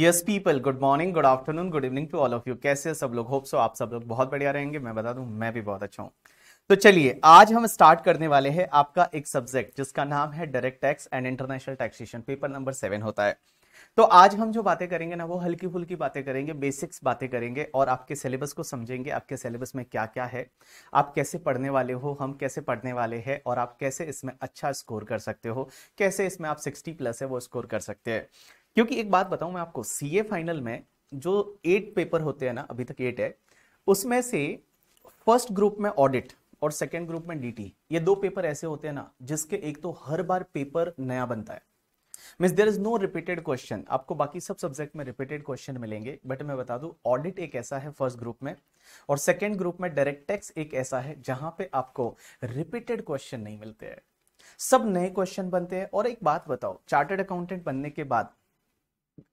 Yes people good morning good afternoon good evening to all of you कैसे सब लोग hope so आप सब लोग बहुत बढ़िया रहेंगे मैं बता दूं मैं भी बहुत अच्छा हूँ तो चलिए आज हम स्टार्ट करने वाले हैं आपका एक सब्जेक्ट जिसका नाम है direct tax and international taxation paper number seven होता है तो आज हम जो बातें करेंगे ना वो हल्की फुल्की बातें करेंगे बेसिक्स बातें करेंगे और आपके सिलेबस को समझेंगे आपके सिलेबस में क्या क्या है आप कैसे पढ़ने वाले हो हम कैसे पढ़ने वाले हैं और आप कैसे इसमें अच्छा स्कोर कर सकते हो कैसे इसमें आप सिक्सटी प्लस है वो स्कोर कर सकते हैं क्योंकि एक बात बताऊं मैं आपको ए फाइनल में जो एट पेपर होते हैं ना अभी तक एट है उसमें से फर्स्ट ग्रुप में ऑडिट और सेकेंड ग्रुप में डीटी ये दो पेपर ऐसे होते हैं ना जिसके एक तो हर बार पेपर नया बनता है means there is no repeated question आपको बाकी सब सब्जेक्ट में रिपीटेड क्वेश्चन मिलेंगे बट मैं बता दू ऑडिट एक ऐसा है फर्स्ट ग्रुप में और सेकेंड ग्रुप में डायरेक्ट टैक्स एक ऐसा है जहां पे आपको रिपीटेड क्वेश्चन नहीं मिलते हैं सब नए क्वेश्चन बनते हैं और एक बात बताओ चार्टर्ड अकाउंटेंट बनने के बाद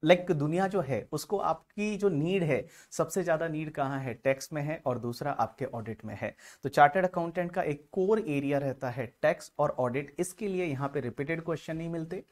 लाइक like दुनिया जो है उसको आपकी जो नीड है सबसे ज़्यादा नीड कहाँ है टैक्स में है और दूसरा आपके ऑडिट में है तो चार्टर्ड अकाउंटेंट का एक कोर एरिया रहता है टैक्स और ऑडिट इसके लिए यहाँ पे रिपीटेड क्वेश्चन नहीं मिलते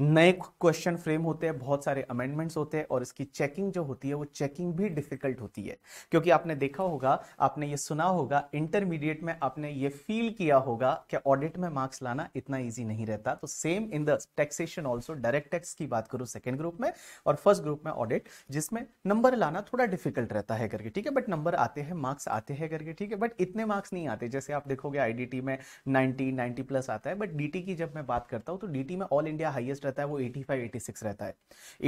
नए क्वेश्चन फ्रेम होते हैं बहुत सारे अमेंडमेंट्स होते हैं और इसकी चेकिंग जो होती है वो चेकिंग भी डिफिकल्ट होती है क्योंकि आपने देखा होगा आपने ये सुना होगा इंटरमीडिएट में आपने ये फील किया होगा कि ऑडिट में मार्क्स लाना इतना ईजी नहीं रहता तो same in the taxation also direct tax की बात करूँ सेकेंड ग्रुप में और फर्स्ट ग्रुप में ऑडिट जिसमें नंबर लाना थोड़ा डिफिकल्ट रहता है करके ठीक है बट नंबर आते हैं मार्क्स आते हैं करके ठीक है बट इतने मार्क्स नहीं आते जैसे आप देखोगे आई में नाइनटी नाइनटी प्लस आता है बट डी की जब मैं बात करता हूँ तो डी में ऑल इंडिया हाइएस्ट रहता है वो 85 86 रहता है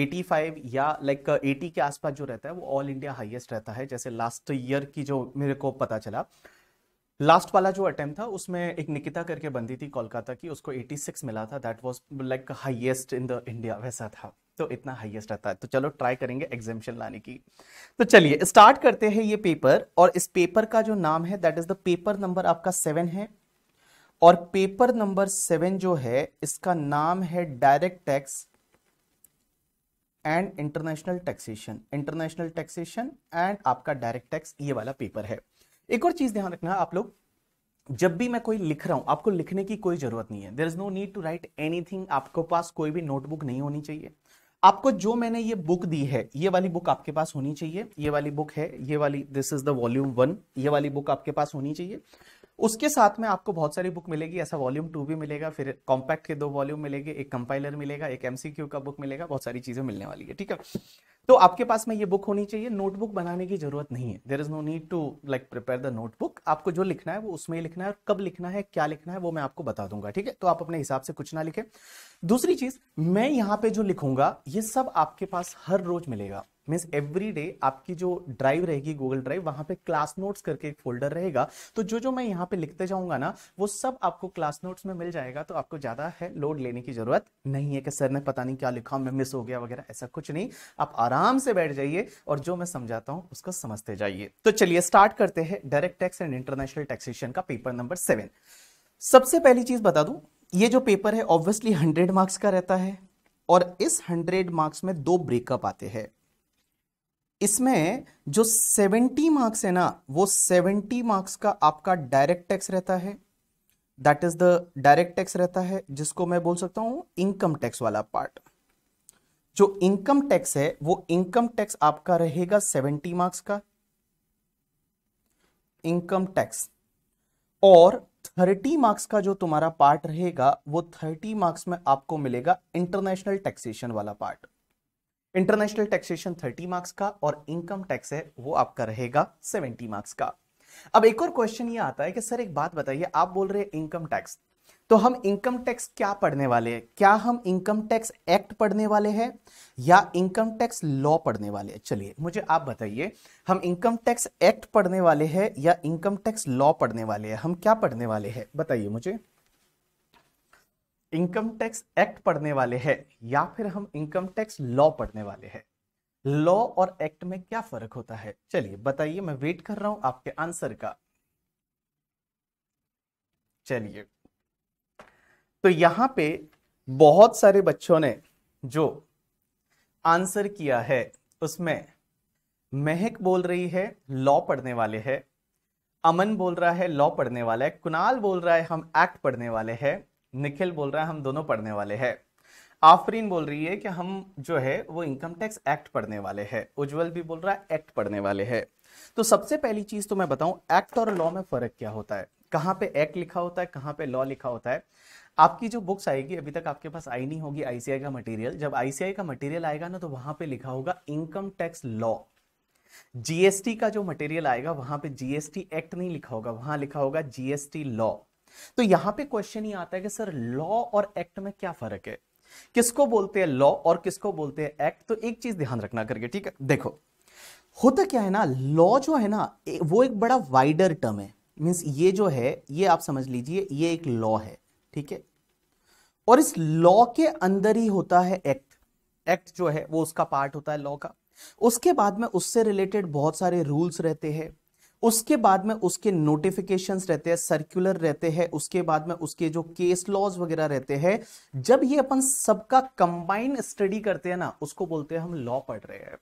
85 या लाइक like 80 के आसपास जो रहता है वो ऑल इंडिया हाईएस्ट रहता है जैसे लास्ट ईयर की जो मेरे को पता चला लास्ट वाला जो अटेम्प्ट था उसमें एक निकिता करके बंदी थी कोलकाता की उसको 86 मिला था that was like highest in the India वैसा था तो इतना हाईएस्ट रहता है तो चलो ट्राई करेंगे एग्जामेशन लाने की तो चलिए स्टार्ट करते हैं ये पेपर और इस पेपर का जो नाम है that is the paper number आपका सेवन है और पेपर नंबर सेवन जो है इसका नाम है direct tax and international taxation international taxation and आपका डायरेक्ट टैक्स ये वाला पेपर है एक और चीज ध्यान रखना आप लोग जब भी मैं कोई लिख रहा हूं आपको लिखने की कोई जरूरत नहीं है there is no need to write anything आपके पास कोई भी नोटबुक नहीं होनी चाहिए आपको जो मैंने ये बुक दी है ये वाली बुक आपके पास होनी चाहिए ये वाली बुक है ये वाली this is the volume one ये वाली बुक आपके पास होनी चाहिए उसके साथ में आपको बहुत सारी बुक मिलेगी ऐसा वॉल्यूम टू भी मिलेगा फिर कॉम्पैक्ट के दो वॉल्यूम मिलेंगे एक कंपाइलर मिलेगा एक एमसीक्यू का बुक मिलेगा बहुत सारी चीजें मिलने वाली है ठीक है तो आपके पास में ये बुक होनी चाहिए नोटबुक बनाने की जरूरत नहीं है there is no need to like prepare the notebook आपको जो लिखना है वो उसमें ही लिखना है और कब लिखना है क्या लिखना है वो मैं आपको बता दूंगा ठीक है तो आप अपने हिसाब से कुछ ना लिखें दूसरी चीज मैं यहाँ पे जो लिखूंगा ये सब आपके पास हर रोज मिलेगा मीन्स एवरी डे आपकी जो ड्राइव रहेगी गूगल ड्राइव वहां पे क्लास नोट्स करके एक फोल्डर रहेगा तो जो जो मैं यहाँ पे लिखते जाऊंगा ना वो सब आपको क्लास नोट्स में मिल जाएगा तो आपको ज्यादा है लोड लेने की जरूरत नहीं है कि सर ने पता नहीं क्या लिखा मैं मिस हो गया वगैरह ऐसा कुछ नहीं आप आराम से बैठ जाइए और जो मैं समझाता हूँ उसको समझते जाइए तो चलिए स्टार्ट करते हैं direct tax and international taxation का पेपर नंबर सेवन सबसे पहली चीज बता दू ये जो पेपर है ऑब्वियसली हंड्रेड मार्क्स का रहता है और इस हंड्रेड मार्क्स में दो ब्रेकअप आते हैं इसमें जो 70 मार्क्स है ना वो 70 मार्क्स का आपका डायरेक्ट टैक्स रहता है that is the direct tax रहता है जिसको मैं बोल सकता हूं इनकम टैक्स वाला पार्ट जो इनकम टैक्स है वो इनकम टैक्स आपका रहेगा 70 मार्क्स का इनकम टैक्स और 30 मार्क्स का जो तुम्हारा पार्ट रहेगा वो 30 मार्क्स में आपको मिलेगा इंटरनेशनल टैक्सेशन वाला पार्ट इंटरनेशनल टैक्सेशन 30 मार्क्स का और इनकम टैक्स है वो आपका रहेगा 70 मार्क्स का अब एक और क्वेश्चन ये आता है कि सर एक बात बताइए आप बोल रहे हैं इनकम टैक्स तो हम इनकम टैक्स क्या पढ़ने वाले हैं क्या हम इनकम टैक्स एक्ट पढ़ने वाले हैं या इनकम टैक्स लॉ पढ़ने वाले हैं चलिए मुझे आप बताइए हम इनकम टैक्स एक्ट पढ़ने वाले हैं या इनकम टैक्स लॉ पढ़ने वाले हैं हम क्या पढ़ने वाले हैं बताइए मुझे इनकम टैक्स एक्ट पढ़ने वाले हैं या फिर हम इनकम टैक्स लॉ पढ़ने वाले हैं लॉ और एक्ट में क्या फर्क होता है चलिए बताइए मैं वेट कर रहा हूं आपके आंसर का चलिए तो यहां पे बहुत सारे बच्चों ने जो आंसर किया है उसमें महक बोल रही है लॉ पढ़ने वाले है अमन बोल रहा है लॉ पढ़ने वाला है कुणाल बोल रहा है हम एक्ट पढ़ने वाले हैं निखिल बोल रहा है हम दोनों पढ़ने वाले हैं आफरीन बोल रही है कि हम जो है वो इनकम टैक्स एक्ट पढ़ने वाले हैं उज्जवल भी बोल रहा है एक्ट पढ़ने वाले हैं तो सबसे पहली चीज तो मैं बताऊं एक्ट और लॉ में फर्क क्या होता है कहाँ पे एक्ट लिखा होता है कहाँ पे लॉ लिखा होता है आपकी जो बुक्स आएगी अभी तक आपके पास आई नहीं होगी आईसीआई का मटेरियल जब आईसीआई का मटेरियल आएगा ना तो वहां पे लिखा होगा इनकम टैक्स लॉ जीएसटी का जो मटेरियल आएगा वहां पे जीएसटी एक्ट नहीं लिखा होगा वहां लिखा होगा जीएसटी लॉ तो यहां पे क्वेश्चन ही आता है कि सर लॉ और एक्ट में क्या फर्क है किसको बोलते हैं लॉ और किसको बोलते हैं एक्ट तो एक चीज ध्यान रखना करके ठीक है देखो होता क्या है ना लॉ जो है ना वो एक बड़ा वाइडर टर्म है मींस ये जो है ये आप समझ लीजिए ये एक लॉ है ठीक है और इस लॉ के अंदर ही होता है एक्ट एक्ट जो है वो उसका पार्ट होता है लॉ का उसके बाद में उससे रिलेटेड बहुत सारे रूल्स रहते हैं उसके बाद में उसके नोटिफिकेशंस रहते हैं सर्कुलर रहते हैं उसके बाद में उसके जो केस लॉज वगैरह रहते हैं जब ये अपन सबका कंबाइंड स्टडी करते हैं ना उसको बोलते हैं हम लॉ पढ़ रहे हैं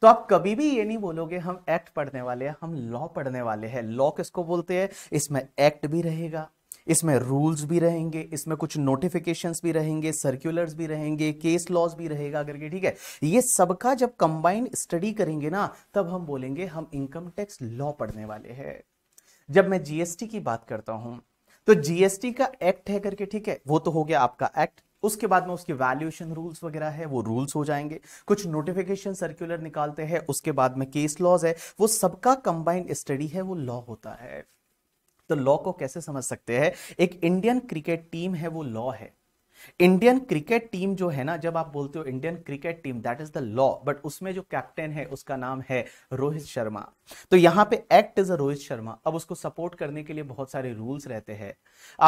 तो आप कभी भी ये नहीं बोलोगे हम एक्ट पढ़ने वाले हैं हम लॉ पढ़ने वाले हैं लॉ किसको बोलते हैं इसमें एक्ट भी रहेगा इसमें रूल्स भी रहेंगे इसमें कुछ नोटिफिकेशंस भी रहेंगे सर्कुलर्स भी रहेंगे केस लॉज भी रहेगा करके ठीक है ये सबका जब कंबाइंड स्टडी करेंगे ना तब हम बोलेंगे हम इनकम टैक्स लॉ पढ़ने वाले हैं जब मैं जीएसटी की बात करता हूं तो जीएसटी का एक्ट है करके ठीक है वो तो हो गया आपका एक्ट उसके बाद में उसके वैल्यूएशन रूल्स वगैरह है वो रूल्स हो जाएंगे कुछ नोटिफिकेशन सर्कुलर निकालते हैं उसके बाद में केस लॉज है वो सबका कंबाइंड स्टडी है वो लॉ होता है तो लॉ को कैसे समझ सकते हैं एक इंडियन क्रिकेट टीम है वो लॉ है इंडियन क्रिकेट टीम जो है ना जब आप बोलते हो Indian cricket team that is the law but उसमें जो कैप्टन है उसका नाम है रोहित शर्मा तो यहाँ पे act is a Rohit Sharma अब उसको सपोर्ट करने के लिए बहुत सारे रूल्स रहते हैं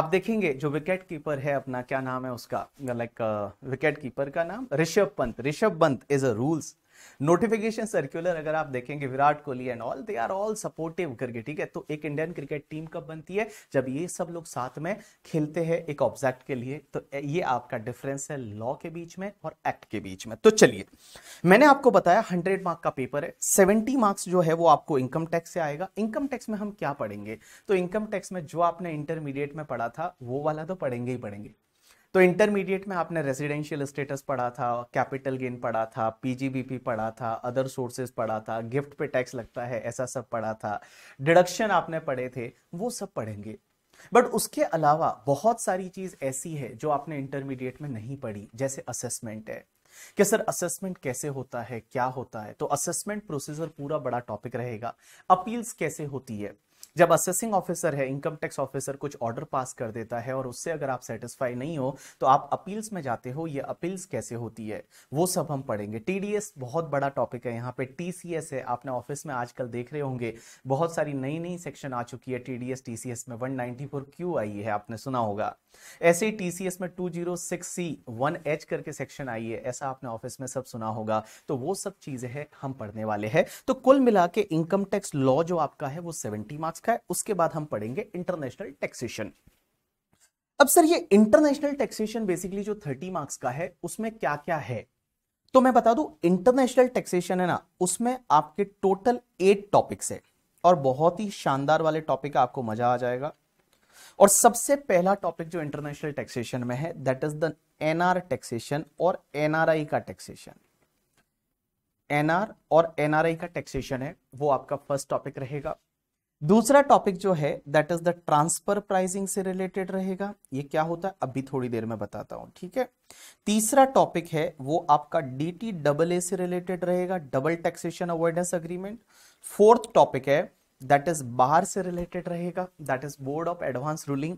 आप देखेंगे जो विकेट कीपर है अपना क्या नाम है उसका लाइक विकेट कीपर का नाम Rishabh Pant Rishabh Pant is a rules notification circular अगर आप देखेंगे Virat Kohli and all they are all supportive करके ठीक है तो एक इंडियन क्रिकेट टीम कब बनती है जब ये सब लोग साथ में खेलते हैं एक ऑब्जेक्ट के लिए तो ये आपका डिफरेंस है लॉ के बीच में और एक्ट के बीच में तो चलिए मैंने आपको बताया हंड्रेड मार्क का पेपर है सेवेंटी मार्क्स जो है वो आपको इनकम टैक्स से आएगा इनकम टैक्स में हम क्या पढ़ेंगे तो इनकम टैक्स में जो आपने इंटरमीडिएट में पढ़ा था वो वाला तो पढ़ेंगे ही पढ़ेंगे तो इंटरमीडिएट में आपने रेजिडेंशियल स्टेटस पढ़ा था कैपिटल गेन पढ़ा था पीजीबीपी पढ़ा था अदर सोर्सेज पढ़ा था गिफ्ट पे टैक्स लगता है ऐसा सब पढ़ा था डिडक्शन आपने पढ़े थे वो सब पढ़ेंगे बट उसके अलावा बहुत सारी चीज ऐसी है जो आपने इंटरमीडिएट में नहीं पढ़ी जैसे असेसमेंट है कि सर असेसमेंट कैसे होता है क्या होता है तो असेसमेंट प्रोसीजर पूरा बड़ा टॉपिक रहेगा अपील्स कैसे होती है जब असेसिंग ऑफिसर है इनकम टैक्स ऑफिसर कुछ ऑर्डर पास कर देता है और उससे अगर आप सेटिस्फाई नहीं हो तो आप अपील्स में जाते हो ये अपील्स कैसे होती है वो सब हम पढ़ेंगे टीडीएस बहुत बड़ा टॉपिक है यहाँ पे टीसीएस है आपने ऑफिस में आजकल देख रहे होंगे बहुत सारी नई नई सेक्शन आ चुकी है टीडीएस टीसीएस में फोर क्यू आई है आपने सुना होगा ऐसे ही टीसीएस में सिक्स सी एच करके सेक्शन आई है ऐसा आपने ऑफिस में सब सुना होगा तो वो सब चीजें हैं हम पढ़ने वाले हैं तो कुल मिला के इनकम टैक्स लॉ जो आपका है वो सेवेंटी मार्क्स का है उसके बाद हम पढ़ेंगे इंटरनेशनल टैक्सेशन अब सर ये इंटरनेशनल टैक्सेशन बेसिकली जो थर्टी मार्क्स का है उसमें क्या क्या है तो मैं बता दू इंटरनेशनल टैक्सेशन है ना उसमें आपके टोटल एट टॉपिक्स है और बहुत ही शानदार वाले टॉपिक आपको मजा आ जाएगा और सबसे पहला टॉपिक जो इंटरनेशनल टैक्सेशन में है that is the NR taxation और एनआरआई का टैक्सेशन एनआर और एनआरआई का टैक्सेशन है वो आपका फर्स्ट टॉपिक रहेगा दूसरा टॉपिक जो है that is the transfer pricing से रिलेटेड रहेगा ये क्या होता है अभी थोड़ी देर में बताता हूं ठीक है तीसरा टॉपिक है वो आपका डी टी डबल ए से रिलेटेड रहेगा double taxation avoidance agreement fourth topic है दैट इज बाहर से रिलेटेड रहेगा that is board of advance ruling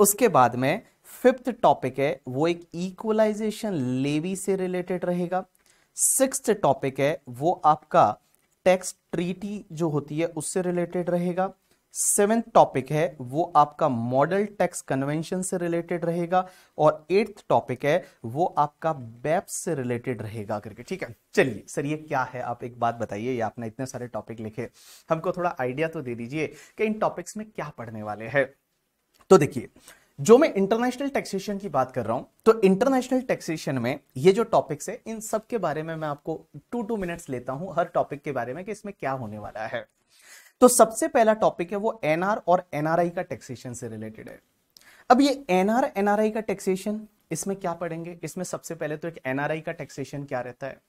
उसके बाद में फिफ्थ टॉपिक है वो एक इक्वलाइजेशन लेवी से रिलेटेड रहेगा सिक्स्थ टॉपिक है वो आपका टैक्स ट्रीटी जो होती है उससे रिलेटेड रहेगा सेवेंथ टॉपिक है वो आपका मॉडल टैक्स कन्वेंशन से रिलेटेड रहेगा और एट्थ टॉपिक है वो आपका बैप से रिलेटेड रहेगा करके ठीक है चलिए सर ये क्या है आप एक बात बताइए ये आपने इतने सारे टॉपिक लिखे हमको थोड़ा आइडिया तो दे दीजिए कि इन टॉपिक्स में क्या पढ़ने वाले हैं तो देखिए जो मैं इंटरनेशनल टैक्सेशन की बात कर रहा हूं तो इंटरनेशनल टैक्सेशन में ये जो टॉपिक्स है इन सब के बारे में मैं आपको टू टू मिनट्स लेता हूं हर टॉपिक के बारे में कि इसमें क्या होने वाला है तो सबसे पहला टॉपिक है वो एनआर और एनआरआई का टैक्सेशन से रिलेटेड है अब ये एनआर एनआरआई का टैक्सेशन इसमें क्या पढ़ेंगे इसमें सबसे पहले तो एक एनआरआई का टैक्सेशन क्या रहता है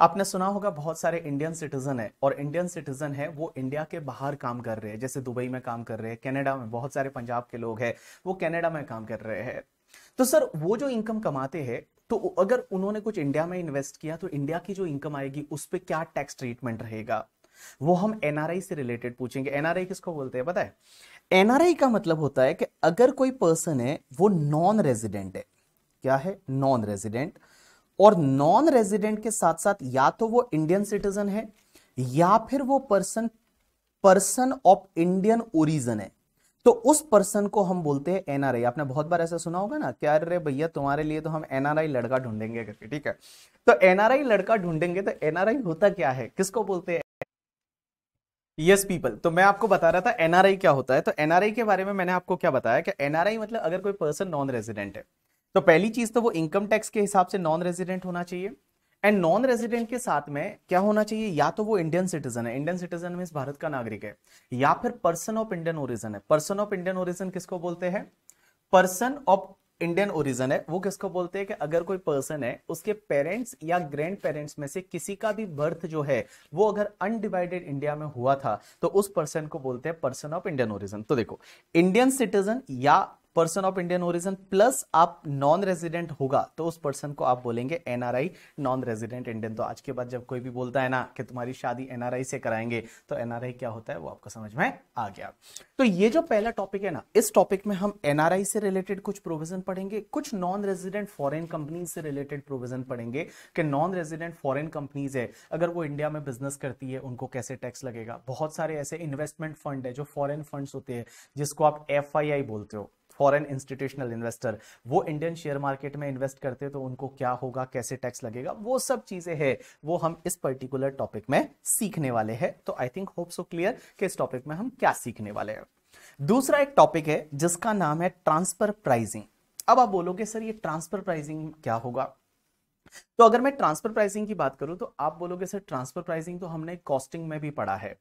आपने सुना होगा बहुत सारे इंडियन सिटीजन है और इंडियन सिटीजन है वो इंडिया के बाहर काम कर रहे हैं जैसे दुबई में काम कर रहे हैं कनाडा में बहुत सारे पंजाब के लोग हैं वो कनाडा में काम कर रहे हैं तो सर वो जो इनकम कमाते हैं तो अगर उन्होंने कुछ इंडिया में इन्वेस्ट किया तो इंडिया की जो इनकम आएगी उस पर क्या टैक्स ट्रीटमेंट रहेगा वो हम एनआरआई से रिलेटेड पूछेंगे एनआरआई किसको बोलते हैं पता है एनआरआई का मतलब होता है कि अगर कोई पर्सन है वो नॉन रेजिडेंट है क्या है नॉन रेजिडेंट और नॉन रेजिडेंट के साथ साथ या तो वो इंडियन सिटीजन है या फिर वो person person of Indian origin है तो उस पर्सन को हम बोलते हैं एनआरआई आपने बहुत बार ऐसा सुना होगा ना क्या अरे भैया तुम्हारे लिए तो हम एनआरआई लड़का ढूंढेंगे करके ठीक है तो एनआरआई लड़का ढूंढेंगे तो एनआरआई होता क्या है किसको बोलते हैं यस पीपल तो मैं आपको बता रहा था एनआरआई क्या होता है तो एनआरआई के बारे में मैंने आपको क्या बताया कि एनआरआई मतलब अगर कोई पर्सन नॉन रेजिडेंट है तो पहली चीज तो वो इनकम टैक्स के हिसाब से नॉन रेजिडेंट होना चाहिए एंड नॉन रेजिडेंट के साथ में क्या होना चाहिए या तो वो इंडियन सिटीजन है इंडियन सिटीजन मीन भारत का नागरिक है या फिर पर्सन ऑफ इंडियन ओरिजन है पर्सन ऑफ इंडियन ओरिजन किसको बोलते हैं पर्सन ऑफ इंडियन ओरिजन है वो किसको बोलते हैं कि अगर कोई पर्सन है उसके पेरेंट्स या ग्रैंड पेरेंट्स में से किसी का भी बर्थ जो है वो अगर अनडिवाइडेड इंडिया में हुआ था तो उस पर्सन को बोलते हैं पर्सन ऑफ इंडियन ओरिजन तो देखो इंडियन सिटीजन या person of Indian origin plus आप नॉन रेजिडेंट होगा तो उस पर्सन को आप बोलेंगे एनआरआई नॉन रेजिडेंट इंडियन तो आज के बाद जब कोई भी बोलता है ना कि तुम्हारी शादी एनआरआई से कराएंगे तो एनआरआई क्या होता है वो आपको समझ में आ गया तो ये जो पहला टॉपिक है ना इस टॉपिक में हम एनआरआई से रिलेटेड कुछ प्रोविजन पढ़ेंगे कुछ नॉन रेजिडेंट फॉरेन कंपनी से रिलेटेड प्रोविजन पढ़ेंगे कि नॉन रेजिडेंट फॉरेन कंपनीज है अगर वो इंडिया में बिजनेस करती है उनको कैसे टैक्स लगेगा बहुत सारे ऐसे इन्वेस्टमेंट फंड है जो फॉरेन फंड्स होते हैं जिसको आप एफ बोलते हो फॉरन इंस्टीट्यूशनल इन्वेस्टर वो इंडियन शेयर मार्केट में इन्वेस्ट करते तो उनको क्या होगा कैसे टैक्स लगेगा वो सब चीजें हैं वो हम इस पर्टिकुलर टॉपिक में सीखने वाले हैं तो I think hope so clear कि इस टॉपिक में हम क्या सीखने वाले हैं दूसरा एक टॉपिक है जिसका नाम है ट्रांसफर प्राइजिंग अब आप बोलोगे सर ये ट्रांसफर प्राइजिंग क्या होगा तो अगर मैं ट्रांसफर प्राइसिंग की बात करूं तो आप बोलोगे सर ट्रांसफर प्राइसिंग तो हमने कॉस्टिंग में भी पढ़ा है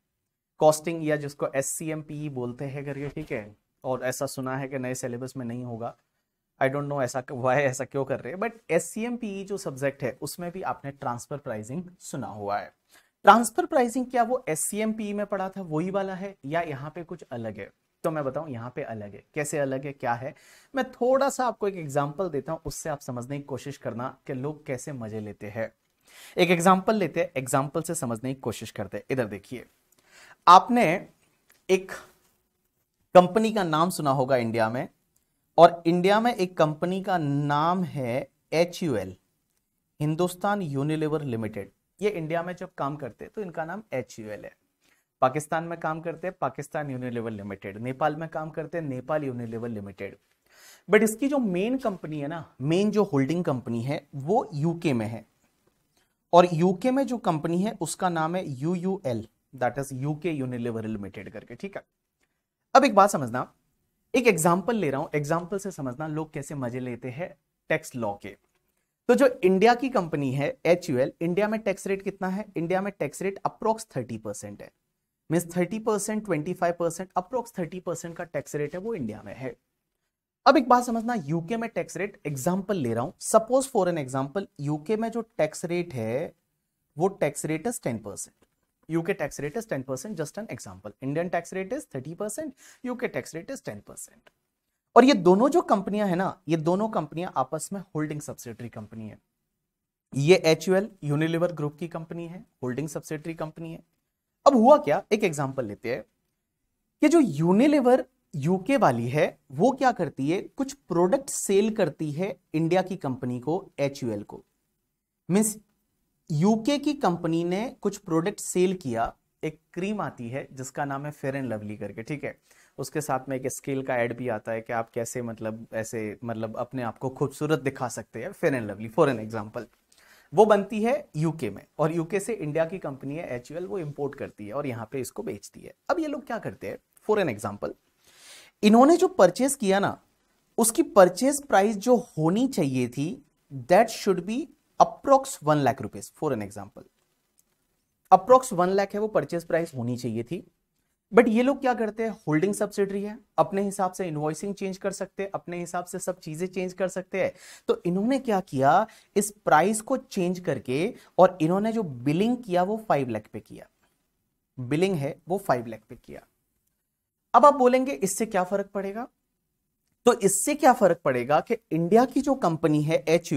कॉस्टिंग या जिसको एस e बोलते हैं करके ठीक है और ऐसा सुना है कि नए सिलेबस में नहीं होगा आई डोंट नो ऐसा वाई ऐसा क्यों कर रहे हैं but S C M P जो सब्जेक्ट है उसमें भी आपने ट्रांसफर प्राइजिंग सुना हुआ है ट्रांसफर प्राइजिंग क्या वो एस सी एम पी में पढ़ा था वही वाला है या यहाँ पे कुछ अलग है तो मैं बताऊं यहाँ पे अलग है कैसे अलग है क्या है मैं थोड़ा सा आपको एक एग्जाम्पल देता हूँ उससे आप समझने की कोशिश करना कि लोग कैसे मजे लेते हैं एक एग्जाम्पल लेते हैं एग्जाम्पल से समझने की कोशिश करते हैं इधर देखिए आपने एक कंपनी का नाम सुना होगा इंडिया में और इंडिया में एक कंपनी का नाम है H U L Hindustan Unilever Limited ये इंडिया में जब काम करते हैं तो इनका नाम एच यू एल है पाकिस्तान में काम करते हैं पाकिस्तान यूनिलिवर लिमिटेड नेपाल में काम करते हैं नेपाल यूनिलिवर लिमिटेड बट इसकी जो मेन कंपनी है ना मेन जो होल्डिंग कंपनी है वो यूके में है और यूके में जो कंपनी है उसका नाम है U U L that is UK Unilever Limited करके ठीक है अब एक बात समझना एक एग्जाम्पल ले रहा हूं एग्जाम्पल से समझना लोग कैसे मजे लेते हैं टैक्स लॉ के तो जो इंडिया की कंपनी है एच इंडिया में टैक्स रेट कितना है इंडिया में tax rate approx thirty percent है mean thirty percent twenty five percent approx thirty percent का टैक्स रेट है वो इंडिया में है अब एक बात समझना यूके में टैक्स रेट एग्जाम्पल ले रहा हूं suppose for an example UK में जो टैक्स रेट है वो tax rate is ten percent UK tax rate is ten percent just an example Indian tax rate is thirty percent UK tax rate is ten percent और ये दोनों जो कंपनियां है ना ये दोनों कंपनियां आपस में होल्डिंग सब्सिडरी कंपनी है ये एच यूनिलिवर ग्रुप की कंपनी है होल्डिंग सब्सिडरी कंपनी है अब हुआ क्या एक एग्जाम्पल लेते हैं ये जो यूनिलिवर यूके वाली है वो क्या करती है कुछ प्रोडक्ट सेल करती है इंडिया की कंपनी को एच को मीन्स यूके की कंपनी ने कुछ प्रोडक्ट सेल किया एक क्रीम आती है जिसका नाम है फेयर एंड लवली करके ठीक है उसके साथ में एक स्केल का एड भी आता है कि आप कैसे मतलब ऐसे मतलब अपने आप को खूबसूरत दिखा सकते हैं Fair and Lovely for an example वो बनती है यूके में और यूके से इंडिया की कंपनी है एच वो इम्पोर्ट करती है और यहाँ पे इसको बेचती है अब ये लोग क्या करते हैं फॉर एन एग्जाम्पल इन्होंने जो परचेज किया ना उसकी परचेज प्राइस जो होनी चाहिए थी that should be approx one lakh rupees for an example approx one lakh है वो परचेज प्राइस होनी चाहिए थी बट ये लोग क्या करते हैं होल्डिंग सब्सिडरी है अपने हिसाब से इन्वॉइसिंग चेंज कर सकते हैं अपने हिसाब से सब चीजें चेंज कर सकते हैं तो इन्होंने क्या किया इस प्राइस को चेंज करके और इन्होंने जो बिलिंग किया वो फाइव लाख पे किया बिलिंग है वो फाइव लाख पे किया अब आप बोलेंगे इससे क्या फर्क पड़ेगा तो इससे क्या फर्क पड़ेगा कि इंडिया की जो कंपनी है एच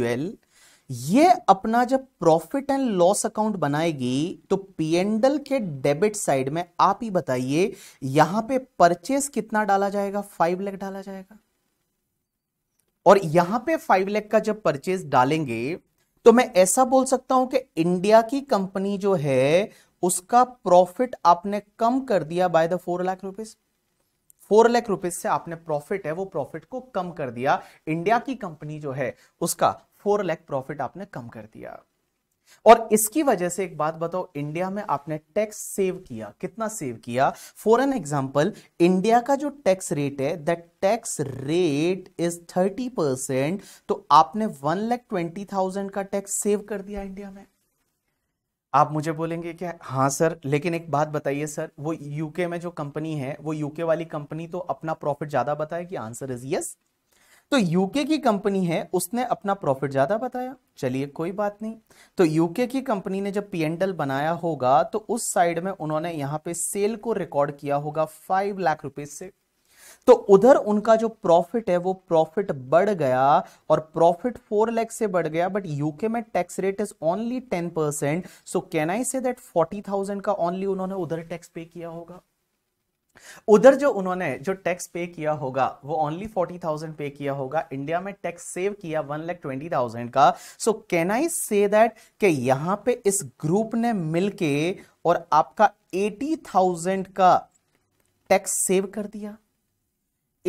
ये अपना जब प्रॉफिट एंड लॉस अकाउंट बनाएगी तो पीएंडल के डेबिट साइड में आप ही बताइए यहां पे परचेस कितना डाला जाएगा फाइव लैख डाला जाएगा और यहां पे फाइव लैख का जब परचेस डालेंगे तो मैं ऐसा बोल सकता हूं कि इंडिया की कंपनी जो है उसका प्रॉफिट आपने कम कर दिया by the four lakh rupees four lakh rupees से आपने प्रॉफिट है वो प्रॉफिट को कम कर दिया इंडिया की कंपनी जो है उसका फोर लैख प्रॉफिट आपने कम कर दिया और इसकी वजह से एक बात बताओ इंडिया में आपने टैक्स सेव किया कितना सेव किया फॉर एन एग्जाम्पल इंडिया का जो टैक्स रेट है that tax rate is thirty percent तो आपने वन लैख ट्वेंटी थाउजेंड का टैक्स सेव कर दिया इंडिया में आप मुझे बोलेंगे क्या हाँ सर लेकिन एक बात बताइए सर वो यूके में जो कंपनी है वो यूके वाली कंपनी तो अपना प्रॉफिट ज्यादा बताए कि आंसर इज यस yes. तो यूके की कंपनी है उसने अपना प्रॉफिट ज़्यादा बताया चलिए कोई बात नहीं तो यूके की कंपनी ने जब पीएनडल बनाया होगा तो उस साइड में उन्होंने यहां पे सेल को रिकॉर्ड किया होगा फाइव लाख रुपए से तो उधर उनका जो प्रॉफिट है वो प्रॉफिट बढ़ गया और प्रॉफिट फोर लैख से बढ़ गया बट यूके में tax rate is only ten percent so can I say that forty thousand का ओनली उन्होंने उधर टैक्स पे किया होगा उधर जो उन्होंने जो टैक्स पे किया होगा वो ओनली फोर्टी थाउजेंड पे किया होगा इंडिया में टैक्स सेव किया वन लैख ट्वेंटी थाउजेंड का so can I say that कि यहां पे इस ग्रुप ने मिलके और आपका एटी थाउजेंड का टैक्स सेव कर दिया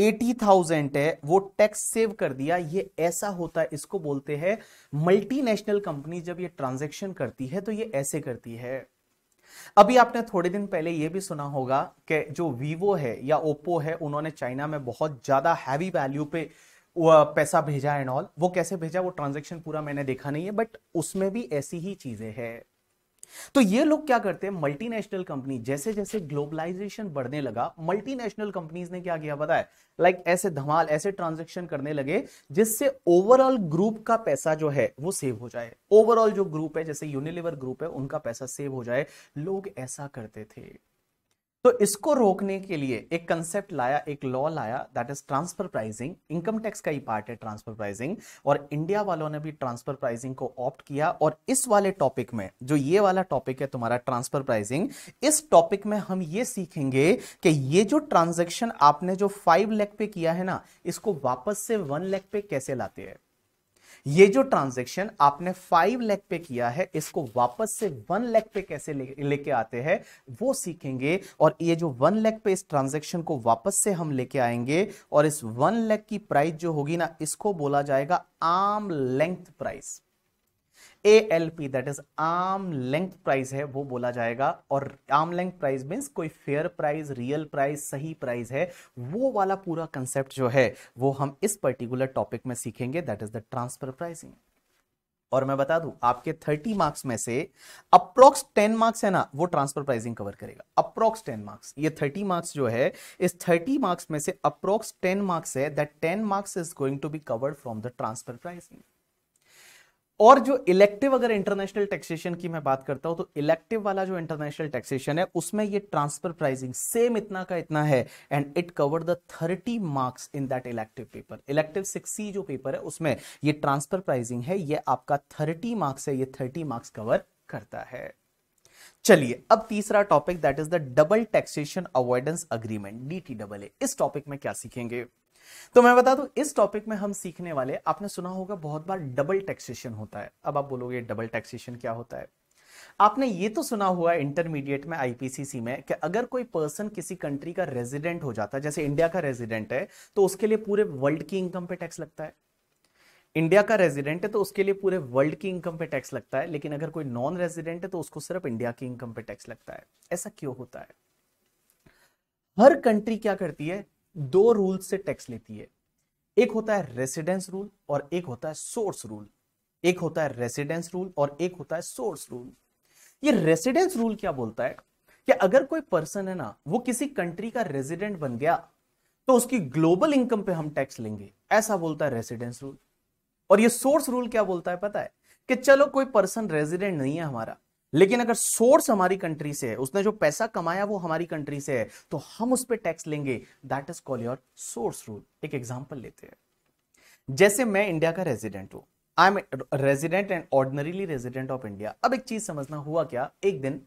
एटी थाउजेंड है वो टैक्स सेव कर दिया ये ऐसा होता है इसको बोलते हैं मल्टीनेशनल कंपनी जब ये ट्रांजेक्शन करती है तो ये ऐसे करती है अभी आपने थोड़े दिन पहले यह भी सुना होगा कि जो वीवो है या ओप्पो है उन्होंने चाइना में बहुत ज़्यादा हैवी वैल्यू पे पैसा भेजा एंड ऑल वो कैसे भेजा वो ट्रांजेक्शन पूरा मैंने देखा नहीं है बट उसमें भी ऐसी ही चीज़ें हैं तो ये लोग क्या करते हैं मल्टीनेशनल कंपनी जैसे जैसे ग्लोबलाइजेशन बढ़ने लगा मल्टीनेशनल कंपनीज ने क्या किया बताया लाइक like ऐसे धमाल ऐसे ट्रांजेक्शन करने लगे जिससे ओवरऑल ग्रुप का पैसा जो है वो सेव हो जाए ओवरऑल जो ग्रुप है जैसे यूनिलिवर ग्रुप है उनका पैसा सेव हो जाए लोग ऐसा करते थे तो इसको रोकने के लिए एक कंसेप्ट लाया एक लॉ लाया that is transfer pricing income tax का ही पार्ट है ट्रांसफर प्राइसिंग और इंडिया वालों ने भी ट्रांसफर प्राइसिंग को ऑप्ट किया और इस वाले टॉपिक में जो ये वाला टॉपिक है तुम्हारा ट्रांसफर प्राइसिंग इस टॉपिक में हम ये सीखेंगे कि ये जो ट्रांजेक्शन आपने जो फाइव लैख पे किया है ना इसको वापस से वन लैख पे कैसे लाते हैं ये जो ट्रांजेक्शन आपने फाइव लैख पे किया है इसको वापस से वन लैख पे कैसे लेके ले आते हैं वो सीखेंगे और ये जो वन लैख पे इस ट्रांजेक्शन को वापस से हम लेके आएंगे और इस वन लैख की प्राइस जो होगी ना इसको बोला जाएगा arm length price A L P that is arm length price है वो बोला जाएगा और आर्म लेंथ प्राइस मीन्स कोई फेयर प्राइस रियल प्राइस सही प्राइस है वो वाला पूरा कंसेप्ट जो है वो हम इस पर्टिकुलर टॉपिक में सीखेंगे that is the transfer pricing और मैं बता दूं आपके 30 मार्क्स में से अप्रोक्स 10 मार्क्स है ना वो ट्रांसफर प्राइसिंग कवर करेगा अप्रोक्स 10 मार्क्स ये 30 मार्क्स जो है इस 30 मार्क्स में से अप्रोक्स 10 मार्क्स है that 10 marks is going to be covered from the transfer pricing और जो इलेक्टिव अगर इंटरनेशनल टैक्सेशन की मैं बात करता हूं तो इलेक्टिव वाला जो इंटरनेशनल टैक्सेशन है उसमें ये ट्रांसफर प्राइसिंग सेम इतना का इतना है and it cover the thirty marks in that elective paper elective six जो पेपर है उसमें ये ट्रांसफर प्राइसिंग है ये आपका थर्टी मार्क्स है ये थर्टी मार्क्स कवर करता है चलिए अब तीसरा topic that is the double taxation avoidance agreement D T double इस टॉपिक में क्या सीखेंगे तो मैं बता दू इस टॉपिक में हम सीखने वाले आपने सुना होगा बहुत बार डबल टैक्सेशन होता है अब आप बोलोगे डबल टैक्सेशन क्या होता है आपने ये तो सुना हुआ इंटरमीडिएट में आईपीसीसी में कि अगर कोई पर्सन किसी कंट्री का रेजिडेंट हो जाता है जैसे इंडिया का रेजिडेंट है तो उसके लिए पूरे वर्ल्ड की इनकम पे टैक्स लगता है इंडिया का रेजिडेंट है तो उसके लिए पूरे वर्ल्ड की इनकम पे टैक्स लगता है लेकिन अगर कोई नॉन रेजिडेंट है तो उसको सिर्फ इंडिया की इनकम पे टैक्स लगता है ऐसा क्यों होता है हर कंट्री क्या करती है दो रूल से टैक्स लेती है एक होता है रेसिडेंस रूल और एक होता है सोर्स रूल एक होता है रेसिडेंस रूल और एक होता है सोर्स रूल ये रेसिडेंस रूल क्या बोलता है कि अगर कोई पर्सन है ना वो किसी कंट्री का रेजिडेंट बन गया तो उसकी ग्लोबल इनकम पे हम टैक्स लेंगे ऐसा बोलता है रेसिडेंस रूल और ये सोर्स रूल क्या बोलता है पता है कि चलो कोई पर्सन रेजिडेंट नहीं है हमारा लेकिन अगर सोर्स हमारी कंट्री से है उसने जो पैसा कमाया वो हमारी कंट्री से है तो हम उस पर टैक्स लेंगे that is call your source rule एक एग्जाम्पल लेते हैं जैसे मैं इंडिया का रेजिडेंट हूं I am resident and ordinarily resident of India अब एक चीज समझना हुआ क्या एक दिन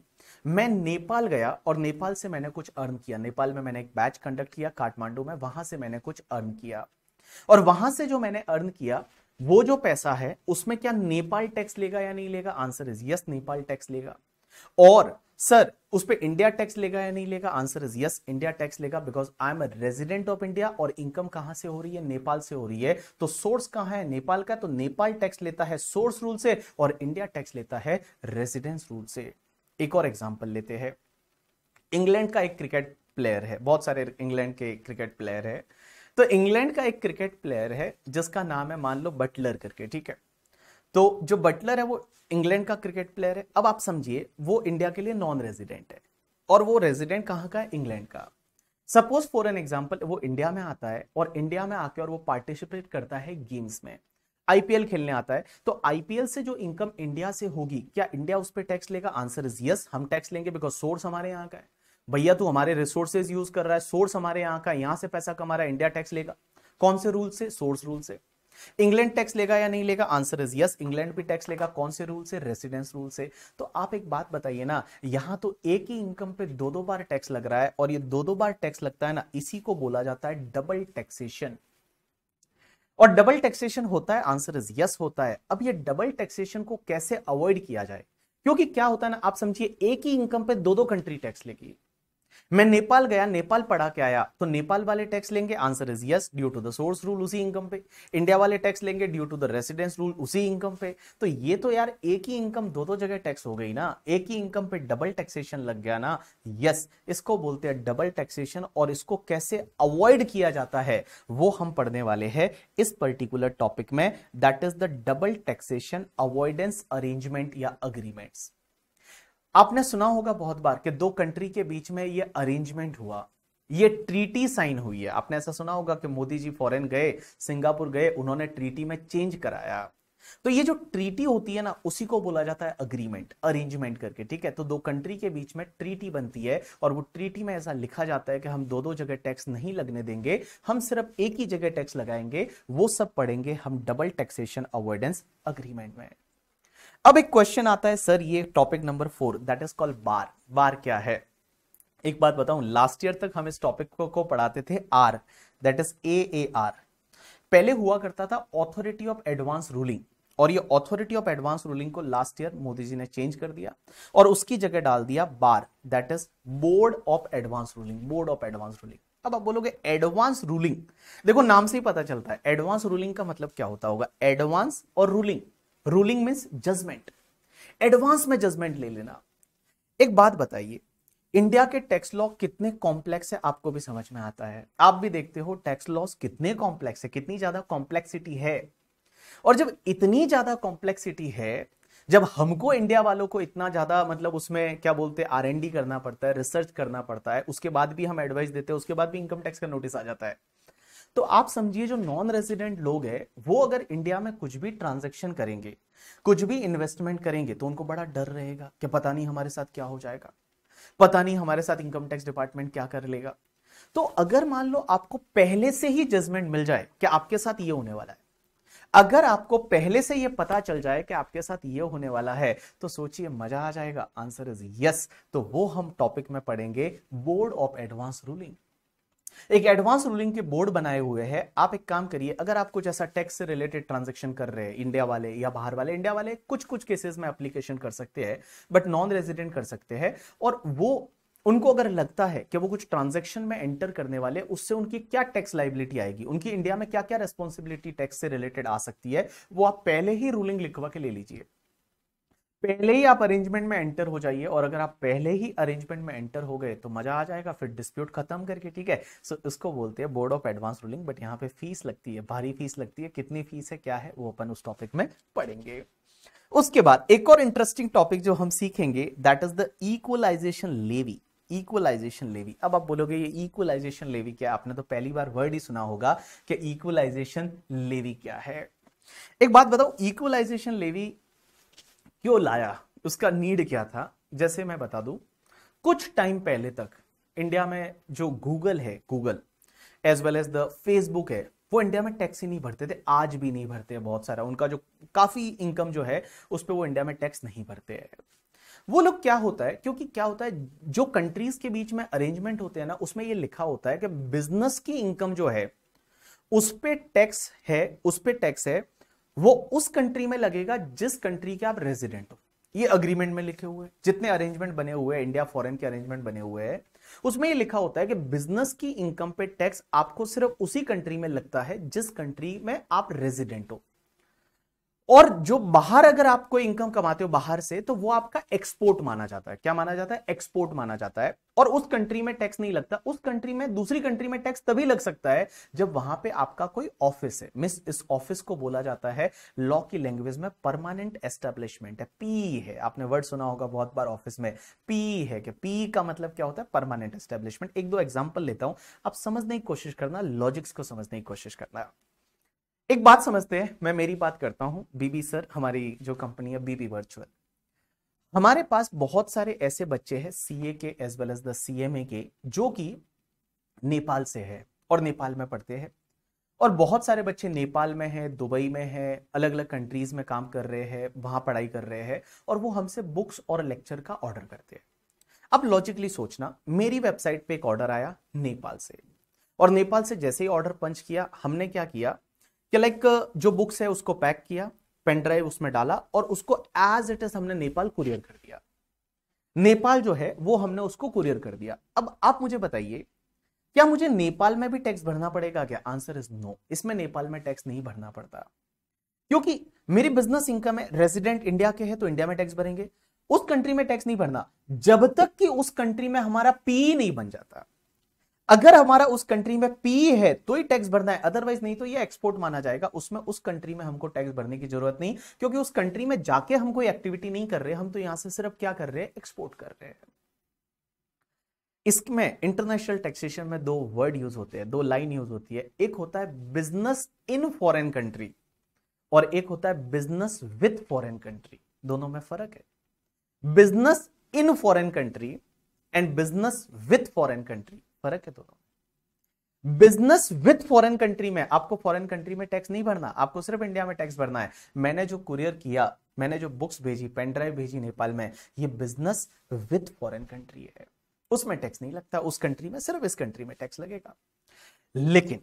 मैं नेपाल गया और नेपाल से मैंने कुछ अर्न किया नेपाल में मैंने एक बैच कंडक्ट किया काठमांडू में वहां से मैंने कुछ अर्न किया और वहां से जो मैंने अर्न किया वो जो पैसा है उसमें क्या नेपाल टैक्स लेगा या नहीं लेगा answer is yes Nepal tax लेगा और सर उस पर इंडिया टैक्स लेगा या नहीं लेगा answer is yes India tax लेगा because I am resident of India और इनकम कहां से हो रही है नेपाल से हो रही है तो सोर्स कहां है नेपाल का तो नेपाल टैक्स लेता है सोर्स रूल से और इंडिया टैक्स लेता है रेजिडेंस रूल से एक और एग्जाम्पल लेते हैं इंग्लैंड का एक क्रिकेट प्लेयर है बहुत सारे इंग्लैंड के क्रिकेट प्लेयर है तो इंग्लैंड का एक क्रिकेट प्लेयर है जिसका नाम है मान लो बटलर करके ठीक है तो जो बटलर है वो इंग्लैंड का क्रिकेट प्लेयर है अब आप समझिए वो इंडिया के लिए नॉन रेजिडेंट है और वो रेजिडेंट कहाँ का है इंग्लैंड का सपोज फॉर एन एग्जाम्पल वो इंडिया में आता है और इंडिया में आके और वो पार्टिसिपेट करता है गेम्स में आईपीएल खेलने आता है तो आईपीएल से जो इनकम इंडिया से होगी क्या इंडिया उस पर टैक्स लेगा आंसर इज यस हम टैक्स लेंगे बिकॉज सोर्स हमारे यहाँ का है भैया तू हमारे रिसोर्सेज यूज कर रहा है सोर्स हमारे यहाँ का यहाँ से पैसा कमा रहा है इंडिया टैक्स लेगा कौन से रूल से सोर्स रूल से इंग्लैंड टैक्स लेगा या नहीं लेगा आंसर इज यस इंग्लैंड भी टैक्स लेगा कौन से रूल से रेसिडेंस रूल से तो आप एक बात बताइए ना यहाँ तो एक ही इनकम पे दो दो बार टैक्स लग रहा है और ये दो दो बार टैक्स लगता है ना इसी को बोला जाता है डबल टैक्सेशन और डबल टैक्सेशन होता है आंसर इज यस होता है अब ये डबल टैक्सेशन को कैसे अवॉइड किया जाए क्योंकि क्या होता है ना आप समझिए एक ही इनकम पे दो दो कंट्री टैक्स लेगी मैं नेपाल गया नेपाल पढ़ा के आया तो नेपाल वाले टैक्स लेंगे answer is yes due to the source rule उसी इनकम पे इंडिया वाले टैक्स लेंगे due to the residence rule उसी इनकम पे तो ये तो यार एक ही इनकम दो दो जगह टैक्स हो गई ना एक ही इनकम पे डबल टैक्सेशन लग गया ना यस इसको बोलते हैं डबल टैक्सेशन और इसको कैसे अवॉइड किया जाता है वो हम पढ़ने वाले हैं इस पर्टिकुलर टॉपिक में that is the double taxation avoidance arrangement या अग्रीमेंट्स आपने सुना होगा बहुत बार कि दो कंट्री के बीच में ये अरेंजमेंट हुआ ये ट्रीटी साइन हुई है आपने ऐसा सुना होगा कि मोदी जी फॉरेन गए सिंगापुर गए उन्होंने ट्रीटी में चेंज कराया तो ये जो ट्रीटी होती है ना उसी को बोला जाता है अग्रीमेंट अरेंजमेंट करके ठीक है तो दो कंट्री के बीच में ट्रीटी बनती है और वो ट्रीटी में ऐसा लिखा जाता है कि हम दो दो जगह टैक्स नहीं लगने देंगे हम सिर्फ एक ही जगह टैक्स लगाएंगे वो सब पढ़ेंगे हम डबल टैक्सेशन अवॉइडेंस अग्रीमेंट में अब एक क्वेश्चन आता है सर ये topic number four that is called BAR BAR क्या है एक बात बताऊं लास्ट ईयर तक हम इस टॉपिक को, को पढ़ाते थे R that is A A R पहले हुआ करता था ऑथोरिटी ऑफ एडवांस रूलिंग और ये ऑथोरिटी ऑफ एडवांस रूलिंग को लास्ट ईयर मोदी जी ने चेंज कर दिया और उसकी जगह डाल दिया BAR that is board of advance ruling board of advance ruling अब आप बोलोगे एडवांस रूलिंग देखो नाम से ही पता चलता है एडवांस रूलिंग का मतलब क्या होता होगा एडवांस और ruling ruling means judgment advance में जजमेंट ले लेना एक बात बताइए इंडिया के टैक्स लॉ कितने कॉम्प्लेक्स है आपको भी समझ में आता है आप भी देखते हो टैक्स लॉस कितने कॉम्प्लेक्स है कितनी ज्यादा कॉम्प्लेक्सिटी है और जब इतनी ज्यादा कॉम्प्लेक्सिटी है जब हमको इंडिया वालों को इतना ज्यादा मतलब उसमें क्या बोलते हैं आर एन डी करना पड़ता है रिसर्च करना पड़ता है उसके बाद भी हम एडवाइस देते हैं उसके बाद भी इनकम टैक्स का नोटिस आ जाता है तो आप समझिए जो नॉन रेजिडेंट लोग हैं वो अगर इंडिया में कुछ भी ट्रांजेक्शन करेंगे कुछ भी इन्वेस्टमेंट करेंगे तो उनको बड़ा डर रहेगा कि पता नहीं हमारे साथ क्या हो जाएगा पता नहीं हमारे साथ इनकम टैक्स डिपार्टमेंट क्या कर लेगा तो अगर मान लो आपको पहले से ही जजमेंट मिल जाए कि आपके साथ ये होने वाला है अगर आपको पहले से यह पता चल जाए कि आपके साथ ये होने वाला है तो सोचिए मजा आ जाएगा आंसर इज यस तो वो हम टॉपिक में पढ़ेंगे बोर्ड ऑफ एडवांस रूलिंग एक एडवांस रूलिंग के बोर्ड बनाए हुए हैं आप एक काम करिए अगर आप कुछ ऐसा टैक्स से रिलेटेड ट्रांजेक्शन कर रहे हैं इंडिया वाले या बाहर वाले इंडिया वाले कुछ कुछ केसेस में एप्लीकेशन कर सकते हैं बट नॉन रेजिडेंट कर सकते हैं और वो उनको अगर लगता है कि वो कुछ ट्रांजेक्शन में एंटर करने वाले उससे उनकी क्या टैक्स लाइबिलिटी आएगी उनकी इंडिया में क्या क्या रेस्पॉन्सिबिलिटी टैक्स से रिलेटेड आ सकती है वो आप पहले ही रूलिंग लिखवा के ले लीजिए पहले ही आप अरेंजमेंट में एंटर हो जाइए और अगर आप पहले ही अरेंजमेंट में एंटर हो गए तो मजा आ जाएगा फिर डिस्प्यूट खत्म करके ठीक है सो so, इसको बोलते हैं board of advance ruling but यहाँ पे फीस लगती है भारी फीस लगती है कितनी फीस है क्या है वो अपन उस टॉपिक में पढ़ेंगे उसके बाद एक और इंटरेस्टिंग टॉपिक जो हम सीखेंगे that is the equalisation levy equalisation levy अब आप बोलोगे ये इक्वलाइजेशन लेवी क्या आपने तो पहली बार वर्ड ही सुना होगा कि इक्वलाइजेशन लेवी क्या है एक बात बताओ इक्वलाइजेशन लेवी क्यों लाया उसका नीड क्या था जैसे मैं बता दूं कुछ टाइम पहले तक इंडिया में जो गूगल है Google as well as the Facebook है वो इंडिया में टैक्स ही नहीं भरते थे आज भी नहीं भरते हैं बहुत सारा उनका जो काफ़ी इनकम जो है उस पर वो इंडिया में टैक्स नहीं भरते हैं वो लोग क्या होता है क्योंकि क्या होता है जो कंट्रीज के बीच में अरेंजमेंट होते हैं ना उसमें ये लिखा होता है कि बिजनेस की इनकम जो है उस पर टैक्स है उस पर टैक्स है वो उस कंट्री में लगेगा जिस कंट्री के आप रेजिडेंट हो ये अग्रीमेंट में लिखे हुए जितने अरेंजमेंट बने हुए हैं इंडिया फॉरेन के अरेंजमेंट बने हुए हैं उसमें ये लिखा होता है कि बिजनेस की इनकम पे टैक्स आपको सिर्फ उसी कंट्री में लगता है जिस कंट्री में आप रेजिडेंट हो और जो बाहर अगर आप कोई इनकम कमाते हो बाहर से तो वो आपका एक्सपोर्ट माना जाता है क्या माना जाता है एक्सपोर्ट माना जाता है और उस कंट्री में टैक्स नहीं लगता उस कंट्री में दूसरी कंट्री में टैक्स तभी लग सकता है जब वहां पे आपका कोई ऑफिस है मिस इस ऑफिस को बोला जाता है लॉ की लैंग्वेज में परमानेंट एस्टेब्लिशमेंट है पी है आपने वर्ड सुना होगा बहुत बार ऑफिस में पी है कि पी का मतलब क्या होता है परमानेंट एस्टेब्लिशमेंट एक दो एग्जाम्पल लेता हूं आप समझने की कोशिश करना लॉजिक्स को समझने की कोशिश करना एक बात समझते हैं मैं मेरी बात करता हूँ बीबी सर हमारी जो कंपनी है बीबी वर्चुअल हमारे पास बहुत सारे ऐसे बच्चे हैं सीए के as well as the CMA के जो कि नेपाल से है और नेपाल में पढ़ते हैं और बहुत सारे बच्चे नेपाल में हैं दुबई में हैं अलग अलग कंट्रीज़ में काम कर रहे हैं वहाँ पढ़ाई कर रहे हैं और वो हमसे बुक्स और लेक्चर का ऑर्डर करते हैं अब लॉजिकली सोचना मेरी वेबसाइट पे एक ऑर्डर आया नेपाल से और नेपाल से जैसे ही ऑर्डर पंच किया हमने क्या किया कि लाइक जो बुक्स है उसको पैक किया पेन ड्राइव उसमें डाला और उसको एज इट इज हमने नेपाल कुरियर कर दिया नेपाल जो है वो हमने उसको कुरियर कर दिया अब आप मुझे बताइए क्या मुझे नेपाल में भी टैक्स भरना पड़ेगा क्या आंसर इज नो इसमें नेपाल में टैक्स नहीं भरना पड़ता क्योंकि मेरी बिजनेस इनकम है रेजिडेंट इंडिया के है तो इंडिया में टैक्स भरेंगे उस कंट्री में टैक्स नहीं भरना जब तक कि उस कंट्री में हमारा पी नहीं बन जाता अगर हमारा उस कंट्री में पी है तो ही टैक्स भरना है अदरवाइज नहीं तो ये एक्सपोर्ट माना जाएगा उसमें उस कंट्री में हमको टैक्स भरने की जरूरत नहीं क्योंकि उस कंट्री में जाके हम कोई एक्टिविटी नहीं कर रहे हम तो यहां से सिर्फ क्या कर रहे हैं एक्सपोर्ट कर रहे हैं इसमें इंटरनेशनल टैक्सेशन में दो वर्ड यूज होते हैं दो लाइन यूज होती है एक होता है बिजनेस इन फॉरेन कंट्री और एक होता है बिजनेस विथ फॉरेन कंट्री दोनों में फर्क है business in foreign country and business with foreign country फर्क है दोनों तो। बिजनेस विथ फॉरेन कंट्री में आपको फॉरेन कंट्री में टैक्स नहीं भरना आपको सिर्फ इंडिया में टैक्स भरना है मैंने जो कुरियर किया मैंने जो बुक्स भेजी पेन ड्राइव भेजी नेपाल में ये बिजनेस विथ फॉरेन कंट्री है उसमें टैक्स नहीं लगता उस कंट्री में सिर्फ इस कंट्री में टैक्स लगेगा लेकिन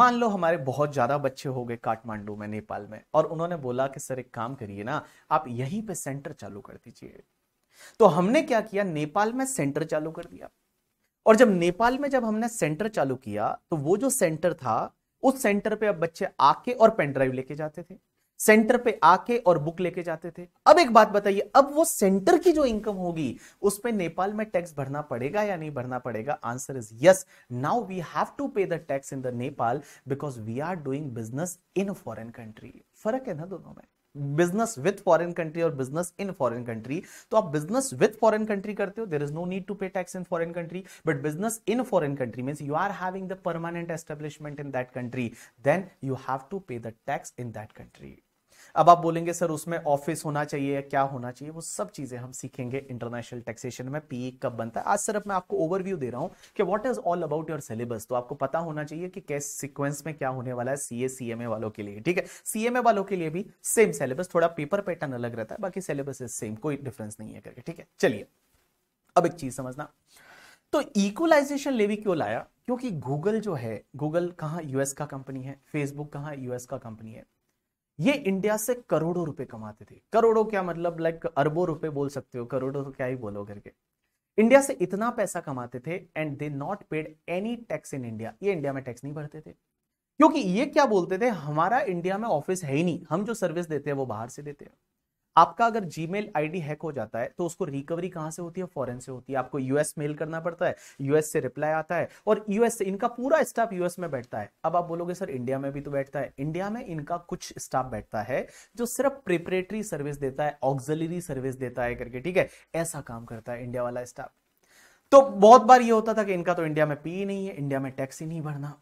मान लो हमारे बहुत ज्यादा बच्चे हो गए काठमांडू में नेपाल में और उन्होंने बोला कि सर एक काम करिए ना आप यहीं पे सेंटर चालू कर दीजिए तो हमने क्या किया नेपाल में सेंटर चालू कर दिया और जब नेपाल में जब हमने सेंटर चालू किया तो वो जो सेंटर था उस सेंटर पे अब बच्चे आके और पेन ड्राइव लेके जाते थे सेंटर पे आके और बुक लेके जाते थे अब एक बात बताइए अब वो सेंटर की जो इनकम होगी उस पर नेपाल में टैक्स भरना पड़ेगा या नहीं भरना पड़ेगा answer is yes now we have to pay the tax in the Nepal because we are doing business in foreign country फर्क है ना दोनों में बिजनेस विद फॉरेन कंट्री और बिजनेस इन फॉरेन कंट्री तो आप बिजनेस विद फॉरेन कंट्री करते हो there is no need to pay tax in foreign country but business in foreign country mean you are having the permanent establishment in that country then you have to pay the tax in that country अब आप बोलेंगे sir उसमें office होना चाहिए या क्या होना चाहिए वो सब चीजें हम सीखेंगे इंटरनेशनल टैक्सेशन में पीए e कब बनता है आज सर अब मैं आपको ओवरव्यू दे रहा हूँ कि what is all about your syllabus तो आपको पता होना चाहिए कि कैस सिक्वेंस में क्या होने वाला है सीए सीएमए वालों के लिए ठीक है सीएमए वालों के लिए भी सेम सिलेबस थोड़ा पेपर पैटर्न अलग रहता है बाकी सिलेबस इज सेम कोई डिफरेंस नहीं है करके ठीक है चलिए अब एक चीज समझना तो इक्वलाइजेशन लेवी क्यों लाया क्योंकि गूगल जो है गूगल कहाँ यूएस का कंपनी है फेसबुक कहाँ यूएस का कंपनी है ये इंडिया से करोड़ों रुपए कमाते थे करोड़ों क्या मतलब लाइक अरबों रुपए बोल सकते हो करोड़ों तो क्या ही बोलो करके इंडिया से इतना पैसा कमाते थे and they not paid any tax in India ये इंडिया में टैक्स नहीं भरते थे क्योंकि ये क्या बोलते थे हमारा इंडिया में ऑफिस है ही नहीं हम जो सर्विस देते हैं वो बाहर से देते हैं आपका अगर जी मेल हैक हो जाता है तो उसको रिकवरी कहां से होती है फॉरेन से होती है आपको यूएस मेल करना पड़ता है यूएस से रिप्लाई आता है और यूएस से इनका पूरा स्टाफ यूएस में बैठता है अब आप बोलोगे सर इंडिया में भी तो बैठता है इंडिया में इनका कुछ स्टाफ बैठता है जो सिर्फ प्रिपरेटरी सर्विस देता है ऑक्जलरी सर्विस देता है करके ठीक है ऐसा काम करता है इंडिया वाला स्टाफ तो बहुत बार ये होता था कि इनका तो इंडिया में पी ही e नहीं है इंडिया में टैक्स ही नहीं भरना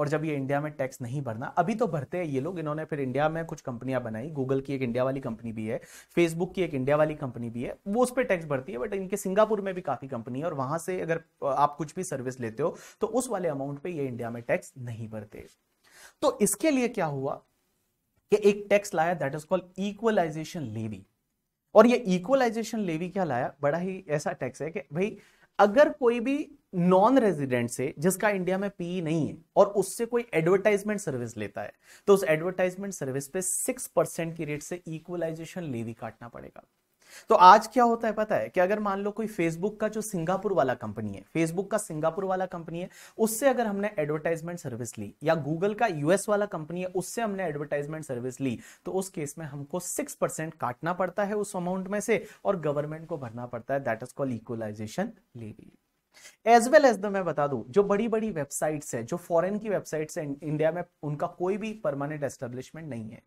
और जब ये इंडिया में टैक्स नहीं भरना अभी तो भरते हैं ये लोग इन्होंने फिर इंडिया में कुछ कंपनियां बनाई गूगल की एक इंडिया वाली कंपनी भी है फेसबुक की एक इंडिया वाली कंपनी भी है वो उस पर टैक्स भरती है बट इनके सिंगापुर में भी काफ़ी कंपनी है और वहां से अगर आप कुछ भी सर्विस लेते हो तो उस वाले अमाउंट पर ये इंडिया में टैक्स नहीं भरते तो इसके लिए क्या हुआ कि एक टैक्स लाया that is called equalisation levy और ये इक्वलाइजेशन लेवी क्या लाया बड़ा ही ऐसा टैक्स है कि भाई अगर कोई भी नॉन रेजिडेंट से जिसका इंडिया में पीई e नहीं है और उससे कोई एडवर्टाइजमेंट सर्विस लेता है तो उस एडवर्टाइजमेंट सर्विस पे सिक्स परसेंट की रेट से इक्वलाइजेशन लेवी काटना पड़ेगा तो आज क्या होता है पता है कि अगर मान लो कोई फेसबुक का जो सिंगापुर वाला कंपनी है फेसबुक का सिंगापुर वाला कंपनी है उससे अगर हमने एडवर्टाइजमेंट सर्विस ली या गूगल का यूएस वाला कंपनी है उससे हमने एडवर्टाइजमेंट सर्विस ली तो उस केस में हमको सिक्स परसेंट काटना पड़ता है उस अमाउंट में से और गवर्नमेंट को भरना पड़ता है that is call equalisation levy as well as the मैं बता दू जो बड़ी बड़ी वेबसाइट्स है जो फॉरेन की वेबसाइट्स है इंडिया में उनका कोई भी परमानेंट एस्टेब्लिशमेंट नहीं है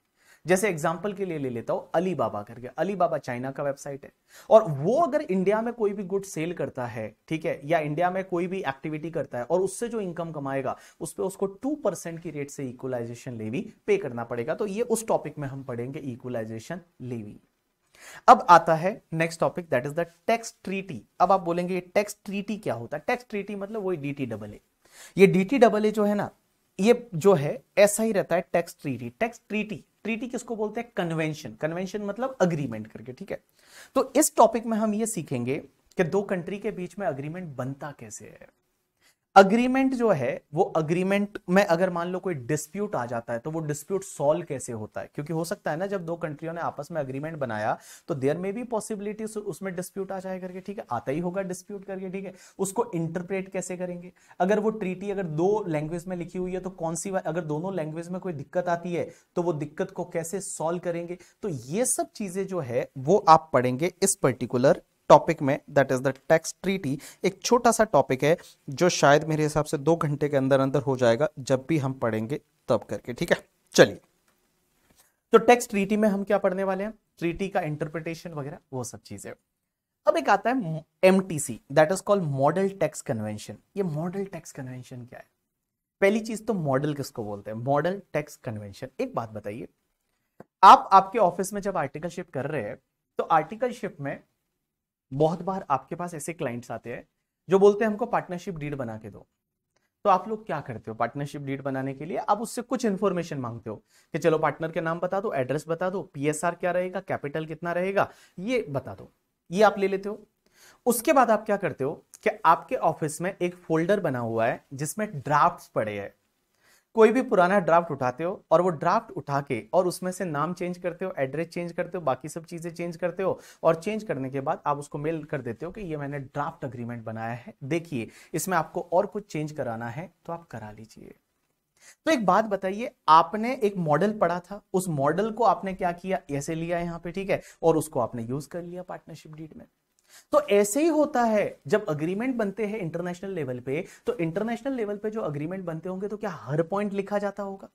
जैसे एग्जाम्पल के लिए ले लेता हूं अली बाबा करके अली बाबा चाइना का वेबसाइट है और वो अगर इंडिया में कोई भी गुड सेल करता है ठीक है या इंडिया में कोई भी एक्टिविटी करता है और उससे जो इनकम कमाएगा उस पर उसको टू परसेंट की रेट से इक्वलाइजेशन लेवी पे करना पड़ेगा तो ये उस टॉपिक में हम पढ़ेंगे इक्वलाइजेशन लेवी अब आता है next topic that is the tax treaty अब आप बोलेंगे टैक्स ट्रीटी क्या होता है टैक्स ट्रीटी मतलब वही टी डबल ए ये टी डबल ए जो है ना ये जो है ऐसा ही रहता है tax treaty tax treaty treaty किसको बोलते हैं कन्वेंशन कन्वेंशन मतलब अग्रीमेंट करके ठीक है तो इस टॉपिक में हम ये सीखेंगे कि दो कंट्री के बीच में अग्रीमेंट बनता कैसे है अग्रीमेंट जो है वो अग्रीमेंट में अगर मान लो कोई डिस्प्यूट आ जाता है तो वो डिस्प्यूट सॉल्व कैसे होता है क्योंकि हो सकता है ना जब दो कंट्रियों ने आपस में अग्रीमेंट बनाया तो देयर में भी पॉसिबिलिटी उसमें डिस्प्यूट आ जाए करके ठीक है आता ही होगा डिस्प्यूट करके ठीक है उसको इंटरप्रेट कैसे करेंगे अगर वो ट्रीटी अगर दो लैंग्वेज में लिखी हुई है तो कौन सी अगर दोनों लैंग्वेज में कोई दिक्कत आती है तो वो दिक्कत को कैसे सॉल्व करेंगे तो ये सब चीजें जो है वो आप पढ़ेंगे इस पर्टिकुलर टॉपिक में that is the tax treaty एक छोटा सा टॉपिक है जो शायद मेरे हिसाब से दो घंटे के अंदर अंदर हो जाएगा जब भी हम पढ़ेंगे तब करके ठीक है चलिए तो टैक्स ट्रीटी में हम क्या पढ़ने वाले हैं ट्रीटी का इंटरप्रिटेशन वगैरह वो सब चीजें अब एक आता है M T C that is called model tax convention ये मॉडल टैक्स कन्वेंशन क्या है पहली चीज तो मॉडल किसको बोलते हैं मॉडल टैक्स कन्वेंशन एक बात बताइए आप आपके ऑफिस में जब आर्टिकलशिप कर रहे हैं तो आर्टिकलशिप में बहुत बार आपके पास ऐसे क्लाइंट्स आते हैं जो बोलते हैं हमको पार्टनरशिप डीड बना के दो तो आप लोग क्या करते हो पार्टनरशिप डीड बनाने के लिए आप उससे कुछ इन्फॉर्मेशन मांगते हो कि चलो पार्टनर के नाम बता दो एड्रेस बता दो पीएसआर क्या रहेगा कैपिटल कितना रहेगा ये बता दो ये आप ले लेते हो उसके बाद आप क्या करते हो कि आपके ऑफिस में एक फोल्डर बना हुआ है जिसमें ड्राफ्ट्स पड़े हैं कोई भी पुराना ड्राफ्ट उठाते हो और वो ड्राफ्ट उठा के और उसमें से नाम चेंज करते हो एड्रेस चेंज करते हो बाकी सब चीज़ें चेंज करते हो और चेंज करने के बाद आप उसको मेल कर देते हो कि ये मैंने ड्राफ्ट अग्रीमेंट बनाया है देखिए इसमें आपको और कुछ चेंज कराना है तो आप करा लीजिए तो एक बात बताइए आपने एक मॉडल पढ़ा था उस मॉडल को आपने क्या किया ऐसे लिया यहाँ पे ठीक है और उसको आपने यूज कर लिया पार्टनरशिप डीट में तो ऐसे ही होता है जब अग्रीमेंट बनते हैं इंटरनेशनल लेवल पे तो इंटरनेशनल लेवल पे जो अग्रीमेंट बनते होंगे तो क्या हर पॉइंट लिखा जाता होगा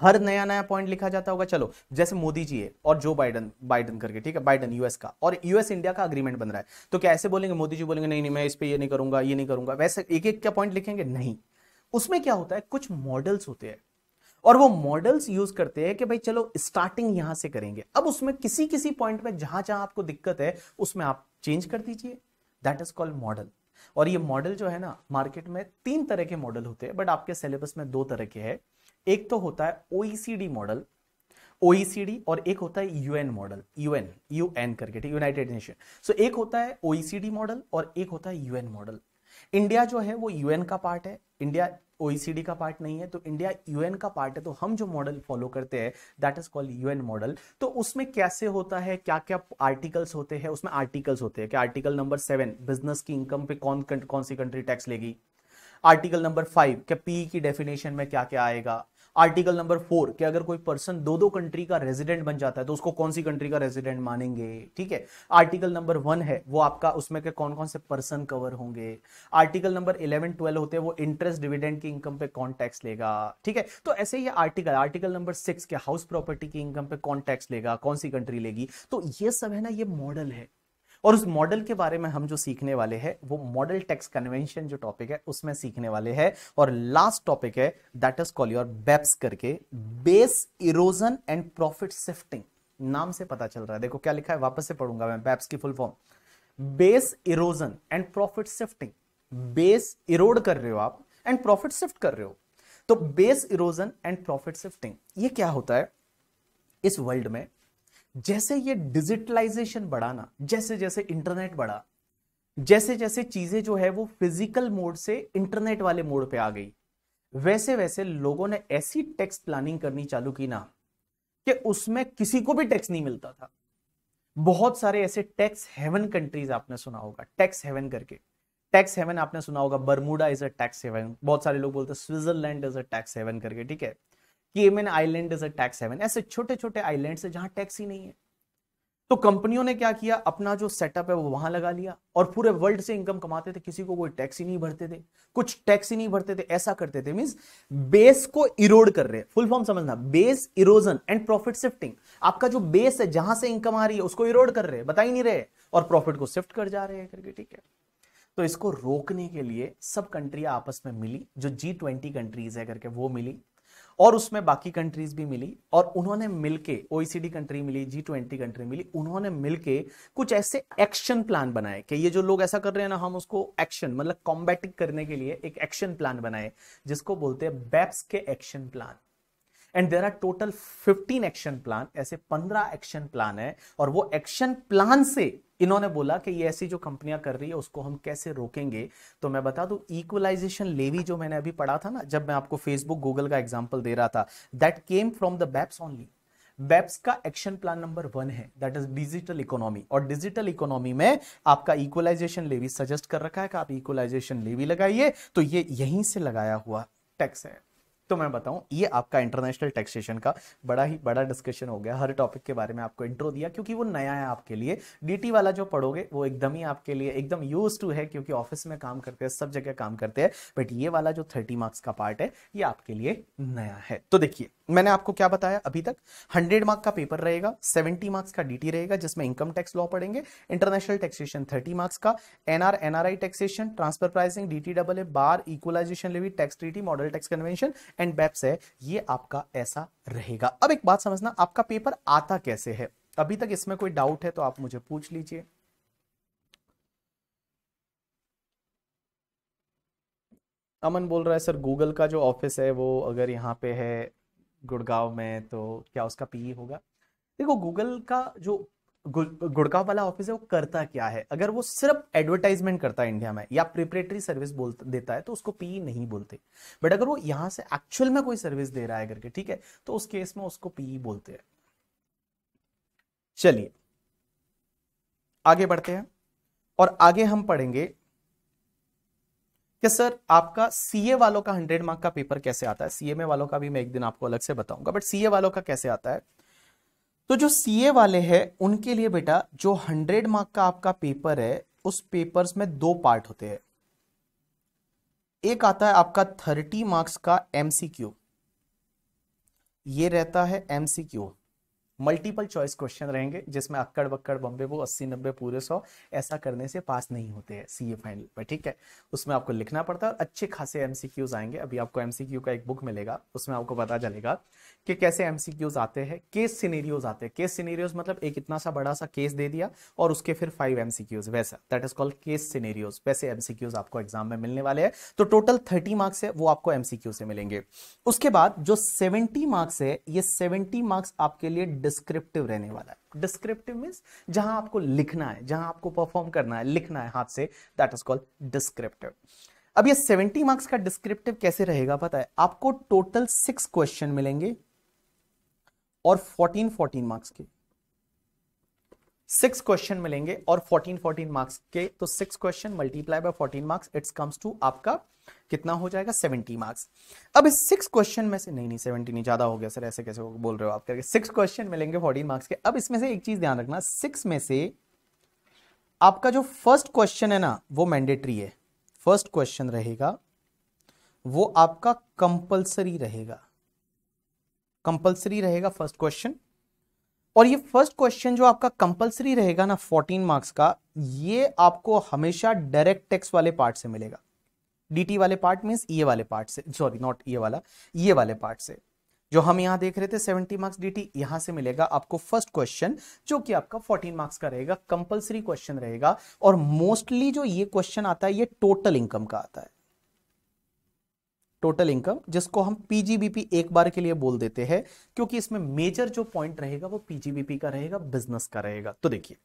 हर नया नया पॉइंट लिखा जाता होगा चलो जैसे मोदी जी है और जो बाइडन बाइडन करके ठीक है बाइडन यूएस का और यूएस इंडिया का अग्रीमेंट बन रहा है तो क्या ऐसे बोलेंगे मोदी जी बोलेंगे नहीं नहीं मैं इस पर ये नहीं करूंगा ये नहीं करूंगा वैसे एक एक क्या पॉइंट लिखेंगे नहीं उसमें क्या होता है कुछ मॉडल्स होते हैं और वो मॉडल्स यूज करते हैं कि भाई चलो स्टार्टिंग यहां से करेंगे अब उसमें किसी किसी पॉइंट में जहां जहां आपको दिक्कत है उसमें आप चेंज कर दीजिए दैट इज कॉल्ड मॉडल और ये मॉडल जो है ना मार्केट में तीन तरह के मॉडल होते हैं बट आपके सिलेबस में दो तरह के हैं एक तो होता है ओईसीडी मॉडल ओईसीडी और एक होता है यूएन मॉडल यूएन यूएन करके ठीक यूनाइटेड नेशन सो एक होता है ओईसीडी मॉडल और एक होता है यूएन मॉडल इंडिया जो है वो यूएन का पार्ट है इंडिया ओईसीडी का पार्ट नहीं है तो इंडिया यूएन का पार्ट है तो हम जो मॉडल फॉलो करते हैं that is called UN model तो उसमें कैसे होता है क्या क्या आर्टिकल्स होते हैं उसमें आर्टिकल्स होते हैं कि आर्टिकल नंबर सेवन बिजनेस की इनकम पे कौन कौन सी कंट्री टैक्स लेगी आर्टिकल नंबर फाइव क्या पी e की डेफिनेशन में क्या क्या आएगा आर्टिकल नंबर फोर कि अगर कोई पर्सन दो दो कंट्री का रेजिडेंट बन जाता है तो उसको कौन सी कंट्री का रेजिडेंट मानेंगे ठीक है आर्टिकल नंबर वन है वो आपका उसमें के कौन कौन से पर्सन कवर होंगे आर्टिकल नंबर इलेवन ट्वेल्व होते हैं वो इंटरेस्ट डिविडेंड की इनकम पे कौन टैक्स लेगा ठीक है तो ऐसे ही आर्टिकल आर्टिकल नंबर सिक्स के हाउस प्रॉपर्टी की इनकम पे कौन टैक्स लेगा कौन सी कंट्री लेगी तो ये सब है ना ये मॉडल है और उस मॉडल के बारे में हम जो सीखने वाले हैं वो मॉडल टैक्स कन्वेंशन जो टॉपिक है उसमें सीखने वाले हैं और लास्ट टॉपिक है that is call your BEPS करके base erosion and profit shifting नाम से पता चल रहा है देखो क्या लिखा है वापस से पढ़ूंगा मैं बेप्स की full form base erosion and profit shifting base erode कर रहे हो आप एंड प्रॉफिट शिफ्ट कर रहे हो तो base erosion and profit shifting ये क्या होता है इस वर्ल्ड में जैसे ये डिजिटलाइजेशन बढ़ा ना जैसे जैसे इंटरनेट बढ़ा जैसे जैसे चीजें जो है वो फिजिकल मोड से इंटरनेट वाले मोड पे आ गई वैसे वैसे लोगों ने ऐसी टैक्स प्लानिंग करनी चालू की ना कि उसमें किसी को भी टैक्स नहीं मिलता था बहुत सारे ऐसे टैक्स हेवन कंट्रीज आपने सुना होगा टैक्स हेवन करके टैक्स हेवन आपने सुना होगा Bermuda is a tax haven बहुत सारे लोग बोलते हैं Switzerland is a tax haven करके ठीक है Cayman island is a tax haven ऐसे छोटे छोटे आइलैंड है जहां टैक्स ही नहीं है तो कंपनियों ने क्या किया अपना जो सेटअप है वो वहां लगा लिया और पूरे वर्ल्ड से इनकम कमाते थे किसी को कोई टैक्स ही नहीं भरते थे कुछ टैक्स ही नहीं भरते थे ऐसा करते थे मींस बेस को इरोड कर रहे हैं फुल फॉर्म समझना base erosion and profit shifting आपका जो बेस है जहां से इनकम आ रही है उसको इरोड कर रहे हैं बता ही नहीं रहे और प्रॉफिट को शिफ्ट कर जा रहे हैं करके ठीक है तो इसको रोकने के लिए सब कंट्रियां आपस में मिली जो जी ट्वेंटी कंट्रीज है करके वो मिली और उसमें बाकी कंट्रीज भी मिली और उन्होंने मिलके ओईसीडी कंट्री मिली जी ट्वेंटी कंट्री मिली उन्होंने मिलके कुछ ऐसे एक्शन प्लान बनाए कि ये जो लोग ऐसा कर रहे हैं ना हम उसको एक्शन मतलब कॉम्बैटिक करने के लिए एक एक्शन प्लान बनाए जिसको बोलते हैं बैप्स के action plan and there are total fifteen action plan ऐसे पंद्रह एक्शन प्लान है और वो एक्शन प्लान से इन्होंने बोला कि ये ऐसी जो कंपनियां कर रही है उसको हम कैसे रोकेंगे तो मैं बता दूं इक्वलाइजेशन लेवी जो मैंने अभी पढ़ा था ना जब मैं आपको फेसबुक गूगल का एग्जाम्पल दे रहा था that came from the BEPS only BEPS का एक्शन प्लान नंबर वन है दैट इज डिजिटल इकोनॉमी और डिजिटल इकोनॉमी में आपका इक्वलाइजेशन लेवी सजेस्ट कर रखा है कि आप इक्वलाइजेशन लेवी लगाइए तो ये यहीं से लगाया हुआ टैक्स है तो मैं बताऊं ये आपका इंटरनेशनल टैक्सेशन का बड़ा ही बड़ा डिस्कशन हो गया हर टॉपिक के बारे में आपको इंट्रो दिया क्योंकि वो नया है आपके लिए डीटी वाला जो पढ़ोगे वो एकदम ही आपके लिए एकदम यूज टू है क्योंकि ऑफिस में काम करते हैं सब जगह काम करते हैं बट ये वाला जो थर्टी मार्क्स का पार्ट है ये आपके लिए नया है तो देखिए मैंने आपको क्या बताया अभी तक हंड्रेड मार्क का पेपर रहेगा सेवेंटी मार्क्स का डीटी रहेगा जिसमें इनकम टैक्स लॉ पढ़ेंगे इंटरनेशनल टैक्सेशन थर्टी मार्क्स का NR NRI taxation transfer pricing DT double A BAR equalisation levy tax treaty model tax convention and BEPS है ये आपका ऐसा रहेगा अब एक बात समझना आपका पेपर आता कैसे है अभी तक इसमें कोई डाउट है तो आप मुझे पूछ लीजिए अमन बोल रहा है सर गूगल का जो ऑफिस है वो अगर यहाँ पे है गुड़गांव में तो क्या उसका पीई e होगा देखो गूगल का जो गुड़गांव वाला ऑफिस है वो करता क्या है अगर वो सिर्फ एडवर्टाइजमेंट करता है इंडिया में या प्रिपरेटरी सर्विस बोल देता है तो उसको पीई नहीं बोलते बट अगर वो यहां से एक्चुअल में कोई सर्विस दे रहा है करके ठीक है तो उस केस में उसको पीई बोलते हैं चलिए आगे बढ़ते हैं और आगे हम पढ़ेंगे कि सर आपका सीए वालों का हंड्रेड मार्क का पेपर कैसे आता है सीए में वालों का भी मैं एक दिन आपको अलग से बताऊंगा बट सीए वालों का कैसे आता है तो जो ए वाले हैं उनके लिए बेटा जो हंड्रेड मार्क का आपका पेपर है उस पेपर्स में दो पार्ट होते हैं एक आता है आपका थर्टी मार्क्स का एमसीक्यू ये रहता है एमसीक्यू मल्टीपल चॉइस क्वेश्चन रहेंगे जिसमें अक्कड़ बक्कड़ बम्बे वो अस्सी नब्बे पूरे सौ ऐसा करने से पास नहीं होते हैं सी फाइनल पर ठीक है उसमें आपको लिखना पड़ता है और अच्छे खासे एम आएंगे अभी आपको एम का एक बुक मिलेगा उसमें आपको पता चलेगा कि कैसे एम आते हैं केस सीनेरियोज आते हैं केस सीनेरियोज मतलब एक इतना सा बड़ा सा केस दे दिया और उसके फिर फाइव एम वैसा that is called case scenarios वैसे एम आपको एग्जाम में मिलने वाले हैं तो टोटल थर्टी मार्क्स है वो आपको एम से मिलेंगे उसके बाद जो सेवेंटी मार्क्स है ये सेवेंटी मार्क्स आपके लिए डिस्क्रिप्टिव रहने वाला है डिस्क्रिप्टिव मीन्स जहां आपको लिखना है जहां आपको परफॉर्म करना है लिखना है हाथ say that is called descriptive अब ये 70 मार्क्स का डिस्क्रिप्टिव कैसे रहेगा पता है आपको टोटल सिक्स क्वेश्चन मिलेंगे और 14 14 मार्क्स के सिक्स क्वेश्चन मिलेंगे और फोर्टीन फोर्टीन मार्क्स के तो six question multiply by fourteen marks it's comes to आपका कितना हो जाएगा सेवेंटी मार्क्स अब इस सिक्स क्वेश्चन में से नहीं नहीं सेवेंटी नहीं ज्यादा हो गया सर ऐसे कैसे बोल रहे हो आप करके सिक्स क्वेश्चन मिलेंगे फोर्टीन मार्क्स के अब इसमें से एक चीज ध्यान रखना सिक्स में से आपका जो फर्स्ट क्वेश्चन है ना वो मैंडेटरी है फर्स्ट क्वेश्चन रहेगा वो आपका कंपल्सरी रहेगा कंपल्सरी रहेगा फर्स्ट क्वेश्चन और ये फर्स्ट क्वेश्चन जो आपका कंपलसरी रहेगा ना फोर्टीन मार्क्स का ये आपको हमेशा डायरेक्ट टेक्स वाले पार्ट से मिलेगा डीटी वाले पार्ट मीन ये वाले पार्ट से सॉरी नॉट ये वाला ये वाले पार्ट से जो हम यहां देख रहे थे 70 मार्क्स डीटी यहां से मिलेगा आपको फर्स्ट क्वेश्चन जो कि आपका 14 मार्क्स का रहेगा कंपलसरी क्वेश्चन रहेगा और मोस्टली जो ये क्वेश्चन आता है ये टोटल इनकम का आता है टोटल इनकम जिसको हम पीजीबीपी एक बार के लिए बोल देते हैं क्योंकि इसमें मेजर जो पॉइंट रहेगा वो पीजीबीपी का रहेगा बिजनेस का रहेगा तो देखिए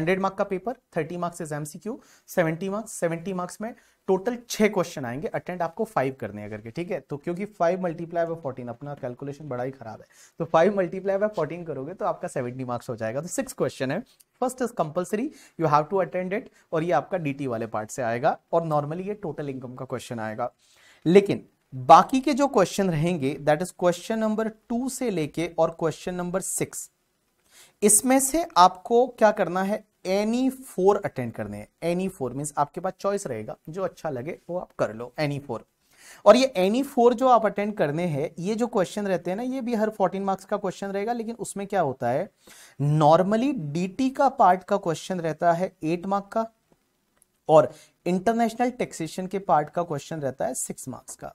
100 मार्क का paper 30 marks is MCQ 70 marks 70 marks में टोटल छह क्वेश्चन आएंगे अटेंड आपको फाइव करने अगर के ठीक है तो क्योंकि फाइव मल्टीप्लाई बाय फोर्टीन अपना कैलकुलेशन बड़ा ही खराब है तो फाइव मल्टीप्लाई बाय फोर्टीन करोगे तो आपका सेवेंटी मार्क्स हो जाएगा तो सिक्स क्वेश्चन है first is compulsory you have to attend it और ये आपका डीटी वाले पार्ट से आएगा और नॉर्मली ये टोटल इनकम का क्वेश्चन आएगा लेकिन बाकी के जो क्वेश्चन रहेंगे that is question number two से लेके और क्वेश्चन नंबर सिक्स इसमें से आपको क्या करना है एनी फोर अटेंड करने हैं एनी फोर मीन आपके पास चॉइस रहेगा जो अच्छा लगे वो आप कर लो एनी फोर और ये एनी फोर जो आप अटेंड करने हैं ये जो क्वेश्चन रहते हैं ना ये भी हर फोर्टीन मार्क्स का क्वेश्चन रहेगा लेकिन उसमें क्या होता है नॉर्मली डीटी का पार्ट का क्वेश्चन रहता है एट मार्क का और इंटरनेशनल टैक्सेशन के पार्ट का क्वेश्चन रहता है सिक्स मार्क्स का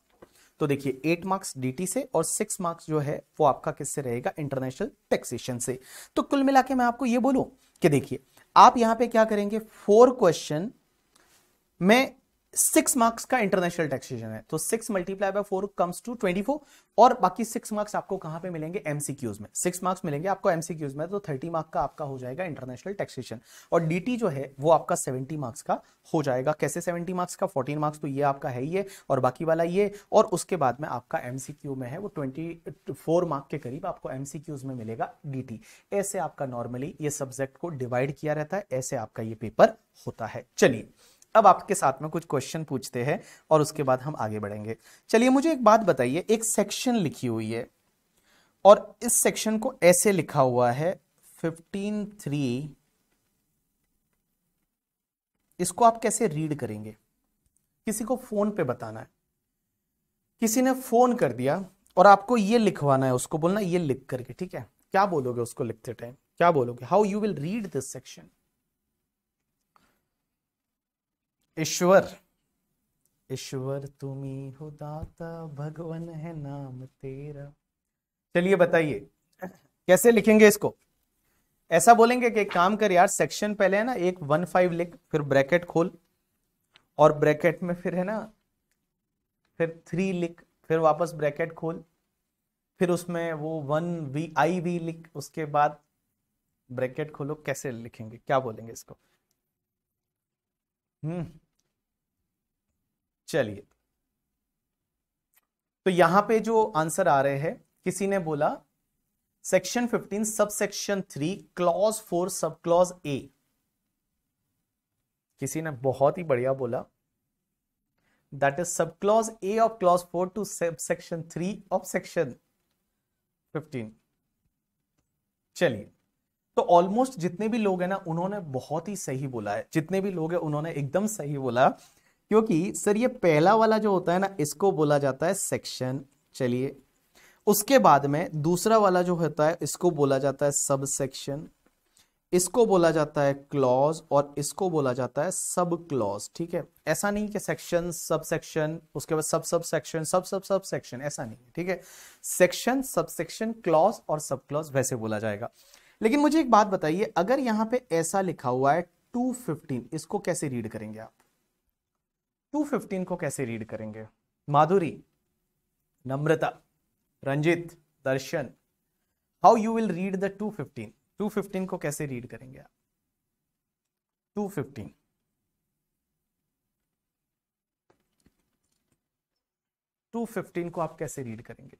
तो देखिए एट मार्क्स डीटी से और सिक्स मार्क्स जो है वो आपका किससे रहेगा इंटरनेशनल टैक्सेशन से तो कुल मिला के मैं आपको ये बोलूं कि देखिए आप यहां पे क्या करेंगे फोर क्वेश्चन में सिक्स मार्क्स का इंटरनेशनल टैक्सेशन है तो six multiply by four comes to twenty four और बाकी सिक्स मार्क्स आपको कहां पे मिलेंगे एमसीक्यूज में सिक्स मार्क्स मिलेंगे आपको एमसीक्यूज में तो थर्टी मार्क का आपका हो जाएगा इंटरनेशनल टैक्सेशन और डीटी जो है वो आपका सेवेंटी मार्क्स का हो जाएगा कैसे सेवेंटी मार्क्स का फोर्टीन मार्क्स तो ये आपका है ही है और बाकी वाला ये और उसके बाद में आपका एमसीक्यू में है वो ट्वेंटी फोर मार्क के करीब आपको एमसीक्यूज में मिलेगा डीटी ऐसे आपका नॉर्मली ये सब्जेक्ट को डिवाइड किया रहता है ऐसे आपका ये पेपर होता है चलिए अब आपके साथ में कुछ क्वेश्चन पूछते हैं और उसके बाद हम आगे बढ़ेंगे चलिए मुझे एक बात बताइए एक सेक्शन लिखी हुई है और इस सेक्शन को ऐसे लिखा हुआ है फिफ्टीन थ्री इसको आप कैसे रीड करेंगे किसी को फोन पे बताना है किसी ने फोन कर दिया और आपको ये लिखवाना है उसको बोलना ये लिख करके ठीक है क्या बोलोगे उसको लिखते टाइम क्या बोलोगे how you will read this section ईश्वर ईश्वर तुम्हें हो दाता भगवान है नाम तेरा चलिए बताइए कैसे लिखेंगे इसको ऐसा बोलेंगे कि काम कर यार सेक्शन पहले है ना एक वन फाइव लिख फिर ब्रैकेट खोल और ब्रैकेट में फिर है ना फिर थ्री लिख फिर वापस ब्रैकेट खोल फिर उसमें वो वन वी आई वी लिख उसके बाद ब्रैकेट खोलो कैसे लिखेंगे क्या बोलेंगे इसको हम्म चलिए तो यहां पे जो आंसर आ रहे हैं किसी ने बोला section 15 sub section three clause four sub clause A किसी ने बहुत ही बढ़िया बोला that is sub clause A of clause four to sub section three of section fifteen चलिए तो ऑलमोस्ट जितने भी लोग हैं ना उन्होंने बहुत ही सही बोला है जितने भी लोग हैं उन्होंने एकदम सही बोला क्योंकि सर ये पहला वाला जो होता है ना इसको बोला जाता है सेक्शन चलिए उसके बाद में दूसरा वाला जो होता है इसको बोला जाता है सब सेक्शन इसको बोला जाता है क्लॉज और इसको बोला जाता है सब क्लॉज ठीक है ऐसा नहीं कि सेक्शन सब सेक्शन उसके बाद सब सब सेक्शन सब सब सब सेक्शन ऐसा नहीं है ठीक है सेक्शन सब सेक्शन क्लॉज और सब क्लॉज वैसे बोला जाएगा लेकिन मुझे एक बात बताइए अगर यहां पे ऐसा लिखा हुआ है 215 इसको कैसे रीड करेंगे आप 215 को कैसे रीड करेंगे माधुरी नम्रता रंजित दर्शन how you will read the 215 215 को कैसे रीड करेंगे आप 215 215 को आप कैसे रीड करेंगे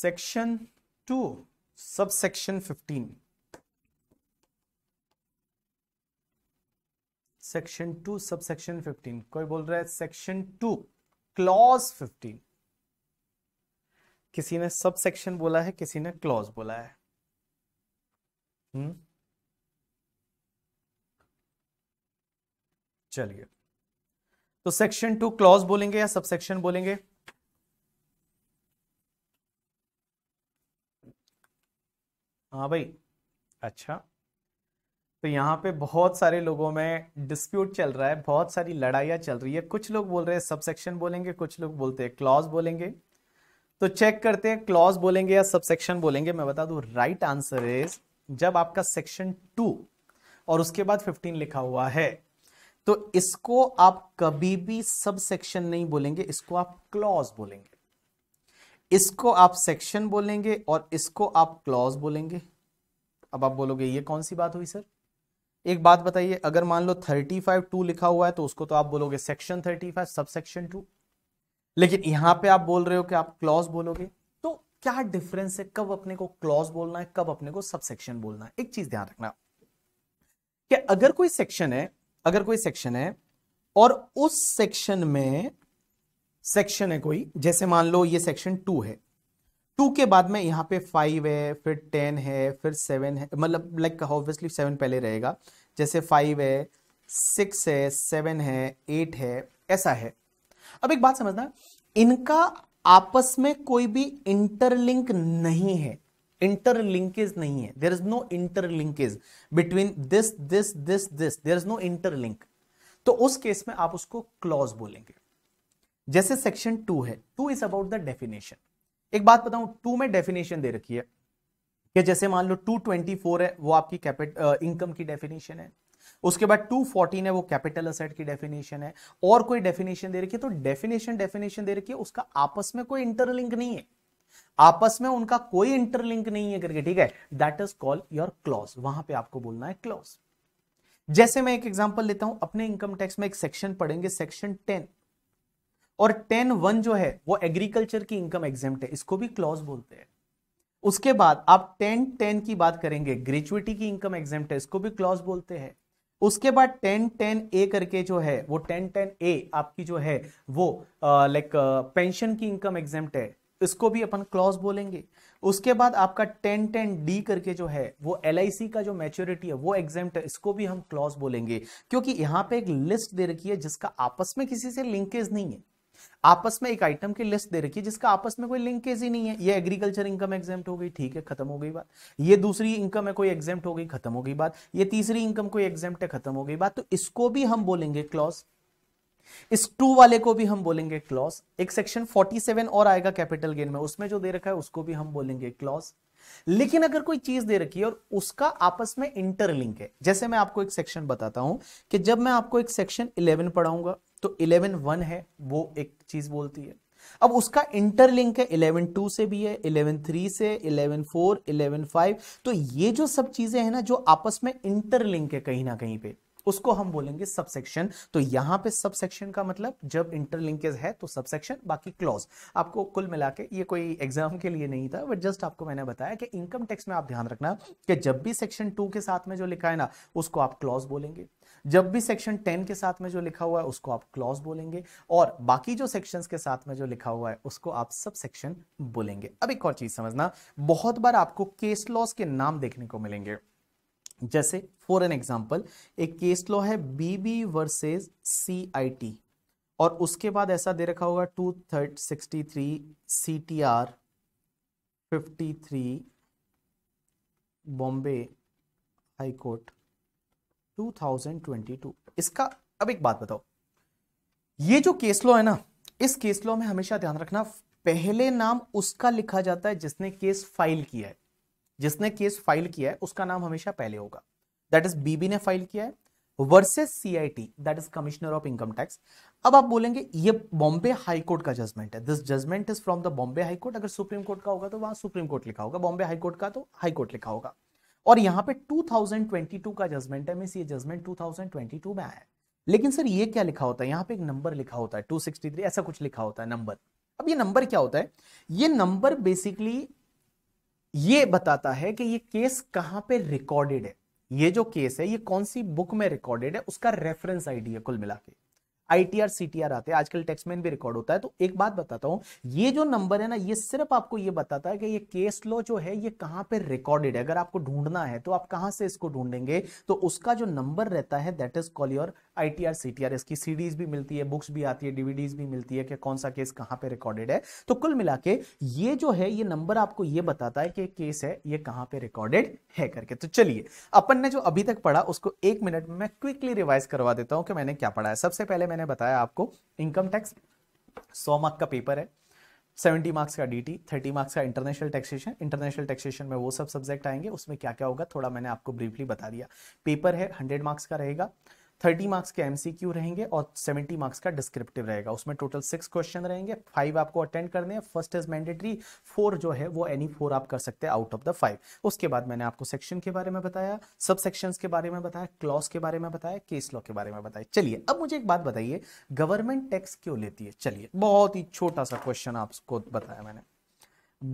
section two sub section fifteen section two sub section fifteen कोई बोल रहा है सेक्शन टू क्लॉज फिफ्टीन किसी ने सब सेक्शन बोला है किसी ने क्लॉज बोला है हम्म? चलिए तो सेक्शन टू क्लॉज बोलेंगे या सब सेक्शन बोलेंगे हाँ भाई अच्छा तो यहाँ पे बहुत सारे लोगों में डिस्प्यूट चल रहा है बहुत सारी लड़ाइयाँ चल रही है कुछ लोग बोल रहे हैं सबसेक्शन बोलेंगे कुछ लोग बोलते हैं क्लॉज बोलेंगे तो चेक करते हैं क्लॉज बोलेंगे या सबसेक्शन बोलेंगे मैं बता दू राइट आंसर इज जब आपका सेक्शन टू और उसके बाद फिफ्टीन लिखा हुआ है तो इसको आप कभी भी सब सेक्शन नहीं बोलेंगे इसको आप क्लॉज बोलेंगे इसको आप सेक्शन बोलेंगे और इसको आप क्लॉज बोलेंगे अब आप बोलोगे ये कौन सी बात हुई सर एक बात बताइए अगर मान लो थर्टी फाइव टू लिखा हुआ है तो उसको तो आप बोलोगे section thirty five sub section two लेकिन यहां पे आप बोल रहे हो कि आप क्लॉज बोलोगे तो क्या डिफरेंस है कब अपने को क्लॉज बोलना है कब अपने को सब सेक्शन बोलना है एक चीज ध्यान रखना कि अगर कोई सेक्शन है अगर कोई सेक्शन है और उस सेक्शन में सेक्शन है कोई जैसे मान लो ये सेक्शन टू है टू के बाद में यहाँ पे फाइव है फिर टेन है फिर सेवन है मतलब लाइक ऑब्वियसली सेवन पहले रहेगा जैसे फाइव है सिक्स है सेवन है एट है ऐसा है अब एक बात समझना इनका आपस में कोई भी इंटरलिंक नहीं है इंटरलिंकेज नहीं है there is no interlinkage between this this this this there is no interlink तो उस केस में आप उसको क्लॉज बोलेंगे जैसे सेक्शन टू है two is about the definition एक बात बताऊं टू में डेफिनेशन दे रखी है कि जैसे मान लो 224 है वो आपकी कैपिट इनकम की डेफिनेशन है उसके बाद 214 है वो कैपिटल असेट की डेफिनेशन है और कोई डेफिनेशन दे रखी है तो डेफिनेशन डेफिनेशन दे रखी है उसका आपस में कोई इंटरलिंक नहीं है आपस में उनका कोई इंटरलिंक नहीं है करके ठीक है that is call your clause वहां पे आपको बोलना है क्लॉज जैसे मैं एक एग्जांपल लेता हूं अपने इनकम टैक्स में एक सेक्शन पढ़ेंगे सेक्शन टेन और टेन वन जो है वो एग्रीकल्चर की इनकम एग्जाम है इसको भी क्लॉज बोलते हैं उसके बाद आप टेन टेन की बात करेंगे ग्रेचुअटी की इनकम एग्जाम है इसको भी क्लॉज बोलते हैं उसके बाद टेन टेन ए करके जो है वो टेन टेन ए आपकी जो है वो लाइक पेंशन की इनकम एग्जाम है इसको भी अपन क्लॉज बोलेंगे उसके बाद आपका टेन टेन डी करके जो है वो एल का जो मेच्योरिटी है वो एग्जाम है इसको भी हम क्लॉज बोलेंगे क्योंकि यहाँ पे एक लिस्ट दे रखी है जिसका आपस में किसी से लिंकेज नहीं है आपस में एक आइटम की लिस्ट दे रखी है जिसका आपस में कोई लिंकेज ही नहीं है ये एग्रीकल्चर इनकम एग्जाम हो गई ठीक है खत्म हो गई बात ये दूसरी इनकम है कोई एग्जाम हो गई खत्म हो गई बात ये तीसरी इनकम कोई एग्जाम है खत्म हो गई बात तो इसको भी हम बोलेंगे क्लॉज इस टू वाले को भी हम बोलेंगे क्लॉज एक सेक्शन 47 और आएगा कैपिटल गेन में उसमें जो दे रखा है उसको भी हम बोलेंगे क्लॉज लेकिन अगर कोई चीज दे रखी है और उसका आपस में इंटरलिंक है जैसे मैं आपको एक सेक्शन बताता हूं कि जब मैं आपको एक सेक्शन 11 पढ़ाऊंगा तो इलेवन वन है वो एक चीज बोलती है अब उसका इंटरलिंक है इलेवन टू से भी है इलेवन थ्री से इलेवन फोर इलेवन फाइव तो ये जो सब चीजें हैं ना जो आपस में इंटरलिंक है कहीं ना कहीं पे उसको हम बोलेंगे सबसेक्शन तो यहां पे सबसेक्शन का मतलब जब इंटरलिंकेज है तो सबसेक्शन बाकी क्लॉज आपको कुल मिला के ये कोई एग्जाम के लिए नहीं था बट जस्ट आपको मैंने बताया कि इनकम टैक्स में आप ध्यान रखना कि जब भी सेक्शन टू के साथ में जो लिखा है ना उसको आप क्लॉज बोलेंगे जब भी सेक्शन टेन के साथ में जो लिखा हुआ है उसको आप क्लॉज बोलेंगे और बाकी जो सेक्शन के साथ में जो लिखा हुआ है उसको आप सब सेक्शन बोलेंगे अब एक और चीज समझना बहुत बार आपको केस लॉस के नाम देखने को मिलेंगे जैसे फॉर एन एग्जाम्पल एक केस लॉ है BB versus C I T और उसके बाद ऐसा दे रखा होगा two thirty sixty three C T R fifty three Bombay high court 2022 इसका अब एक बात बताओ ये जो केस लॉ है ना इस केस लॉ में हमेशा ध्यान रखना पहले नाम उसका लिखा जाता है जिसने केस फाइल किया है जिसने केस फाइल किया है उसका नाम हमेशा पहले होगा दैट इज बीबी ने फाइल किया है versus CIT that is commissioner of income tax अब आप बोलेंगे ये बॉम्बे हाई कोर्ट का जजमेंट है this judgment is from the Bombay high court अगर सुप्रीम कोर्ट का होगा तो वहां सुप्रीम कोर्ट लिखा होगा बॉम्बे हाई कोर्ट का तो हाई कोर्ट लिखा होगा और यहाँ पे 2022 का जजमेंट है मीन ये जजमेंट 2022 में आया है लेकिन सर ये क्या लिखा होता है यहाँ पे एक नंबर लिखा होता है 263 ऐसा कुछ लिखा होता है नंबर अब ये नंबर क्या होता है ये नंबर बेसिकली ये बताता है कि ये केस कहाँ पे रिकॉर्डेड है ये जो केस है ये कौन सी बुक में रिकॉर्डेड है उसका रेफरेंस आईडी है कुल मिला के आईटीआर सीटीआर आते हैं आजकल टैक्समैन भी रिकॉर्ड होता है तो एक बात बताता हूँ ये जो नंबर है ना ये सिर्फ आपको ये बताता है कि ये केस लॉ जो है ये कहाँ पे रिकॉर्डेड है अगर आपको ढूंढना है तो आप कहाँ से इसको ढूंढेंगे तो उसका जो नंबर रहता है that is call your I T R C T R इसकी सीडीज भी मिलती है बुक्स भी आती है डीवीडीज भी मिलती है कि कौन सा केस कहाँ पे रिकॉर्डेड है तो कुल मिला के ये जो है ये नंबर आपको ये बताता है कि केस है ये कहाँ पे रिकॉर्डेड है करके तो चलिए अपन ने जो अभी तक पढ़ा उसको एक मिनट में मैं क्विकली रिवाइज करवा देता हूँ कि मैंने क्या पढ़ा है सबसे पहले मैंने बताया आपको इनकम टैक्स सौ मार्क का पेपर है सेवेंटी मार्क्स का डीटी थर्टी मार्क्स का इंटरनेशनल टैक्सेशन इंटरनेशनल टैक्सेशन में वो सब सब्जेक्ट आएंगे उसमें क्या क्या होगा थोड़ा मैंने आपको ब्रीफली बता दिया पेपर है हंड्रेड मार्क्स का रहेगा थर्टी मार्क्स के एमसीक्यू रहेंगे और सेवेंटी मार्क्स का डिस्क्रिप्टिव रहेगा उसमें टोटल सिक्स क्वेश्चन रहेंगे फाइव आपको अटेंड करने हैं फर्स्ट इज मैंडेटरी फोर जो है वो एनी फोर आप कर सकते हैं आउट ऑफ द फाइव उसके बाद मैंने आपको सेक्शन के बारे में बताया सब सेक्शन के बारे में बताया क्लॉस के बारे में बताया केस लॉ के बारे में बताया चलिए अब मुझे एक बात बताइए गवर्नमेंट टैक्स क्यों लेती है चलिए बहुत ही छोटा सा क्वेश्चन आपको बताया मैंने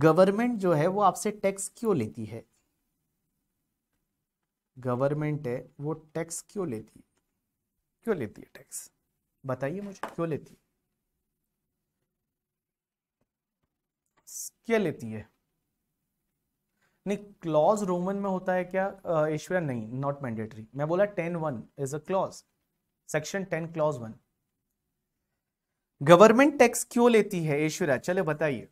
गवर्नमेंट जो है वो आपसे टैक्स क्यों लेती है गवर्नमेंट है वो टैक्स क्यों लेती है क्यों लेती है टैक्स बताइए मुझे क्यों लेती है क्या लेती है नहीं क्लॉज रोमन में होता है क्या ऐश्वर्या uh, नहीं नॉट मैंडेटरी मैं बोला ten one is a clause section ten clause one government tax क्यों लेती है ऐश्वर्या चले बताइए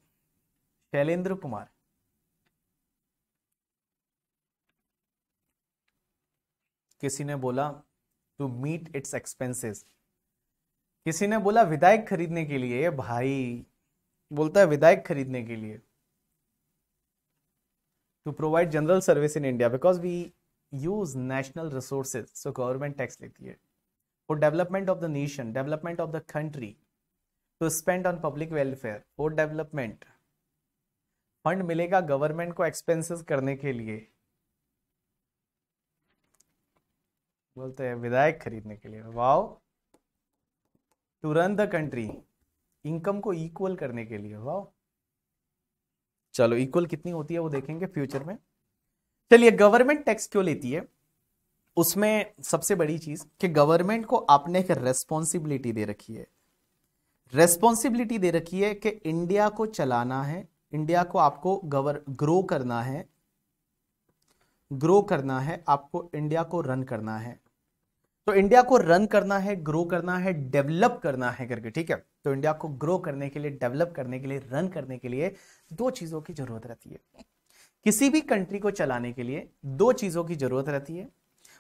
शैलेंद्र कुमार किसी ने बोला टू मीट इट्स एक्सपेंसेस किसी ने बोला विधायक खरीदने के लिए भाई बोलता है विधायक खरीदने के लिए to provide general service in India because we use national resources so government tax लेती है for development of the nation development of the country to spend on public welfare for development fund मिलेगा government को expenses करने के लिए बोलते हैं विधायक खरीदने के लिए wow to run the country income को इक्वल करने के लिए वाओ चलो इक्वल कितनी होती है वो देखेंगे फ्यूचर में चलिए गवर्नमेंट टैक्स क्यों लेती है उसमें सबसे बड़ी चीज कि गवर्नमेंट को आपने एक रेस्पॉन्सिबिलिटी दे रखी है रेस्पॉन्सिबिलिटी दे रखी है कि इंडिया को चलाना है इंडिया को आपको गवर ग्रो करना है ग्रो करना है आपको इंडिया को रन करना है तो इंडिया को रन करना है ग्रो करना है डेवलप करना है करके ठीक है तो इंडिया को ग्रो करने के लिए डेवलप करने के लिए रन करने के लिए दो चीज़ों की ज़रूरत रहती है किसी भी कंट्री को चलाने के लिए दो चीज़ों की ज़रूरत रहती है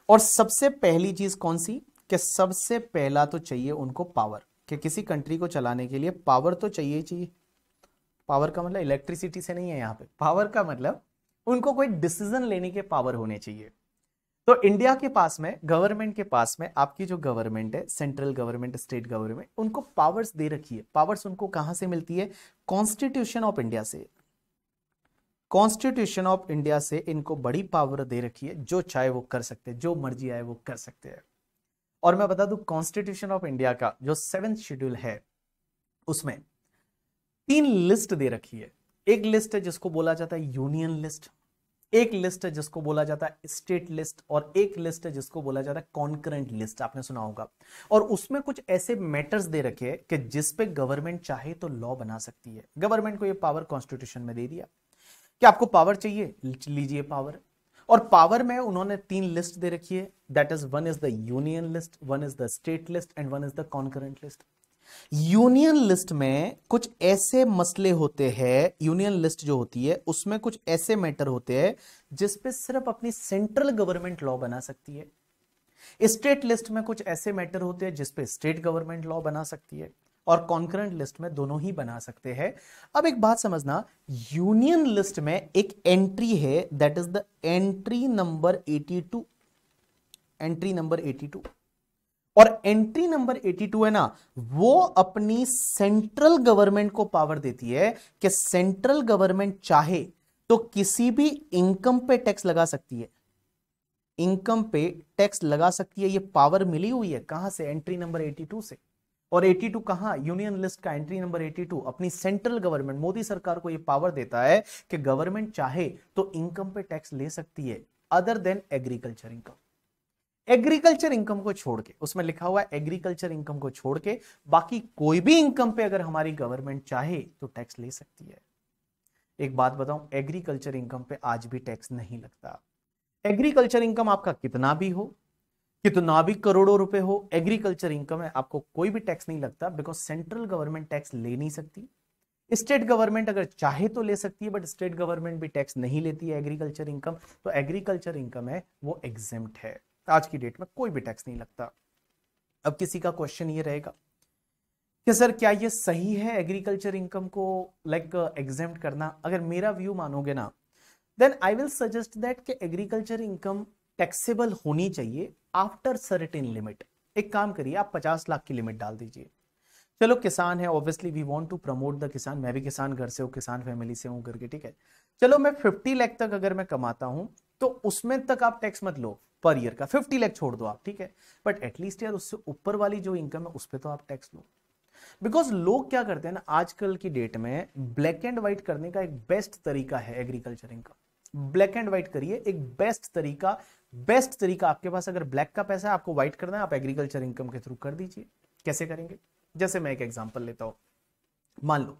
और सबसे पहली चीज़ कौन सी कि सबसे पहला तो चाहिए उनको पावर कि किसी कंट्री को चलाने के लिए पावर तो चाहिए ही चाहिए पावर का मतलब इलेक्ट्रिसिटी से नहीं है यहाँ पे पावर का मतलब उनको कोई डिसीजन लेने के पावर होने चाहिए तो इंडिया के पास में गवर्नमेंट के पास में आपकी जो गवर्नमेंट है सेंट्रल गवर्नमेंट स्टेट गवर्नमेंट उनको पावर्स दे रखी है पावर्स उनको कहां से मिलती है कॉन्स्टिट्यूशन ऑफ इंडिया से कॉन्स्टिट्यूशन ऑफ इंडिया से इनको बड़ी पावर दे रखी है जो चाहे वो कर सकते हैं जो मर्जी आए वो कर सकते हैं और मैं बता दू कॉन्स्टिट्यूशन ऑफ इंडिया का जो सेवेंथ शेड्यूल है उसमें तीन लिस्ट दे रखी है एक लिस्ट है जिसको बोला जाता है यूनियन लिस्ट एक लिस्ट है जिसको बोला जाता है स्टेट लिस्ट और एक लिस्ट है जिसको बोला जाता है कॉन्करेंट लिस्ट आपने सुना होगा और उसमें कुछ ऐसे मैटर्स दे रखे हैं कि जिस पे गवर्नमेंट चाहे तो लॉ बना सकती है गवर्नमेंट को ये पावर कॉन्स्टिट्यूशन में दे दिया कि आपको पावर चाहिए लीजिए पावर और पावर में उन्होंने तीन लिस्ट दे रखी है that is one is the union list one is the state list and one is the concurrent list union list में कुछ ऐसे मसले होते हैं यूनियन लिस्ट जो होती है उसमें कुछ ऐसे मैटर होते हैं जिसपे सिर्फ अपनी सेंट्रल गवर्नमेंट लॉ बना सकती है स्टेट लिस्ट में कुछ ऐसे मैटर होते हैं जिसपे स्टेट गवर्नमेंट लॉ बना सकती है और कॉन्करेंट लिस्ट में दोनों ही बना सकते हैं अब एक बात समझना यूनियन लिस्ट में एक एंट्री है that is the entry number 82 entry number 82 और एंट्री नंबर 82 है ना वो अपनी सेंट्रल गवर्नमेंट को पावर देती है कि सेंट्रल गवर्नमेंट चाहे तो किसी भी इनकम पे टैक्स लगा सकती है इनकम पे टैक्स लगा सकती है ये पावर मिली हुई है कहां से एंट्री नंबर 82 से और 82 टू कहां यूनियन लिस्ट का एंट्री नंबर 82 अपनी सेंट्रल गवर्नमेंट मोदी सरकार को ये पावर देता है कि गवर्नमेंट चाहे तो इनकम पे टैक्स ले सकती है other than agriculture income agriculture income को छोड़ के उसमें लिखा हुआ है एग्रीकल्चर इनकम को छोड़ के बाकी कोई भी इनकम पे अगर हमारी गवर्नमेंट चाहे तो टैक्स ले सकती है एक बात बताऊं एग्रीकल्चर इनकम पे आज भी टैक्स नहीं लगता एग्रीकल्चर इनकम आपका कितना भी हो कितना भी करोड़ों रुपए हो एग्रीकल्चर इनकम है आपको कोई भी टैक्स नहीं लगता बिकॉज सेंट्रल गवर्नमेंट टैक्स ले नहीं सकती स्टेट गवर्नमेंट अगर चाहे तो ले सकती है बट स्टेट गवर्नमेंट भी टैक्स नहीं लेती है एग्रीकल्चर इनकम तो एग्रीकल्चर इनकम है वो एग्जेम्प्ट है आज की डेट में कोई भी टैक्स नहीं लगता अब किसी का क्वेश्चन ये रहेगा कि सर क्या ये सही है एग्रीकल्चर इनकम को लाइक एग्जाम करना अगर मेरा व्यू मानोगे ना then I will suggest that कि एग्रीकल्चर इनकम टैक्सेबल होनी चाहिए आफ्टर सर्टेन लिमिट एक काम करिए आप 50 लाख की लिमिट डाल दीजिए चलो किसान है obviously we want to promote the kisan मैं भी किसान घर से हूँ किसान फैमिली से हूँ के ठीक है चलो मैं फिफ्टी लैख तक अगर मैं कमाता हूँ तो उसमें तक आप टैक्स मत लो पर ईयर का फिफ्टी लैख छोड़ दो आप ठीक है बट एटलीस्ट यार उससे ऊपर वाली जो इनकम है उस पर तो आप टैक्स लो बिकॉज लोग क्या करते हैं ना आजकल की डेट में ब्लैक एंड व्हाइट करने का एक बेस्ट तरीका है agriculture income black and white करिए एक बेस्ट तरीका बेस्ट तरीका आपके पास अगर ब्लैक का पैसा है आपको व्हाइट करना है आप एग्रीकल्चर इनकम के थ्रू कर दीजिए कैसे करेंगे जैसे मैं एक एग्जाम्पल लेता हूं मान लो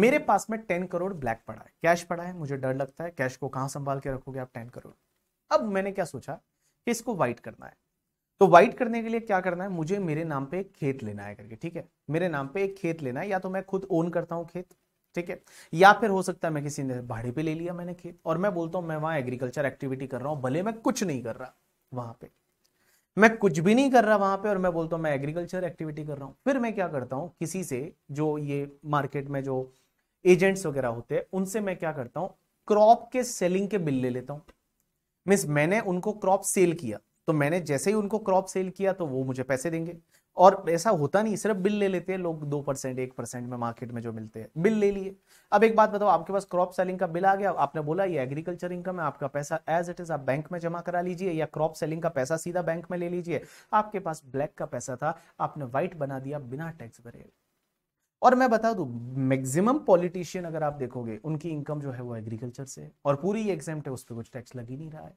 मेरे पास में टेन करोड़ ब्लैक पड़ा है कैश पड़ा है मुझे डर लगता है कैश को कहाँ संभाल के रखोगे आप टेन करोड़ अब मैंने क्या सोचा कि इसको वाइट करना है तो वाइट करने के लिए क्या करना है मुझे मेरे नाम पे एक खेत लेना है करके ठीक है मेरे नाम पे एक खेत लेना है या तो मैं खुद ओन करता हूँ खेत ठीक है या फिर हो सकता है मैं किसी ने भाड़े पे ले लिया मैंने खेत और मैं बोलता हूँ मैं वहां एग्रीकल्चर एक्टिविटी कर रहा हूँ भले मैं कुछ नहीं कर रहा वहां पे मैं कुछ भी नहीं कर रहा वहां पे और मैं बोलता हूँ मैं एग्रीकल्चर एक्टिविटी कर रहा हूँ फिर मैं क्या करता हूँ किसी से जो ये मार्केट में जो एजेंट्स वगैरह होते हैं उनसे मैं क्या करता हूँ क्रॉप के सेलिंग के बिल ले लेता हूँ मीन्स मैंने उनको क्रॉप सेल किया तो मैंने जैसे ही उनको क्रॉप सेल किया तो वो मुझे पैसे देंगे और ऐसा होता नहीं सिर्फ बिल ले लेते हैं लोग दो परसेंट एक परसेंट में मार्केट में जो मिलते हैं बिल ले लिए अब एक बात बताओ आपके पास क्रॉप सेलिंग का बिल आ गया आपने बोला ये एग्रीकल्चर इनकम है आपका पैसा एज इट इज आप बैंक में जमा करा लीजिए या क्रॉप सेलिंग का पैसा सीधा बैंक में ले लीजिए आपके पास ब्लैक का पैसा था आपने व्हाइट बना दिया बिना टैक्स भरे और मैं बता दूं मैक्सिमम पॉलिटिशियन अगर आप देखोगे उनकी इनकम जो है वो एग्रीकल्चर से है और पूरी एग्जाम है उस पर कुछ टैक्स लग ही नहीं रहा है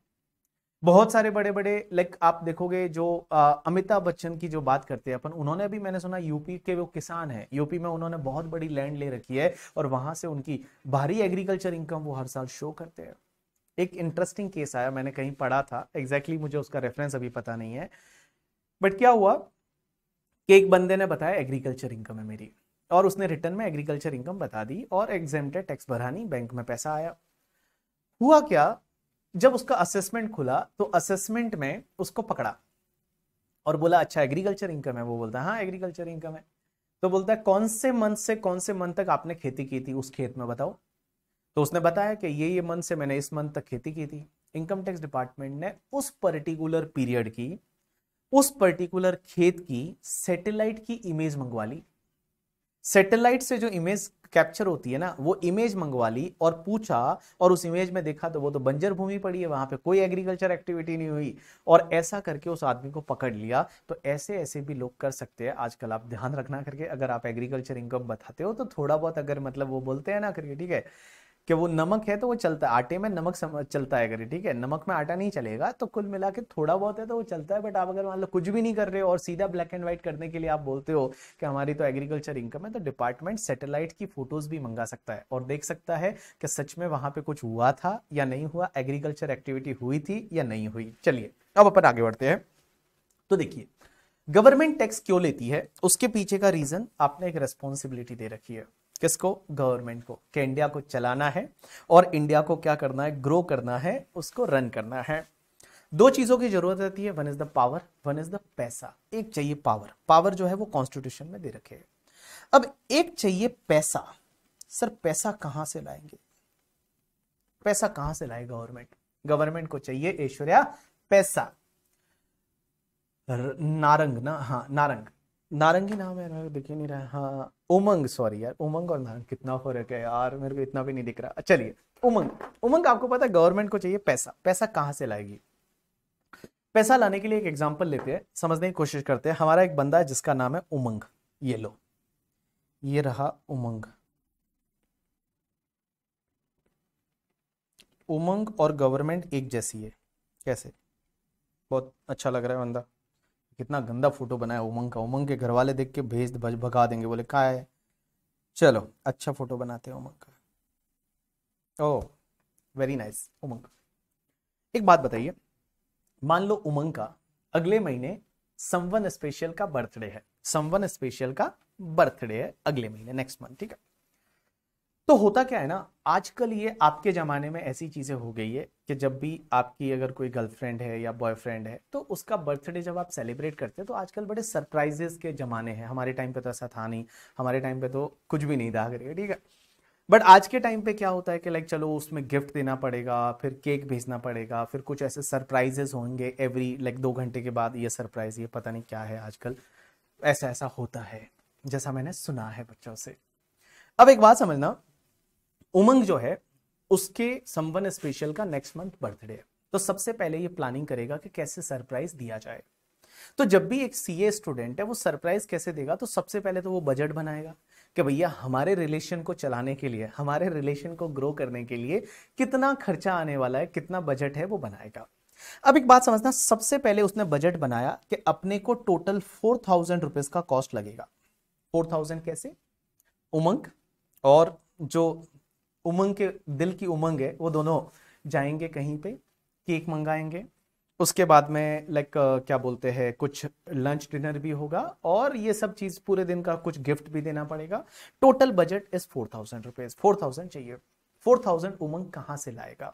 बहुत सारे बड़े बड़े लाइक आप देखोगे जो अमिताभ बच्चन की जो बात करते हैं अपन उन्होंने भी मैंने सुना यूपी के वो किसान है यूपी में उन्होंने बहुत बड़ी लैंड ले रखी है और वहां से उनकी भारी एग्रीकल्चर इनकम वो हर साल शो करते हैं एक इंटरेस्टिंग केस आया मैंने कहीं पढ़ा था एग्जैक्टली exactly मुझे उसका रेफरेंस अभी पता नहीं है बट क्या हुआ कि एक बंदे ने बताया एग्रीकल्चर इनकम है मेरी और उसने रिटर्न में एग्रीकल्चर इनकम बता दी और एग्जेमटेड टैक्स भरा नहीं बैंक में पैसा आया हुआ क्या जब उसका असेसमेंट खुला तो असेसमेंट में उसको पकड़ा और बोला अच्छा एग्रीकल्चर इनकम है वो बोलता है हाँ एग्रीकल्चर इनकम है तो बोलता है कौन से मंथ से कौन से मंथ तक आपने खेती की थी उस खेत में बताओ तो उसने बताया कि ये ये मंथ से मैंने इस मंथ तक खेती की थी इनकम टैक्स डिपार्टमेंट ने उस पर्टिकुलर पीरियड की उस पर्टिकुलर खेत की सेटेलाइट की इमेज मंगवा ली सेटेलाइट से जो इमेज कैप्चर होती है ना वो इमेज मंगवा ली और पूछा और उस इमेज में देखा तो वो तो बंजर भूमि पड़ी है वहां पे कोई एग्रीकल्चर एक्टिविटी नहीं हुई और ऐसा करके उस आदमी को पकड़ लिया तो ऐसे ऐसे भी लोग कर सकते हैं आजकल आप ध्यान रखना करके अगर आप एग्रीकल्चर इनकम बताते हो तो थोड़ा बहुत अगर मतलब वो बोलते हैं ना करके ठीक है कि वो नमक है तो वो चलता है आटे में नमक चलता है अगर ठीक है नमक में आटा नहीं चलेगा तो कुल मिला के थोड़ा बहुत है तो वो चलता है बट आप अगर मान लो कुछ भी नहीं कर रहे हो और सीधा ब्लैक एंड व्हाइट करने के लिए आप बोलते हो कि हमारी तो एग्रीकल्चर इनकम है तो डिपार्टमेंट सेटेलाइट की फोटोज भी मंगा सकता है और देख सकता है कि सच में वहां पर कुछ हुआ था या नहीं हुआ एग्रीकल्चर एक्टिविटी हुई थी या नहीं हुई चलिए अब अपन आगे बढ़ते हैं तो देखिए गवर्नमेंट टैक्स क्यों लेती है उसके पीछे का रीजन आपने एक रेस्पॉन्सिबिलिटी दे रखी है किसको गवर्नमेंट को कि इंडिया को चलाना है और इंडिया को क्या करना है ग्रो करना है उसको रन करना है दो चीज़ों की जरूरत रहती है one is the power one is the paisa एक चाहिए पावर पावर जो है वो कॉन्स्टिट्यूशन में दे रखे है अब एक चाहिए पैसा सर पैसा कहां से लाएंगे पैसा कहां से लाए गवर्नमेंट गवर्नमेंट को चाहिए ऐश्वर्या पैसा नारंग ना हाँ नारंग नारंगी नाम है दिख नहीं रहा हाँ उमंग सॉरी यार उमंग और नारंग कितना फर्क है यार मेरे को इतना भी नहीं दिख रहा अच्छा, चलिए उमंग उमंग आपको पता है गवर्नमेंट को चाहिए पैसा पैसा कहाँ से लाएगी पैसा लाने के लिए एक एग्जाम्पल लेते हैं समझने की कोशिश करते हैं हमारा एक बंदा है जिसका नाम है उमंग ये लो ये रहा उमंग उमंग और गवर्नमेंट एक जैसी है कैसे बहुत अच्छा लग रहा है बंदा कितना गंदा फोटो बनाया उमंग का उमंग के घर वाले देख के भेज भगा देंगे बोले का है चलो अच्छा फोटो बनाते हैं उमंग का ओ वेरी नाइस उमंग एक बात बताइए मान लो उमंग का अगले महीने संवन स्पेशल का बर्थडे है संवन स्पेशल का बर्थडे है अगले महीने नेक्स्ट मंथ ठीक है तो होता क्या है ना आजकल ये आपके जमाने में ऐसी चीजें हो गई है कि जब भी आपकी अगर कोई गर्लफ्रेंड है या बॉयफ्रेंड है तो उसका बर्थडे जब आप सेलिब्रेट करते हैं तो आजकल बड़े सरप्राइजेस के ज़माने हैं हमारे टाइम पे तो ऐसा था नहीं हमारे टाइम पे तो कुछ भी नहीं था करेगा ठीक है बट आज के टाइम पे क्या होता है कि लाइक चलो उसमें गिफ्ट देना पड़ेगा फिर केक भेजना पड़ेगा फिर कुछ ऐसे सरप्राइजेस होंगे एवरी लाइक दो घंटे के बाद ये सरप्राइज ये पता नहीं क्या है आजकल ऐसा ऐसा होता है जैसा मैंने सुना है बच्चों से अब एक बात समझना उमंग जो है उसके समवन स्पेशल का नेक्स्ट मंथ बर्थडे है तो सबसे पहले ये प्लानिंग करेगा कि कैसे सरप्राइज दिया जाए तो जब भी एक ए स्टूडेंट है वो सरप्राइज कैसे देगा तो सबसे पहले तो वो बजट बनाएगा कि भैया हमारे रिलेशन को चलाने के लिए हमारे रिलेशन को ग्रो करने के लिए कितना खर्चा आने वाला है कितना बजट है वो बनाएगा अब एक बात समझना सबसे पहले उसने बजट बनाया कि अपने को टोटल फोर थाउजेंड रुपीज का कॉस्ट लगेगा फोर थाउजेंड कैसे उमंग और जो उमंग के दिल की उमंग है वो दोनों जाएंगे कहीं पे केक मंगाएंगे उसके बाद में लाइक uh, क्या बोलते हैं कुछ लंच डिनर भी होगा और ये सब चीज़ पूरे दिन का कुछ गिफ्ट भी देना पड़ेगा total budget is four thousand rupees four thousand चाहिए फोर थाउजेंड उमंग कहाँ से लाएगा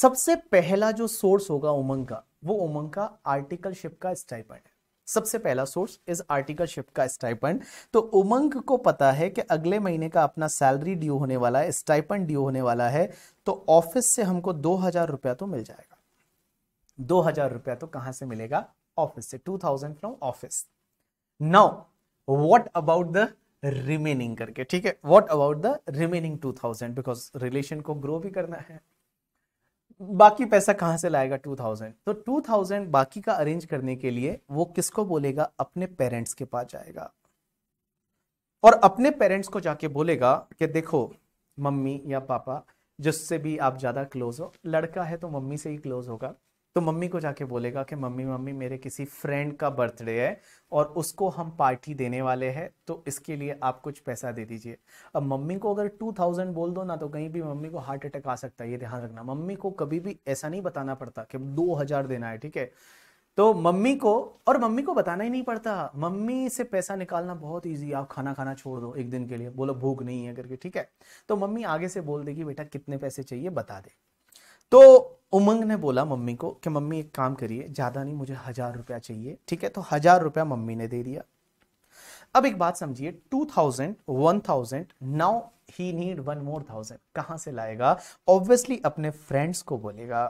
सबसे पहला जो सोर्स होगा उमंग का वो उमंग का आर्टिकलशिप का स्टाइपेंड सबसे पहला सोर्स इज आर्टिकल शिफ्ट का स्टाइपेंड तो उमंग को पता है कि अगले महीने का अपना सैलरी ड्यू होने वाला है स्टाइपेंड ड्यू होने वाला है तो ऑफिस से हमको दो हजार रुपया तो मिल जाएगा दो हजार रुपया तो कहां से मिलेगा ऑफिस से two thousand from office now what about the remaining करके ठीक है what about the remaining two thousand because relation को ग्रो भी करना है बाकी पैसा कहाँ से लाएगा टू थाउजेंड तो टू थाउजेंड बाकी का अरेंज करने के लिए वो किसको बोलेगा अपने पेरेंट्स के पास जाएगा और अपने पेरेंट्स को जाके बोलेगा कि देखो मम्मी या पापा जिससे भी आप ज़्यादा क्लोज हो लड़का है तो मम्मी से ही क्लोज होगा तो मम्मी को जाके बोलेगा कि मम्मी मम्मी मेरे किसी फ्रेंड का बर्थडे है और उसको हम पार्टी देने वाले हैं तो इसके लिए आप कुछ पैसा दे दीजिए अब मम्मी को अगर टू थाउजेंड बोल दो ना तो कहीं भी मम्मी को हार्ट अटैक आ सकता है ये ध्यान रखना मम्मी को कभी भी ऐसा नहीं बताना पड़ता कि दो हजार देना है ठीक है तो मम्मी को और मम्मी को बताना ही नहीं पड़ता मम्मी से पैसा निकालना बहुत ईजी आप खाना खाना छोड़ दो एक दिन के लिए बोलो भूख नहीं है करके ठीक है तो मम्मी आगे से बोल देगी बेटा कितने पैसे चाहिए बता दे तो उमंग ने बोला मम्मी को कि मम्मी एक काम करिए ज़्यादा नहीं मुझे हज़ार रुपया चाहिए ठीक है तो हज़ार रुपया मम्मी ने दे दिया अब एक बात समझिए two thousand one thousand now he need one more thousand कहां से लाएगा ऑब्वियसली अपने फ्रेंड्स को बोलेगा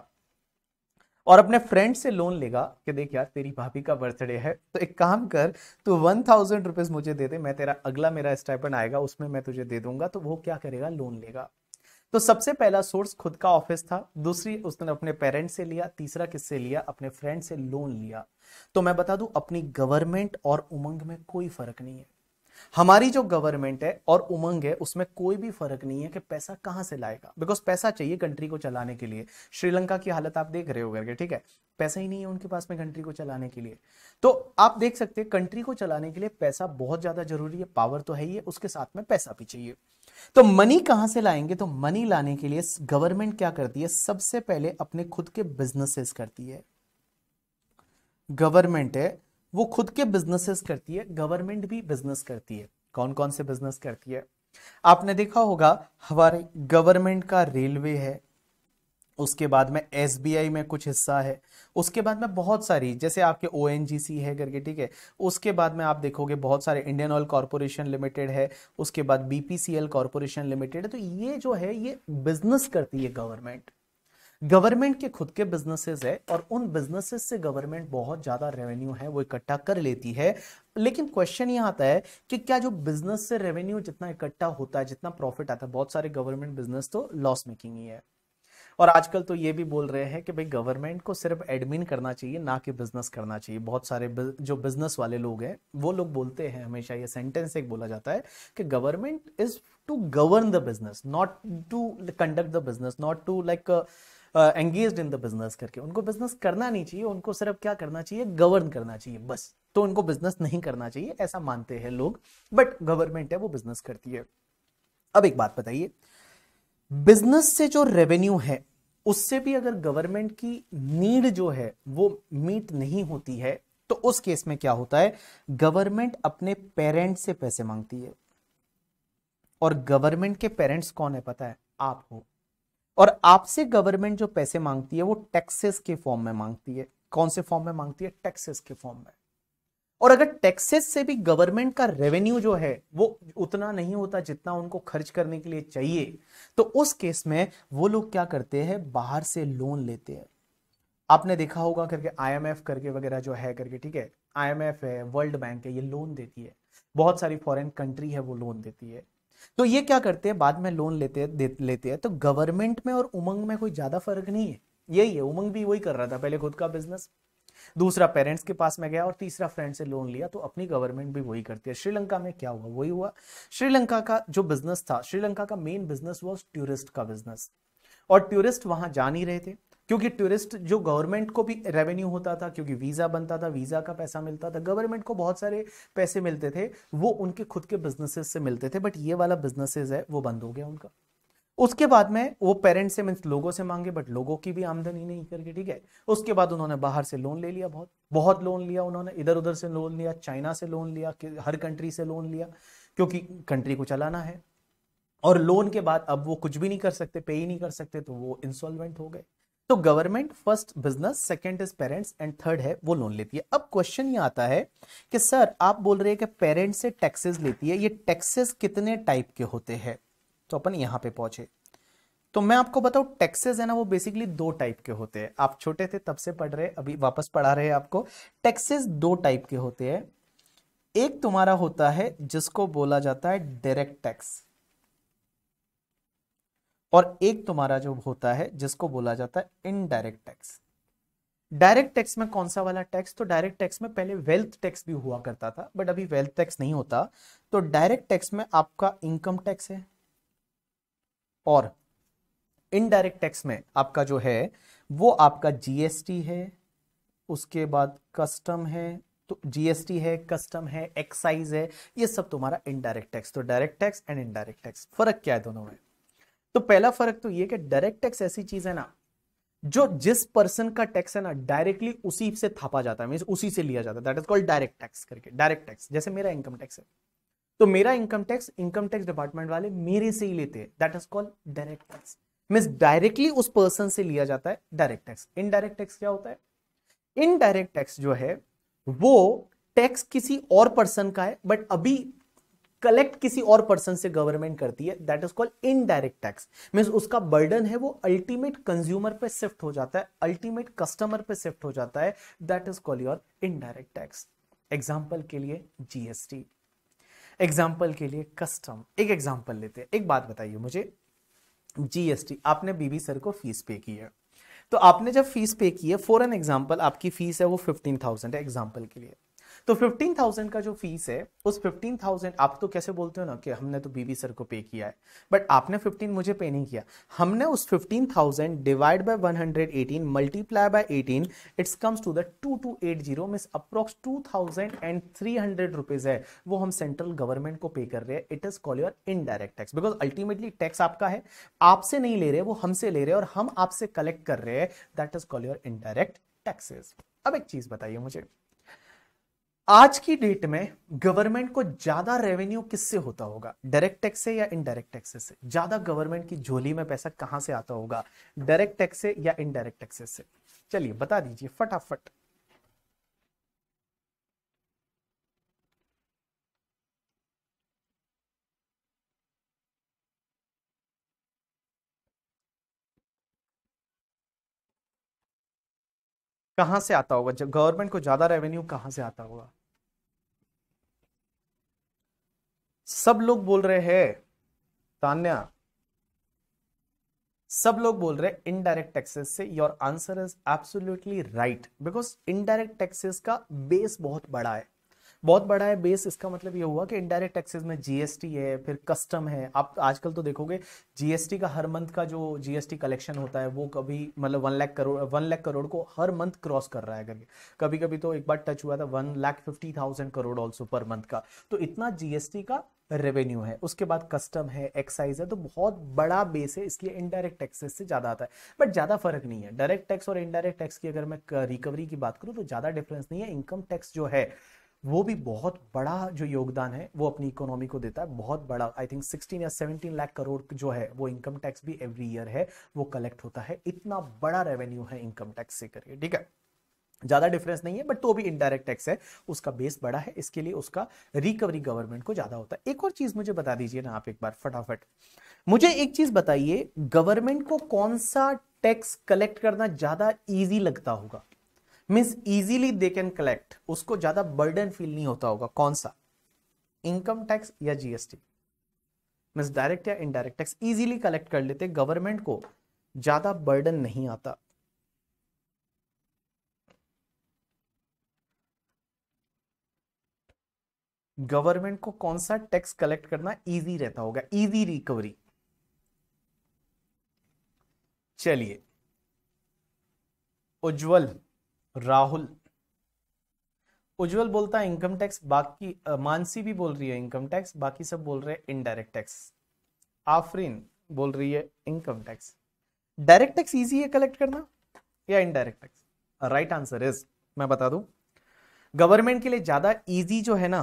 और अपने फ्रेंड से लोन लेगा कि देख यार तेरी भाभी का बर्थडे है तो एक काम कर तू वन थाउजेंड रुपीज़ मुझे दे दे मैं तेरा अगला मेरा स्टाइपन आएगा उसमें मैं तुझे दे दूंगा तो वो क्या करेगा लोन लेगा तो सबसे पहला सोर्स खुद का ऑफिस था दूसरी उसने अपने पेरेंट्स से लिया तीसरा किससे लिया अपने फ्रेंड से लोन लिया तो मैं बता दूं अपनी गवर्नमेंट और उमंग में कोई फर्क नहीं है हमारी जो गवर्नमेंट है और उमंग है उसमें कोई भी फर्क नहीं है कि पैसा कहां से लाएगा बिकॉज पैसा चाहिए कंट्री को चलाने के लिए श्रीलंका की हालत आप देख रहे हो करके ठीक है पैसा ही नहीं है उनके पास में कंट्री को चलाने के लिए तो आप देख सकते हैं कंट्री को चलाने के लिए पैसा बहुत ज्यादा जरूरी है पावर तो है ही है उसके साथ में पैसा भी चाहिए तो मनी कहां से लाएंगे तो मनी लाने के लिए गवर्नमेंट क्या करती है सबसे पहले अपने खुद के बिजनेसेस करती है गवर्नमेंट है वो खुद के बिजनेसेस करती है गवर्नमेंट भी बिजनेस करती है कौन कौन से बिजनेस करती है आपने देखा होगा हमारे गवर्नमेंट का रेलवे है उसके बाद में एस में कुछ हिस्सा है उसके बाद में बहुत सारी जैसे आपके ओ है करके ठीक है उसके बाद में आप देखोगे बहुत सारे इंडियन ऑयल कॉरपोरेशन लिमिटेड है उसके बाद बीपीसीएल कॉरपोरेशन लिमिटेड है तो ये जो है ये बिजनेस करती है गवर्नमेंट गवर्नमेंट के खुद के बिजनेसेस है और उन बिजनेसेस से गवर्नमेंट बहुत ज़्यादा रेवेन्यू है वो इकट्ठा कर लेती है लेकिन क्वेश्चन ये आता है कि क्या जो बिजनेस से रेवेन्यू जितना इकट्ठा होता है जितना प्रॉफिट आता है बहुत सारे गवर्नमेंट बिजनेस तो लॉस मेकिंग ही है और आजकल तो ये भी बोल रहे हैं कि भाई गवर्नमेंट को सिर्फ एडमिन करना चाहिए ना कि बिजनेस करना चाहिए बहुत सारे जो बिजनेस वाले लोग हैं वो लोग बोलते हैं हमेशा ये सेंटेंस एक बोला जाता है कि government is to govern the business not to conduct the business not to like engage in the business करके उनको बिजनेस करना नहीं चाहिए उनको सिर्फ क्या करना चाहिए गवर्न करना चाहिए बस तो उनको बिजनेस नहीं करना चाहिए ऐसा मानते हैं लोग बट गवर्नमेंट है वो बिजनेस करती है अब एक बात बताइए बिजनेस से जो रेवेन्यू है उससे भी अगर गवर्नमेंट की नीड जो है वो मीट नहीं होती है तो उस केस में क्या होता है गवर्नमेंट अपने पेरेंट से पैसे मांगती है और गवर्नमेंट के पेरेंट्स कौन है पता है आप हो और आपसे गवर्नमेंट जो पैसे मांगती है वो टैक्सेस के फॉर्म में मांगती है कौन से फॉर्म में मांगती है टैक्सेस के फॉर्म में और अगर टैक्सेस से भी गवर्नमेंट का रेवेन्यू जो है वो उतना नहीं होता जितना उनको खर्च करने के लिए चाहिए तो उस केस में वो लोग क्या करते हैं बाहर से लोन लेते हैं आपने देखा होगा करके आईएमएफ करके वगैरह जो है करके ठीक है आईएमएफ है वर्ल्ड बैंक है ये लोन देती है बहुत सारी फॉरेन कंट्री है वो लोन देती है तो ये क्या करते हैं बाद में लोन लेते हैं लेते हैं तो गवर्नमेंट में और उमंग में कोई ज्यादा फर्क नहीं है यही है उमंग भी वही कर रहा था पहले खुद का बिजनेस दूसरा पेरेंट्स के पास में गया और तीसरा फ्रेंड से लोन लिया तो अपनी गवर्नमेंट भी वही करती है श्रीलंका में क्या हुआ वही हुआ श्रीलंका का जो बिजनेस था श्रीलंका का मेन बिजनेस वॉज टूरिस्ट का बिजनेस और टूरिस्ट वहां जा नहीं रहे थे क्योंकि टूरिस्ट जो गवर्नमेंट को भी रेवेन्यू होता था क्योंकि वीज़ा बनता था वीज़ा का पैसा मिलता था गवर्नमेंट को बहुत सारे पैसे मिलते थे वो उनके खुद के बिजनेसेस से मिलते थे बट ये वाला बिजनेसेस है वो बंद हो गया उनका उसके बाद में वो पेरेंट्स से मीन्स लोगों से मांगे बट लोगों की भी आमदनी नहीं करके ठीक है उसके बाद उन्होंने बाहर से लोन ले लिया बहुत बहुत लोन लिया उन्होंने इधर उधर से लोन लिया चाइना से लोन लिया हर कंट्री से लोन लिया क्योंकि कंट्री को चलाना है और लोन के बाद अब वो कुछ भी नहीं कर सकते पे ही नहीं कर सकते तो वो इंसॉल्वेंट हो गए तो government first business second is parents and third है वो लोन लेती है अब क्वेश्चन ये आता है कि सर आप बोल रहे हैं कि पेरेंट्स से टैक्सेस लेती है ये टैक्सेस कितने टाइप के होते हैं तो अपन यहाँ पे पहुंचे तो मैं आपको बताऊ टैक्सेस है ना वो बेसिकली दो टाइप के होते हैं आप छोटे थे तब से पढ़ रहे अभी वापस पढ़ा रहे आपको टैक्सेस दो टाइप के होते हैं एक तुम्हारा होता है जिसको बोला जाता है डायरेक्ट टैक्स और एक तुम्हारा जो होता है जिसको बोला जाता है इनडायरेक्ट टैक्स डायरेक्ट टैक्स में कौन सा वाला टैक्स तो डायरेक्ट टैक्स में पहले वेल्थ टैक्स भी हुआ करता था बट अभी वेल्थ टैक्स नहीं होता तो डायरेक्ट टैक्स में आपका इनकम टैक्स है और इनडायरेक्ट टैक्स में आपका जो है वो आपका जीएसटी है उसके बाद कस्टम है तो जीएसटी है कस्टम है एक्साइज है ये सब तुम्हारा इनडायरेक्ट टैक्स तो direct tax and indirect tax फर्क क्या है दोनों में तो पहला फर्क तो ये कि डायरेक्ट टैक्स ऐसी चीज है ना जो जिस पर्सन का टैक्स है ना डायरेक्टली उसी से थापा जाता है मीन उसी से लिया जाता है that is called direct tax करके डायरेक्ट टैक्स जैसे मेरा इनकम टैक्स है तो मेरा income tax income tax department वाले मेरे से ही लेते हैं that is called direct tax means directly उस पर्सन से लिया जाता है डायरेक्ट टैक्स इनडायरेक्ट टैक्स क्या होता है इनडायरेक्ट टैक्स जो है वो टैक्स किसी और पर्सन का है बट अभी कलेक्ट किसी और पर्सन से गवर्नमेंट करती है that is called indirect tax means उसका बर्डन है वो अल्टीमेट कंज्यूमर पे शिफ्ट हो जाता है अल्टीमेट कस्टमर पे शिफ्ट हो जाता है that is called your indirect tax example के लिए जीएसटी एग्जाम्पल के लिए कस्टम एक एग्जाम्पल लेते हैं एक बात बताइए मुझे जीएसटी आपने बीबी सर को फीस पे की है तो आपने जब फीस पे की है फॉर एन एग्जाम्पल आपकी फीस है वो फिफ्टीन थाउजेंड है एग्जाम्पल के लिए तो 15,000 का जो फीस है उस 15,000 आप तो कैसे बोलते हो ना कि हमने तो बीबी सर को पे किया है बट आपने 15 मुझे पे नहीं किया हमने उस 15,000 divide by 118 multiply by 18 it's comes to the 2280 मिस अप्रोक्स हंड्रेड रुपीज है वो हम सेंट्रल गवर्नमेंट को पे कर रहे हैं it is call your indirect tax because ultimately tax आपका है आपसे नहीं ले रहे वो हमसे ले रहे और हम आपसे कलेक्ट कर रहे हैं that is call your indirect taxes अब एक चीज बताइए मुझे आज की डेट में गवर्नमेंट को ज्यादा रेवेन्यू किससे होता होगा डायरेक्ट टैक्स से या इनडायरेक्ट टैक्सेस से ज्यादा गवर्नमेंट की झोली में पैसा कहां से आता होगा डायरेक्ट टैक्स से या इनडायरेक्ट टैक्सेस से चलिए बता दीजिए फटाफट कहां से आता होगा जब गवर्नमेंट को ज्यादा रेवेन्यू कहां से आता होगा सब लोग बोल रहे हैं तान्या सब लोग बोल रहे हैं इनडायरेक्ट टैक्सेस से your answer is absolutely right because indirect taxes का बेस बहुत बड़ा है बहुत बड़ा है बेस इसका मतलब यह हुआ कि इनडायरेक्ट टैक्सेस में जीएसटी है फिर कस्टम है आप आजकल तो देखोगे जीएसटी का हर मंथ का जो जीएसटी कलेक्शन होता है वो कभी मतलब वन लाख करोड़ वन लाख करोड़ को हर मंथ क्रॉस कर रहा है करके कभी कभी तो एक बार टच हुआ था one lakh fifty thousand crore also per month का तो इतना जीएसटी का रेवेन्यू है उसके बाद कस्टम है एक्साइज है तो बहुत बड़ा बेस है इसलिए इनडायरेक्ट टैक्सेस से ज़्यादा आता है बट ज़्यादा फर्क नहीं है डायरेक्ट टैक्स और इनडायरेक्ट टैक्स की अगर मैं रिकवरी की बात करूं तो ज़्यादा डिफरेंस नहीं है इनकम टैक्स जो है वो भी बहुत बड़ा जो योगदान है वो अपनी इकोनॉमी को देता है बहुत बड़ा आई थिंक 16 या 17 लाख करोड़ जो है वो इनकम टैक्स भी एवरी ईयर है वो कलेक्ट होता है इतना बड़ा रेवेन्यू है इनकम टैक्स से करिए ठीक है ज़्यादा डिफरेंस नहीं है बट तो भी इनडायरेक्ट टैक्स है उसका बेस बड़ा है इसके लिए उसका रिकवरी गवर्नमेंट को ज़्यादा होता है एक और चीज़ मुझे बता दीजिए ना आप एक बार फटाफट मुझे एक चीज़ बताइए गवर्नमेंट को कौन सा टैक्स कलेक्ट करना ज़्यादा ईजी लगता होगा means easily they can collect उसको ज़्यादा बर्डन फील नहीं होता होगा कौन सा इनकम टैक्स या जीएसटी मीन्स डायरेक्ट या इनडायरेक्ट टैक्स ईजिली कलेक्ट कर लेते गवर्नमेंट को ज़्यादा बर्डन नहीं आता गवर्नमेंट को कौन सा टैक्स कलेक्ट करना इजी रहता होगा इजी रिकवरी चलिए उज्जवल राहुल उज्जवल बोलता है इनकम टैक्स बाकी मानसी भी बोल रही है इनकम टैक्स बाकी सब बोल रहे हैं इनडायरेक्ट टैक्स आफरीन बोल रही है income tax direct tax easy है कलेक्ट करना या indirect tax right answer is मैं बता दूं गवर्नमेंट के लिए ज्यादा इजी जो है ना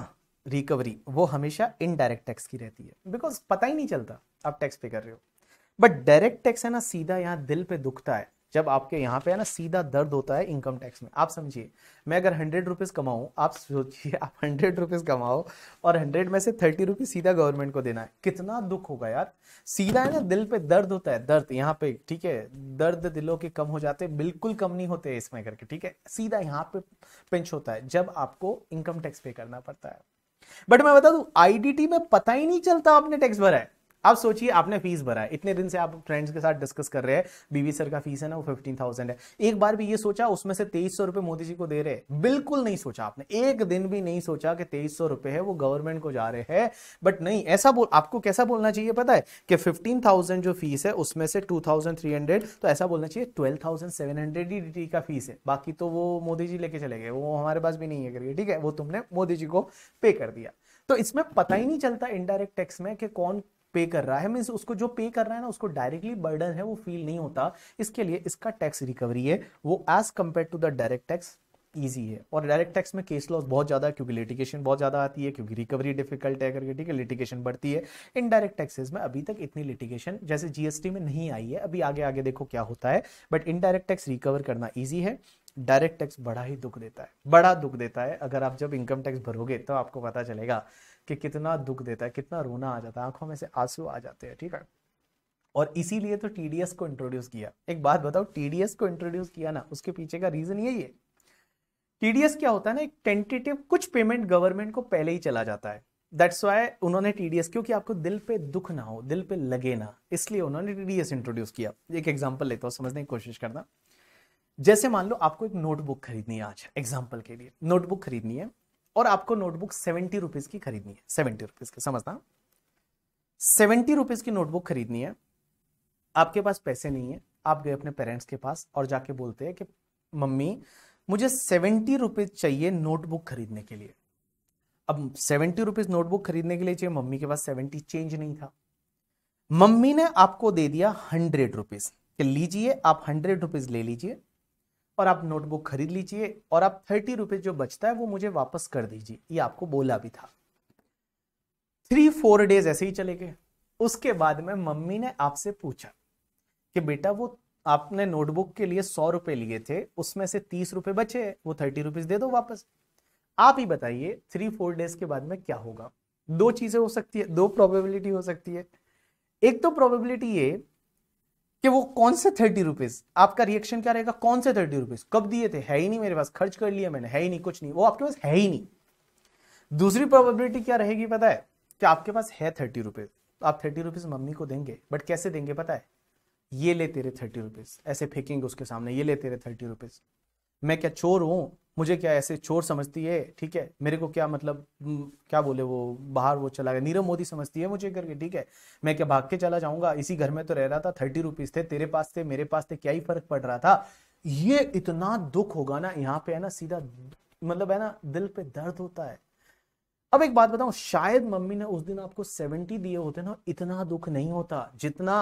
रिकवरी वो हमेशा इनडायरेक्ट टैक्स की रहती है बिकॉज पता ही नहीं चलता आप टैक्स पे कर रहे हो बट डायरेक्ट टैक्स है ना सीधा यहाँ दिल पे दुखता है जब आपके यहाँ पे है ना सीधा दर्द होता है इनकम टैक्स में आप समझिए मैं अगर हंड्रेड रुपीज़ कमाऊँ आप सोचिए आप हंड्रेड रुपीज़ कमाओ और हंड्रेड में से थर्टी रुपीज़ सीधा गवर्नमेंट को देना है कितना दुख होगा यार सीधा है ना दिल पे दर्द होता है दर्द यहाँ पे ठीक है दर्द दिलों के कम हो जाते बिल्कुल कम नहीं होते इसमें करके ठीक है सीधा यहाँ पे पिंच होता है जब आपको इनकम टैक्स पे करना पड़ता है बट मैं बता दू आईडीटी में पता ही नहीं चलता आपने टैक्स भरा है अब सोचिए आपने फीस भरा है इतने दिन से आप फ्रेंड्स के साथ डिस्कस कर रहे हैं बीवी सर का फीस है ना वो फिफ्टीन थाउजेंड है एक बार भी ये सोचा उसमें से तेईस सौ रुपए मोदी जी को दे रहे हैं बिल्कुल नहीं सोचा आपने एक दिन भी नहीं सोचा कि तेईस सौ रुपए है वो गवर्नमेंट को जा रहे हैं बट नहीं ऐसा बोल आपको कैसा बोलना चाहिए पता है कि फिफ्टीन जो फीस है उसमें से टू तो ऐसा बोलना चाहिए ट्वेल्व थाउजेंड e का फीस है बाकी तो वो मोदी जी लेके चले गए वो हमारे पास भी नहीं है करिए ठीक है वो तुमने मोदी जी को पे कर दिया तो इसमें पता ही नहीं चलता इनडायरेक्ट टैक्स में कि कौन पे कर रहा है मीन्स उसको जो पे कर रहा है ना उसको डायरेक्टली बर्डन है वो फील नहीं होता इसके लिए इसका टैक्स रिकवरी है वो as compared to the direct tax easy है और डायरेक्ट टैक्स में केस लॉस बहुत ज़्यादा क्योंकि लिटिगेशन बहुत ज़्यादा आती है क्योंकि रिकवरी डिफिकल्ट है करके ठीक है लिटिगेशन बढ़ती है इनडायरेक्ट टैक्सेस में अभी तक इतनी लिटिगेशन जैसे जीएसटी में नहीं आई है अभी आगे आगे देखो क्या होता है बट इनडायरेक्ट टैक्स रिकवर करना ईजी है डायरेक्ट टैक्स बड़ा ही दुख देता है बड़ा दुख देता है अगर आप जब इनकम टैक्स भरोगे तो आपको पता चलेगा कि कितना दुख देता है कितना रोना आ जाता है आंखों में से आंसू आ जाते हैं ठीक है और इसीलिए तो टी को इंट्रोड्यूस किया एक बात बताओ टी को इंट्रोड्यूस किया ना उसके पीछे का रीजन यही है टीडीएस क्या होता है ना एक टेंटेटिव कुछ पेमेंट गवर्नमेंट को पहले ही चला जाता है दैट्स वाई उन्होंने टीडीएस क्योंकि आपको दिल पे दुख ना हो दिल पे लगे ना इसलिए उन्होंने टीडीएस इंट्रोड्यूस किया एक एग्जाम्पल लेता हूँ समझने की कोशिश करना जैसे मान लो आपको एक नोटबुक खरीदनी है आज एग्जाम्पल के लिए नोटबुक खरीदनी है और आपको नोटबुक सेवेंटी रुपीज की खरीदनी है सेवेंटी रुपीज की समझना सेवेंटी रुपीज की नोटबुक खरीदनी है आपके पास पैसे नहीं है आप गए अपने पेरेंट्स के पास और जाके बोलते हैं कि मम्मी मुझे सेवेंटी रुपीज चाहिए नोटबुक खरीदने के लिए अब सेवेंटी रुपीज नोटबुक खरीदने के लिए चाहिए मम्मी के पास सेवेंटी चेंज नहीं था मम्मी ने आपको दे दिया हंड्रेड रुपीज लीजिए आप हंड्रेड रुपीज ले लीजिए और आप नोटबुक खरीद लीजिए और आप थर्टी रुपीज जो बचता है वो मुझे वापस कर दीजिए ये आपको बोला भी था थ्री फोर डेज ऐसे ही चले गए उसके बाद में मम्मी ने आपसे पूछा कि बेटा वो आपने नोटबुक के लिए सौ रुपए लिए थे उसमें से तीस रुपए बचे वो थर्टी रुपीज दे दो वापस आप ही बताइए थ्री फोर डेज के बाद में क्या होगा दो चीजें हो सकती है दो प्रोबेबिलिटी हो सकती है एक तो प्रोबेबिलिटी ये कि वो कौन से थर्टी रुपीज आपका रिएक्शन क्या रहेगा कौन से थर्टी रुपीज कब दिए थे है ही नहीं मेरे पास खर्च कर लिया मैंने है ही नहीं कुछ नहीं वो आपके पास है ही नहीं दूसरी प्रोबेबिलिटी क्या रहेगी पता है कि आपके पास है थर्टी रुपीज तो आप थर्टी रुपीज मम्मी को देंगे बट कैसे देंगे पता है ये ले तेरे थर्टी रुपीज ऐसे फेंकेंगे उसके सामने ये ले तेरे थर्टी रुपीज मैं क्या चोर हूं मुझे क्या ऐसे चोर समझती है ठीक है मेरे को क्या मतलब हम्म, क्या बोले वो बाहर वो चला गया नीरव मोदी समझती है मुझे करके ठीक है मैं क्या भाग के चला जाऊंगा इसी घर में तो रह रहा था थर्टी रुपीज थे तेरे पास थे मेरे पास थे क्या ही फर्क पड़ रहा था ये इतना दुख होगा ना यहाँ पे है ना सीधा मतलब है ना दिल पे दर्द होता है अब एक बात बताऊं शायद मम्मी ने उस दिन आपको सेवेंटी दिए होते ना इतना दुख नहीं होता जितना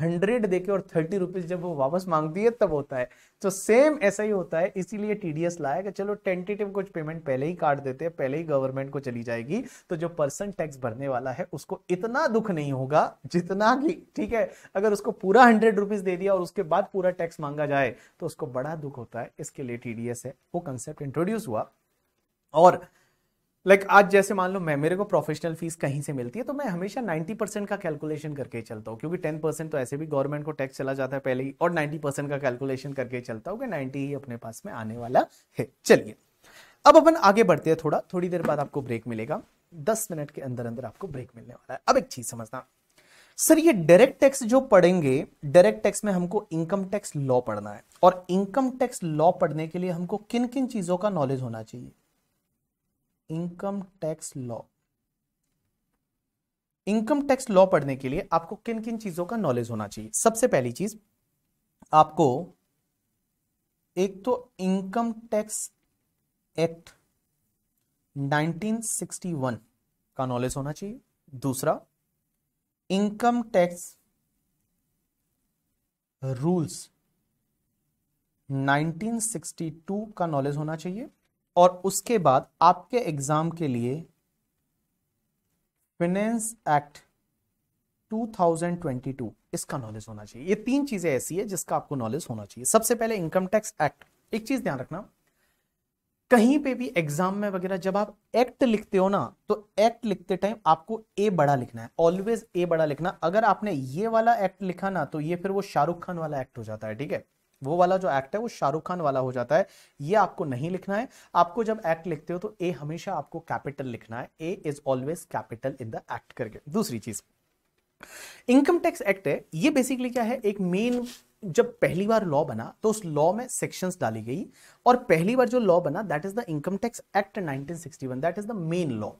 हंड्रेड देके और थर्टी रुपीज जब वो वापस मांगती है तब होता है तो सेम ऐसा ही होता है इसीलिए टीडीएस लाया कि चलो टेंटेटिव कुछ पेमेंट पहले ही काट देते हैं पहले ही गवर्नमेंट को चली जाएगी तो जो पर्सन टैक्स भरने वाला है उसको इतना दुख नहीं होगा जितना कि ठीक है अगर उसको पूरा हंड्रेड रुपीज दे दिया और उसके बाद पूरा टैक्स मांगा जाए तो उसको बड़ा दुख होता है इसके लिए टीडीएस है वो कंसेप्ट इंट्रोड्यूस हुआ और लाइक like आज जैसे मान लो मैं मेरे को प्रोफेशनल फीस कहीं से मिलती है तो मैं हमेशा 90 परसेंट का कैलकुलेशन करके चलता हूँ क्योंकि 10 परसेंट तो ऐसे भी गवर्नमेंट को टैक्स चला जाता है पहले ही और 90 परसेंट का कैलकुलेशन करके चलता हूँ कि 90 ही अपने पास में आने वाला है चलिए अब अपन आगे बढ़ते हैं थोड़ा थोड़ी देर बाद आपको ब्रेक मिलेगा दस मिनट के अंदर अंदर आपको ब्रेक मिलने वाला है अब एक चीज समझना सर ये डायरेक्ट टैक्स जो पढ़ेंगे डायरेक्ट टैक्स में हमको इनकम टैक्स लॉ पढ़ना है और इनकम टैक्स लॉ पढ़ने के लिए हमको किन किन चीजों का नॉलेज होना चाहिए income tax law income tax law पढ़ने के लिए आपको किन किन चीजों का नॉलेज होना चाहिए सबसे पहली चीज आपको एक तो इनकम टैक्स एक्ट 1961 का नॉलेज होना चाहिए दूसरा इनकम टैक्स रूल्स 1962 का नॉलेज होना चाहिए और उसके बाद आपके एग्ज़ाम के लिए फिनेंस एक्ट 2022 इसका नॉलेज होना चाहिए ये तीन चीज़ें ऐसी है जिसका आपको नॉलेज होना चाहिए सबसे पहले इनकम टैक्स एक्ट एक चीज़ ध्यान रखना कहीं पे भी एग्जाम में वगैरह जब आप एक्ट लिखते हो ना तो एक्ट लिखते टाइम आपको ए बड़ा लिखना है ऑलवेज ए बड़ा लिखना अगर आपने ये वाला एक्ट लिखा ना तो ये फिर वो शाहरुख खान वाला एक्ट हो जाता है ठीक है वो वाला जो एक्ट है वो शाहरुख खान वाला हो जाता है ये आपको नहीं लिखना है आपको जब एक्ट लिखते हो तो ए हमेशा आपको कैपिटल लिखना है A is always capital in the act करके दूसरी चीज इनकम टैक्स एक्ट है ये बेसिकली क्या है एक मेन जब पहली बार लॉ बना तो उस लॉ में सेक्शंस डाली गई और पहली बार जो लॉ बना that is the income tax act 1961 that is the main law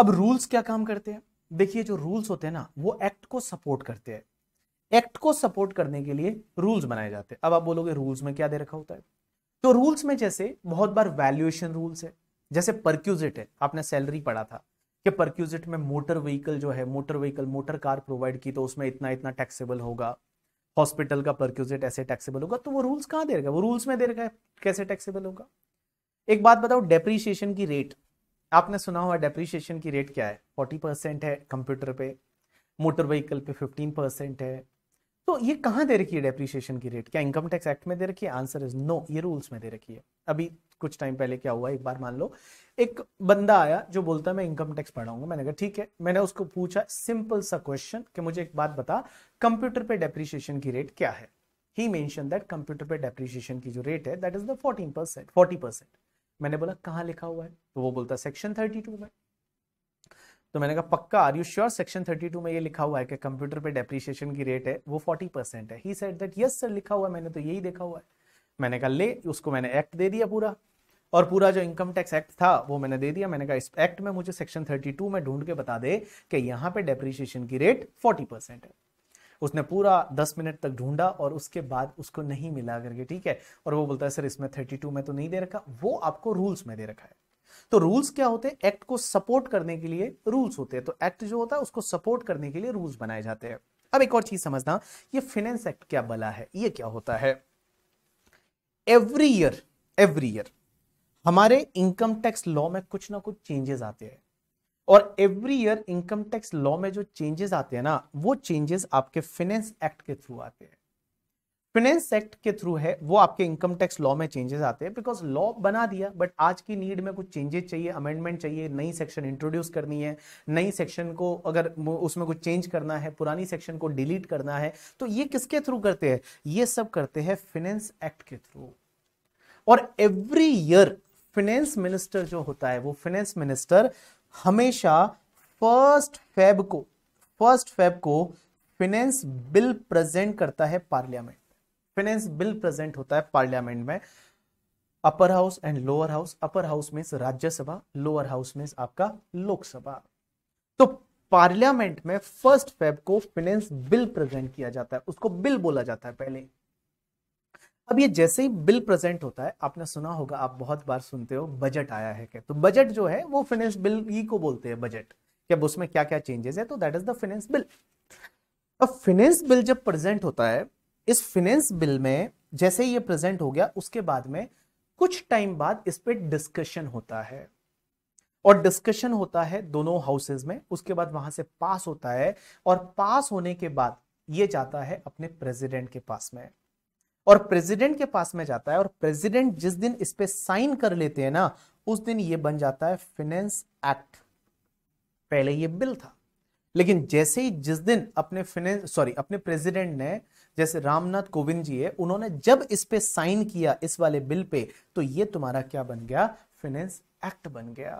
अब रूल्स क्या काम करते हैं देखिए जो रूल्स होते हैं ना वो एक्ट को सपोर्ट करते हैं एक्ट को सपोर्ट करने के लिए रूल्स बनाए जाते हैं अब आप बोलोगे रूल्स में क्या दे रखा होता है तो रूल्स में जैसे बहुत बार वैल्यूएशन रूल्स है जैसे परक्यूजिट है आपने सैलरी पढ़ा था कि परक्यूजिट में मोटर व्हीकल जो है motor vehicle motor car provide की तो उसमें इतना इतना टैक्सेबल होगा हॉस्पिटल का परक्यूजिट ऐसे टैक्सेबल होगा तो वो रूल्स कहाँ दे रखा है वो रूल्स में दे रखा है कैसे टैक्सेबल होगा एक बात बताओ डेप्रीशिएशन की रेट आपने सुना हुआ डेप्रीशिएशन की रेट क्या है फोर्टी परसेंट है कंप्यूटर पे मोटर व्हीकल पे फिफ्टीन परसेंट है तो ये कहाँ दे रखी है डेप्रीशिएशन की रेट क्या इनकम टैक्स एक्ट में दे रखी है आंसर इज नो ये रूल्स में दे रखी है अभी कुछ टाइम पहले क्या हुआ एक बार मान लो एक बंदा आया जो बोलता है मैं इनकम टैक्स पढ़ाऊंगा मैंने कहा ठीक है मैंने उसको पूछा सिंपल सा क्वेश्चन कि मुझे एक बात बता कंप्यूटर पे डेप्रीशिएशन की रेट क्या है ही मेंशन दैट कंप्यूटर पे डेप्रीशिएशन की जो रेट है that is the fourteen percent forty percent मैंने बोला कहाँ लिखा हुआ है तो वो बोलता सेक्शन थर्टी टू में तो मैंने कहा पक्का are you sure section thirty two में ये लिखा हुआ है कि कंप्यूटर पे डेप्रिशिएशन की रेट है वो फोर्टी परसेंट है he said that yes sir लिखा हुआ है मैंने तो यही देखा हुआ है मैंने कहा ले उसको मैंने एक्ट दे दिया पूरा और पूरा जो इनकम टैक्स एक्ट था वो मैंने दे दिया मैंने कहा इस एक्ट में मुझे सेक्शन थर्टी टू में ढूंढ के बता दे कि यहाँ पे डेप्रिशिएशन की रेट फोर्टी परसेंट है उसने पूरा दस मिनट तक ढूंढा और उसके बाद उसको नहीं मिला करके ठीक है और वो बोलता है सर इसमें थर्टी टू में तो नहीं दे रखा वो आपको रूल्स में दे रखा है तो रूल्स क्या होते हैं एक्ट को सपोर्ट करने के लिए रूल्स होते हैं तो एक्ट जो होता है उसको सपोर्ट करने के लिए रूल्स बनाए जाते हैं अब एक और चीज समझना ये फिनेंस एक्ट क्या बला है ये क्या होता है एवरी ईयर एवरी ईयर हमारे इनकम टैक्स लॉ में कुछ ना कुछ चेंजेस आते हैं और every year income tax law में जो चेंजेस आते हैं ना वो चेंजेस आपके फिनेंस एक्ट के थ्रू आते हैं फिनेंस एक्ट के थ्रू है वो आपके इनकम टैक्स लॉ में चेंजेस आते हैं बिकॉज लॉ बना दिया बट आज की नीड में कुछ चेंजेस चाहिए अमेंडमेंट चाहिए नई सेक्शन इंट्रोड्यूस करनी है नई सेक्शन को अगर उसमें कुछ चेंज करना है पुरानी सेक्शन को डिलीट करना है तो ये किसके थ्रू करते हैं ये सब करते हैं फिनेंस एक्ट के थ्रू और एवरी ईयर फिनेंस मिनिस्टर जो होता है वो फिनेंस मिनिस्टर हमेशा फर्स्ट फेब को फर्स्ट फेब को फिनेंस बिल प्रेजेंट करता है पार्लियामेंट फाइनेंस बिल प्रेजेंट होता है पार्लियामेंट में upper house and lower house upper house means Rajya Sabha lower house means आपका लोकसभा तो पार्लियामेंट में फर्स्ट फेब को फाइनेंस बिल प्रेजेंट किया जाता है उसको बिल बोला जाता है पहले अब ये जैसे ही बिल प्रेजेंट होता है आपने सुना होगा आप बहुत बार सुनते हो बजट आया है क्या तो बजट जो है वो फाइनेंस बिल ही को बोलते हैं बजट कि अब उसमें क्या क्या चेंजेस है तो that is the finance bill अब फाइनेंस बिल जब प्रेजेंट होता है इस फिनेंस बिल में जैसे ये प्रेजेंट हो गया उसके बाद में कुछ टाइम बाद इस पर डिस्कशन होता है और डिस्कशन होता है दोनों हाउसेज में उसके बाद वहां से पास होता है और पास होने के बाद ये जाता है अपने प्रेसिडेंट के पास में और प्रेसिडेंट के पास में जाता है और प्रेसिडेंट जिस दिन इस पे साइन कर लेते हैं ना उस दिन ये बन जाता है फिनेंस एक्ट पहले ये बिल था लेकिन जैसे ही जिस दिन अपने फिनेंस सॉरी अपने प्रेसिडेंट ने जैसे रामनाथ कोविंद जी है उन्होंने जब इस पे साइन किया इस वाले बिल पे तो ये तुम्हारा क्या बन गया फिनेंस एक्ट बन गया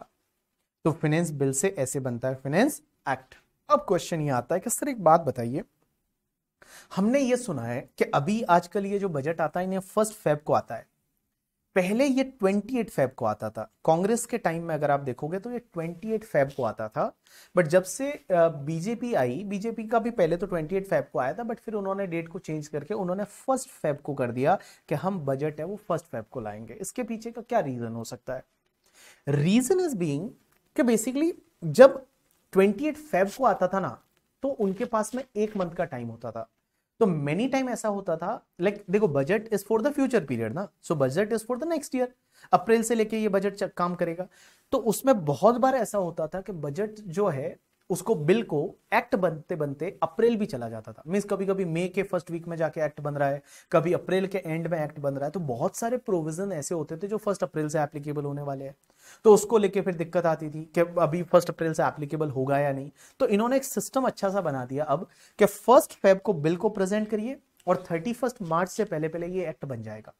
तो फिनेंस बिल से ऐसे बनता है फिनेंस एक्ट अब क्वेश्चन ये आता है कि सर एक बात बताइए हमने ये सुना है कि अभी आजकल ये जो बजट आता है फर्स्ट फेब को आता है पहले ये 28 फेब को आता था कांग्रेस के टाइम में अगर आप देखोगे तो ये 28 फेब को आता था बट जब से बीजेपी आई बीजेपी का भी पहले तो 28 फेब को आया था बट फिर उन्होंने डेट को चेंज करके उन्होंने फर्स्ट फेब को कर दिया कि हम बजट है वो फर्स्ट फेब को लाएंगे इसके पीछे का क्या रीज़न हो सकता है रीज़न इज बींग बेसिकली जब ट्वेंटी फेब को आता था ना तो उनके पास में एक मंथ का टाइम होता था तो मेनी टाइम ऐसा होता था लाइक like, देखो budget is for the future period ना so budget is for the next year April से लेके ये बजट काम करेगा तो उसमें बहुत बार ऐसा होता था कि बजट जो है उसको बिल को एक्ट बनते बनते अप्रैल भी चला जाता था मीन्स कभी कभी मई के फर्स्ट वीक में जाके एक्ट बन रहा है कभी अप्रैल के एंड में एक्ट बन रहा है तो बहुत सारे प्रोविजन ऐसे होते थे जो फर्स्ट अप्रैल से एप्लीकेबल होने वाले हैं तो उसको लेके फिर दिक्कत आती थी कि अभी फर्स्ट अप्रैल से एप्लीकेबल होगा या नहीं तो इन्होंने एक सिस्टम अच्छा सा बना दिया अब कि फर्स्ट फेब को बिल को प्रेजेंट करिए और थर्टी मार्च से पहले पहले ये एक्ट बन जाएगा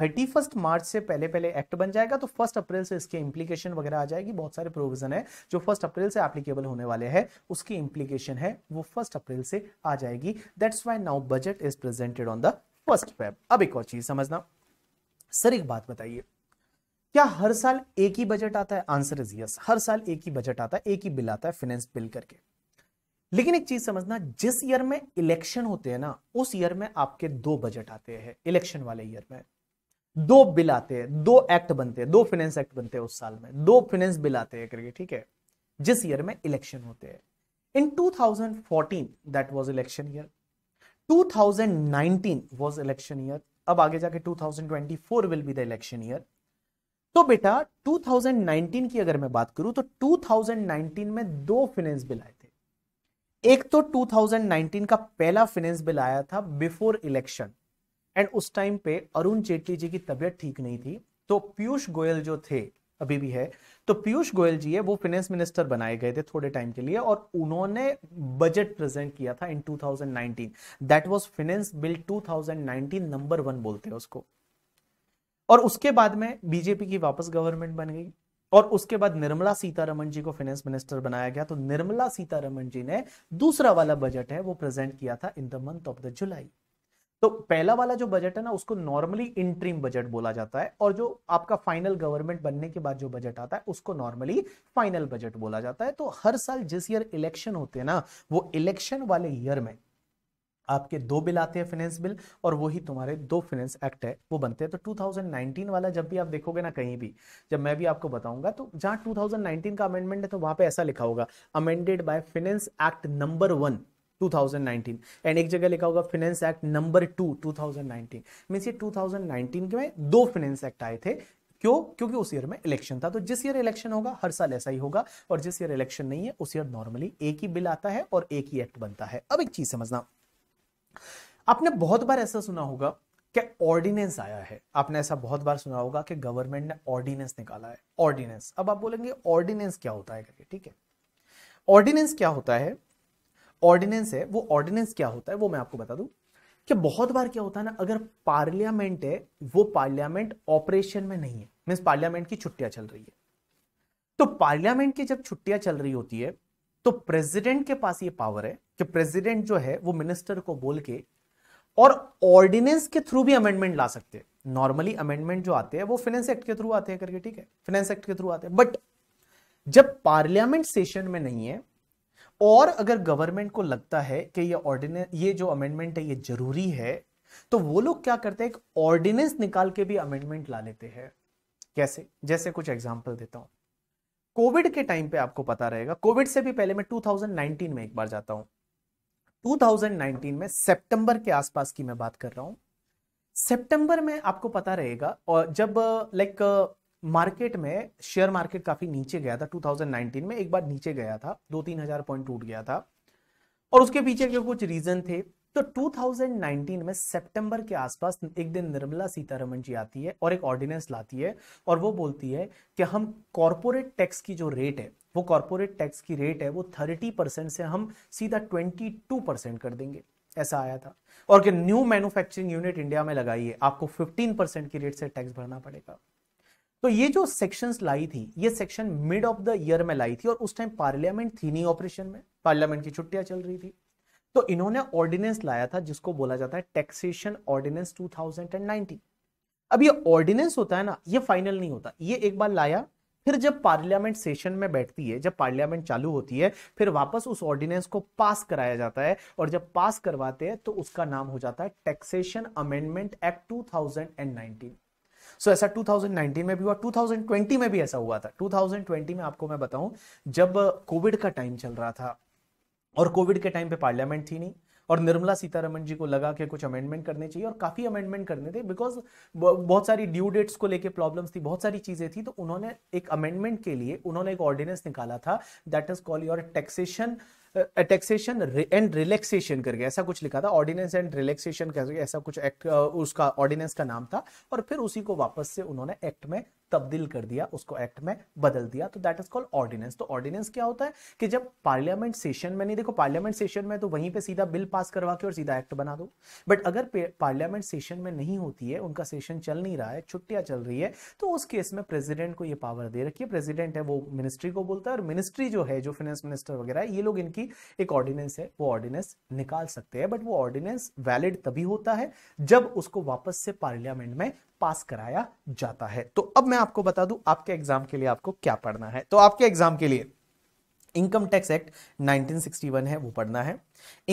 थर्टी फर्स्ट मार्च से पहले पहले एक्ट बन जाएगा तो फर्स्ट अप्रैल से इसके इंप्लीकेशन वगैरह आ जाएगी बहुत सारे प्रोविजन है जो फर्स्ट अप्रैल से एप्लीकेबल होने वाले हैं उसकी इंप्लीकेशन है वो फर्स्ट अप्रैल से आ जाएगी that's why now budget is presented on the first Feb अब एक और चीज समझना सर एक बात बताइए क्या हर साल एक ही बजट आता है आंसर इज यस हर साल एक ही बजट आता है एक ही बिल आता है फाइनेंस बिल करके लेकिन एक चीज समझना जिस ईयर में इलेक्शन होते हैं ना उस ईयर में आपके दो बजट आते हैं इलेक्शन वाले ईयर में दो बिल आते हैं दो एक्ट बनते हैं दो फाइनेंस एक्ट बनते हैं उस साल में दो फाइनेंस बिल आते हैं करके ठीक है जिस ईयर में इलेक्शन होते हैं in 2014 that was election year 2019 was election year अब आगे जाके 2024 will be the election year तो बेटा 2019 की अगर मैं बात करूं तो 2019 में दो फाइनेंस बिल आए थे एक तो 2019 का पहला फाइनेंस बिल आया था बिफोर इलेक्शन एंड उस टाइम पे अरुण जेटली जी की तबियत ठीक नहीं थी तो पीयूष गोयल जो थे अभी भी है तो पीयूष गोयल जी है वो फाइनेंस मिनिस्टर बनाए गए थे थोड़े टाइम के लिए और उन्होंने बजट प्रेजेंट किया था in 2019 that was finance bill 2019 number one बोलते हैं उसको और उसके बाद में बीजेपी की वापस गवर्नमेंट बन गई और उसके बाद निर्मला सीतारमन जी को फाइनेंस मिनिस्टर बनाया गया तो निर्मला सीतारमन जी ने दूसरा वाला बजट है वो प्रेजेंट किया था in the month of the July तो पहला वाला जो बजट है ना उसको नॉर्मली इंट्रीम बजट बोला जाता है और जो आपका फाइनल गवर्नमेंट बनने के बाद जो बजट आता है उसको नॉर्मली फाइनल बजट बोला जाता है तो हर साल जिस ईयर इलेक्शन होते हैं ना वो इलेक्शन वाले ईयर में आपके दो बिल आते हैं फाइनेंस बिल और वही तुम्हारे दो फाइनेंस एक्ट है वो बनते हैं तो 2019 वाला जब भी आप देखोगे ना कहीं भी जब मैं भी आपको बताऊंगा तो जहां 2019 का अमेंडमेंट है तो वहां पे ऐसा लिखा होगा amended by finance act number one 2019 and एक जगह लिखा होगा finance act number two 2019 means ये 2019 के में दो फिनेंस एक्ट आए थे क्यों क्योंकि उस ईयर में इलेक्शन था तो जिस ईयर इलेक्शन होगा हर साल ऐसा ही होगा और जिस ईयर इलेक्शन नहीं है उस ईयर नॉर्मली एक ही बिल आता है और एक ही एक्ट बनता है अब एक चीज समझना आपने बहुत बार ऐसा सुना होगा कि ऑर्डिनेंस आया है आपने ऐसा बहुत बार सुना होगा कि गवर्नमेंट ने ऑर्डिनेंस निकाला है ऑर्डिनेंस अब आप बोलेंगे ऑर्डिनेंस क्या होता है करके ठीक है ऑर्डिनेंस क्या होता है ऑर्डिनेंस है वो ऑर्डिनेंस क्या होता है वो मैं आपको बता दूं कि बहुत बार क्या होता है ना अगर पार्लियामेंट है वो पार्लियामेंट ऑपरेशन में नहीं है मीन पार्लियामेंट की छुट्टियां चल रही है तो पार्लियामेंट की जब छुट्टियां चल रही होती है तो प्रेसिडेंट के पास ये पावर है कि प्रेसिडेंट जो है वो मिनिस्टर को बोल के और ऑर्डिनेंस के थ्रू भी अमेंडमेंट ला सकते हैं नॉर्मली अमेंडमेंट जो आते हैं वो फाइनेंस एक्ट के थ्रू आते हैं करके ठीक है फाइनेंस एक्ट के थ्रू आते हैं बट जब पार्लियामेंट सेशन में नहीं है और अगर गवर्नमेंट को लगता है कि ये ऑर्डिनेंस ये जो अमेंडमेंट है ये जरूरी है तो वो लोग क्या करते हैं एक ऑर्डिनेंस निकाल के भी अमेंडमेंट ला लेते हैं कैसे जैसे कुछ एग्जाम्पल देता हूं कोविड के टाइम पे आपको पता रहेगा कोविड से भी पहले मैं 2019 में एक बार जाता हूं 2019 में सितंबर के आसपास की मैं बात कर रहा हूं सितंबर में आपको पता रहेगा और जब लाइक मार्केट में शेयर मार्केट काफी नीचे गया था 2019 में एक बार नीचे गया था दो तीन हजार पॉइंट टूट गया था और उसके पीछे के कुछ रीजन थे तो 2019 में सितंबर के आसपास एक दिन निर्मला सीतारमन जी आती है और एक ऑर्डिनेंस लाती है और वो बोलती है कि हम कॉरपोरेट टैक्स की जो रेट है वो कॉरपोरेट टैक्स की रेट है वो 30 परसेंट से हम सीधा 22 परसेंट कर देंगे ऐसा आया था और कि न्यू मैन्युफैक्चरिंग यूनिट इंडिया में लगाइए आपको 15 परसेंट की रेट से टैक्स भरना पड़ेगा तो ये जो सेक्शंस लाई थी ये section mid of the year में लाई थी और उस टाइम पार्लियामेंट थी नहीं ऑपरेशन में पार्लियामेंट की छुट्टियां चल रही थी तो इन्होंने ऑर्डिनेंस लाया था जिसको बोला जाता है टैक्सेशन ऑर्डिनेंस 2019 अब ये ऑर्डिनेंस होता है ना ये फाइनल नहीं होता ये एक बार लाया फिर जब पार्लियामेंट सेशन में बैठती है जब पार्लियामेंट चालू होती है फिर वापस उस ऑर्डिनेंस को पास कराया जाता है और जब पास करवाते हैं तो उसका नाम हो जाता है taxation amendment act 2019 so so, ऐसा 2019 में भी हुआ 2020 में भी ऐसा हुआ था 2020 में आपको मैं बताऊं जब कोविड का टाइम चल रहा था और कोविड के टाइम पे पार्लियामेंट थी नहीं और निर्मला सीतारमन जी को लगा कि कुछ अमेंडमेंट करने चाहिए और काफ़ी अमेंडमेंट करने थे बिकॉज बहुत सारी ड्यू डेट्स को लेके प्रॉब्लम्स थी बहुत सारी चीज़ें थी तो उन्होंने एक अमेंडमेंट के लिए उन्होंने एक ऑर्डिनेंस निकाला था that is call your taxation taxation and relaxation करके ऐसा कुछ लिखा था ऑर्डिनेंस एंड रिलैक्सेशन करके ऐसा कुछ एक्ट उसका ऑर्डिनेंस का नाम था और फिर उसी को वापस से उन्होंने एक्ट में तब्दील कर दिया उसको एक्ट में बदल दिया तो दैट इज कॉल्ड ऑर्डिनेंस तो ऑर्डिनेंस क्या होता है कि जब पार्लियामेंट सेशन में नहीं देखो पार्लियामेंट सेशन में तो वहीं पे सीधा बिल पास करवा के और सीधा एक्ट बना दो बट अगर पार्लियामेंट सेशन में नहीं होती है उनका सेशन चल नहीं रहा है छुट्टियां चल रही है तो उस केस में प्रेसिडेंट को ये पावर दे रखी है प्रेसिडेंट है वो मिनिस्ट्री को बोलता है और मिनिस्ट्री जो है जो फाइनेंस मिनिस्टर वगैरह ये लोग इनकी एक ऑर्डिनेंस है वो ऑर्डिनेंस निकाल सकते हैं बट वो ऑर्डिनेंस वैलिड तभी होता है जब उसको वापस से पार्लियामेंट में पास कराया जाता है तो अब मैं आपको बता दूं आपके एग्जाम के लिए आपको क्या पढ़ना है तो आपके एग्जाम के लिए इनकम टैक्स एक्ट 1961 है वो पढ़ना है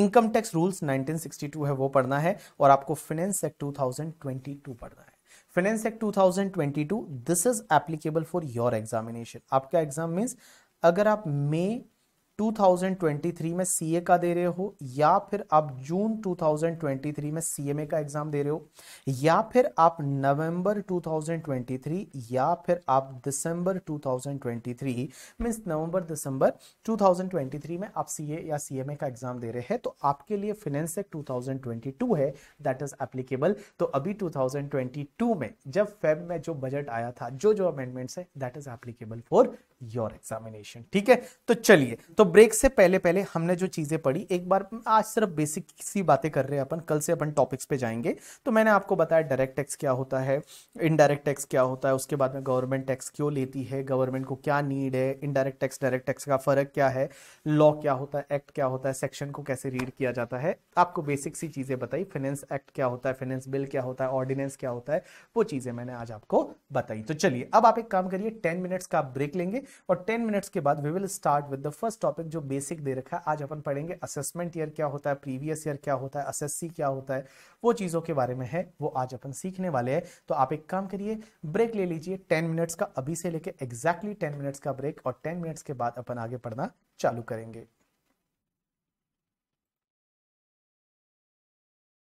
इनकम टैक्स रूल्स 1962 है वो पढ़ना है और आपको फिनेंस एक्ट 2022 पढ़ना है finance act 2022 this is applicable for your examination आपका एग्जाम मीन्स अगर आप मई 2023 में सीए का दे रहे हो या फिर आप जून 2023 में सीएमए का एग्जाम दे रहे हो या फिर आप नवंबर 2023 या फिर आप दिसंबर 2023 मींस नवंबर दिसंबर 2023 में आप सीए या सीएमए का एग्जाम दे रहे हैं तो आपके लिए फिनेंस एक्ट टू है दैट इज एप्लीकेबल तो अभी 2022 में जब फेब में जो बजट आया था जो जो अमेंडमेंट्स है that is applicable for your examination ठीक है तो चलिए तो ब्रेक से पहले पहले हमने जो चीज़ें पढ़ी एक बार आज सिर्फ बेसिक सी बातें कर रहे हैं अपन कल से अपन टॉपिक्स पे जाएंगे तो मैंने आपको बताया डायरेक्ट टैक्स क्या होता है इनडायरेक्ट टैक्स क्या होता है उसके बाद में गवर्नमेंट टैक्स क्यों लेती है गवर्नमेंट को क्या नीड है इनडायरेक्ट टैक्स डायरेक्ट टैक्स का फ़र्क क्या है लॉ क्या होता है एक्ट क्या होता है सेक्शन को कैसे रीड किया जाता है आपको बेसिक सी चीज़ें बताई फाइनेंस एक्ट क्या होता है फाइनेंस बिल क्या होता है ऑर्डिनेंस क्या होता है वो चीज़ें मैंने आज आपको बताई तो चलिए अब आप एक काम करिए टेन मिनट्स का ब्रेक लेंगे और टेन मिनट्स के बाद we will start with the first topic जो बेसिक दे रखा है आज अपन पढ़ेंगे असेसमेंट ईयर क्या होता है प्रीवियस ईयर क्या होता है असेसी क्या होता है वो चीज़ों के बारे में है वो आज अपन सीखने वाले हैं तो आप एक काम करिए ब्रेक ले लीजिए टेन मिनट्स का अभी से लेकर एग्जैक्टली टेन मिनट्स का ब्रेक और टेन मिनट्स के बाद अपन आगे पढ़ना चालू करेंगे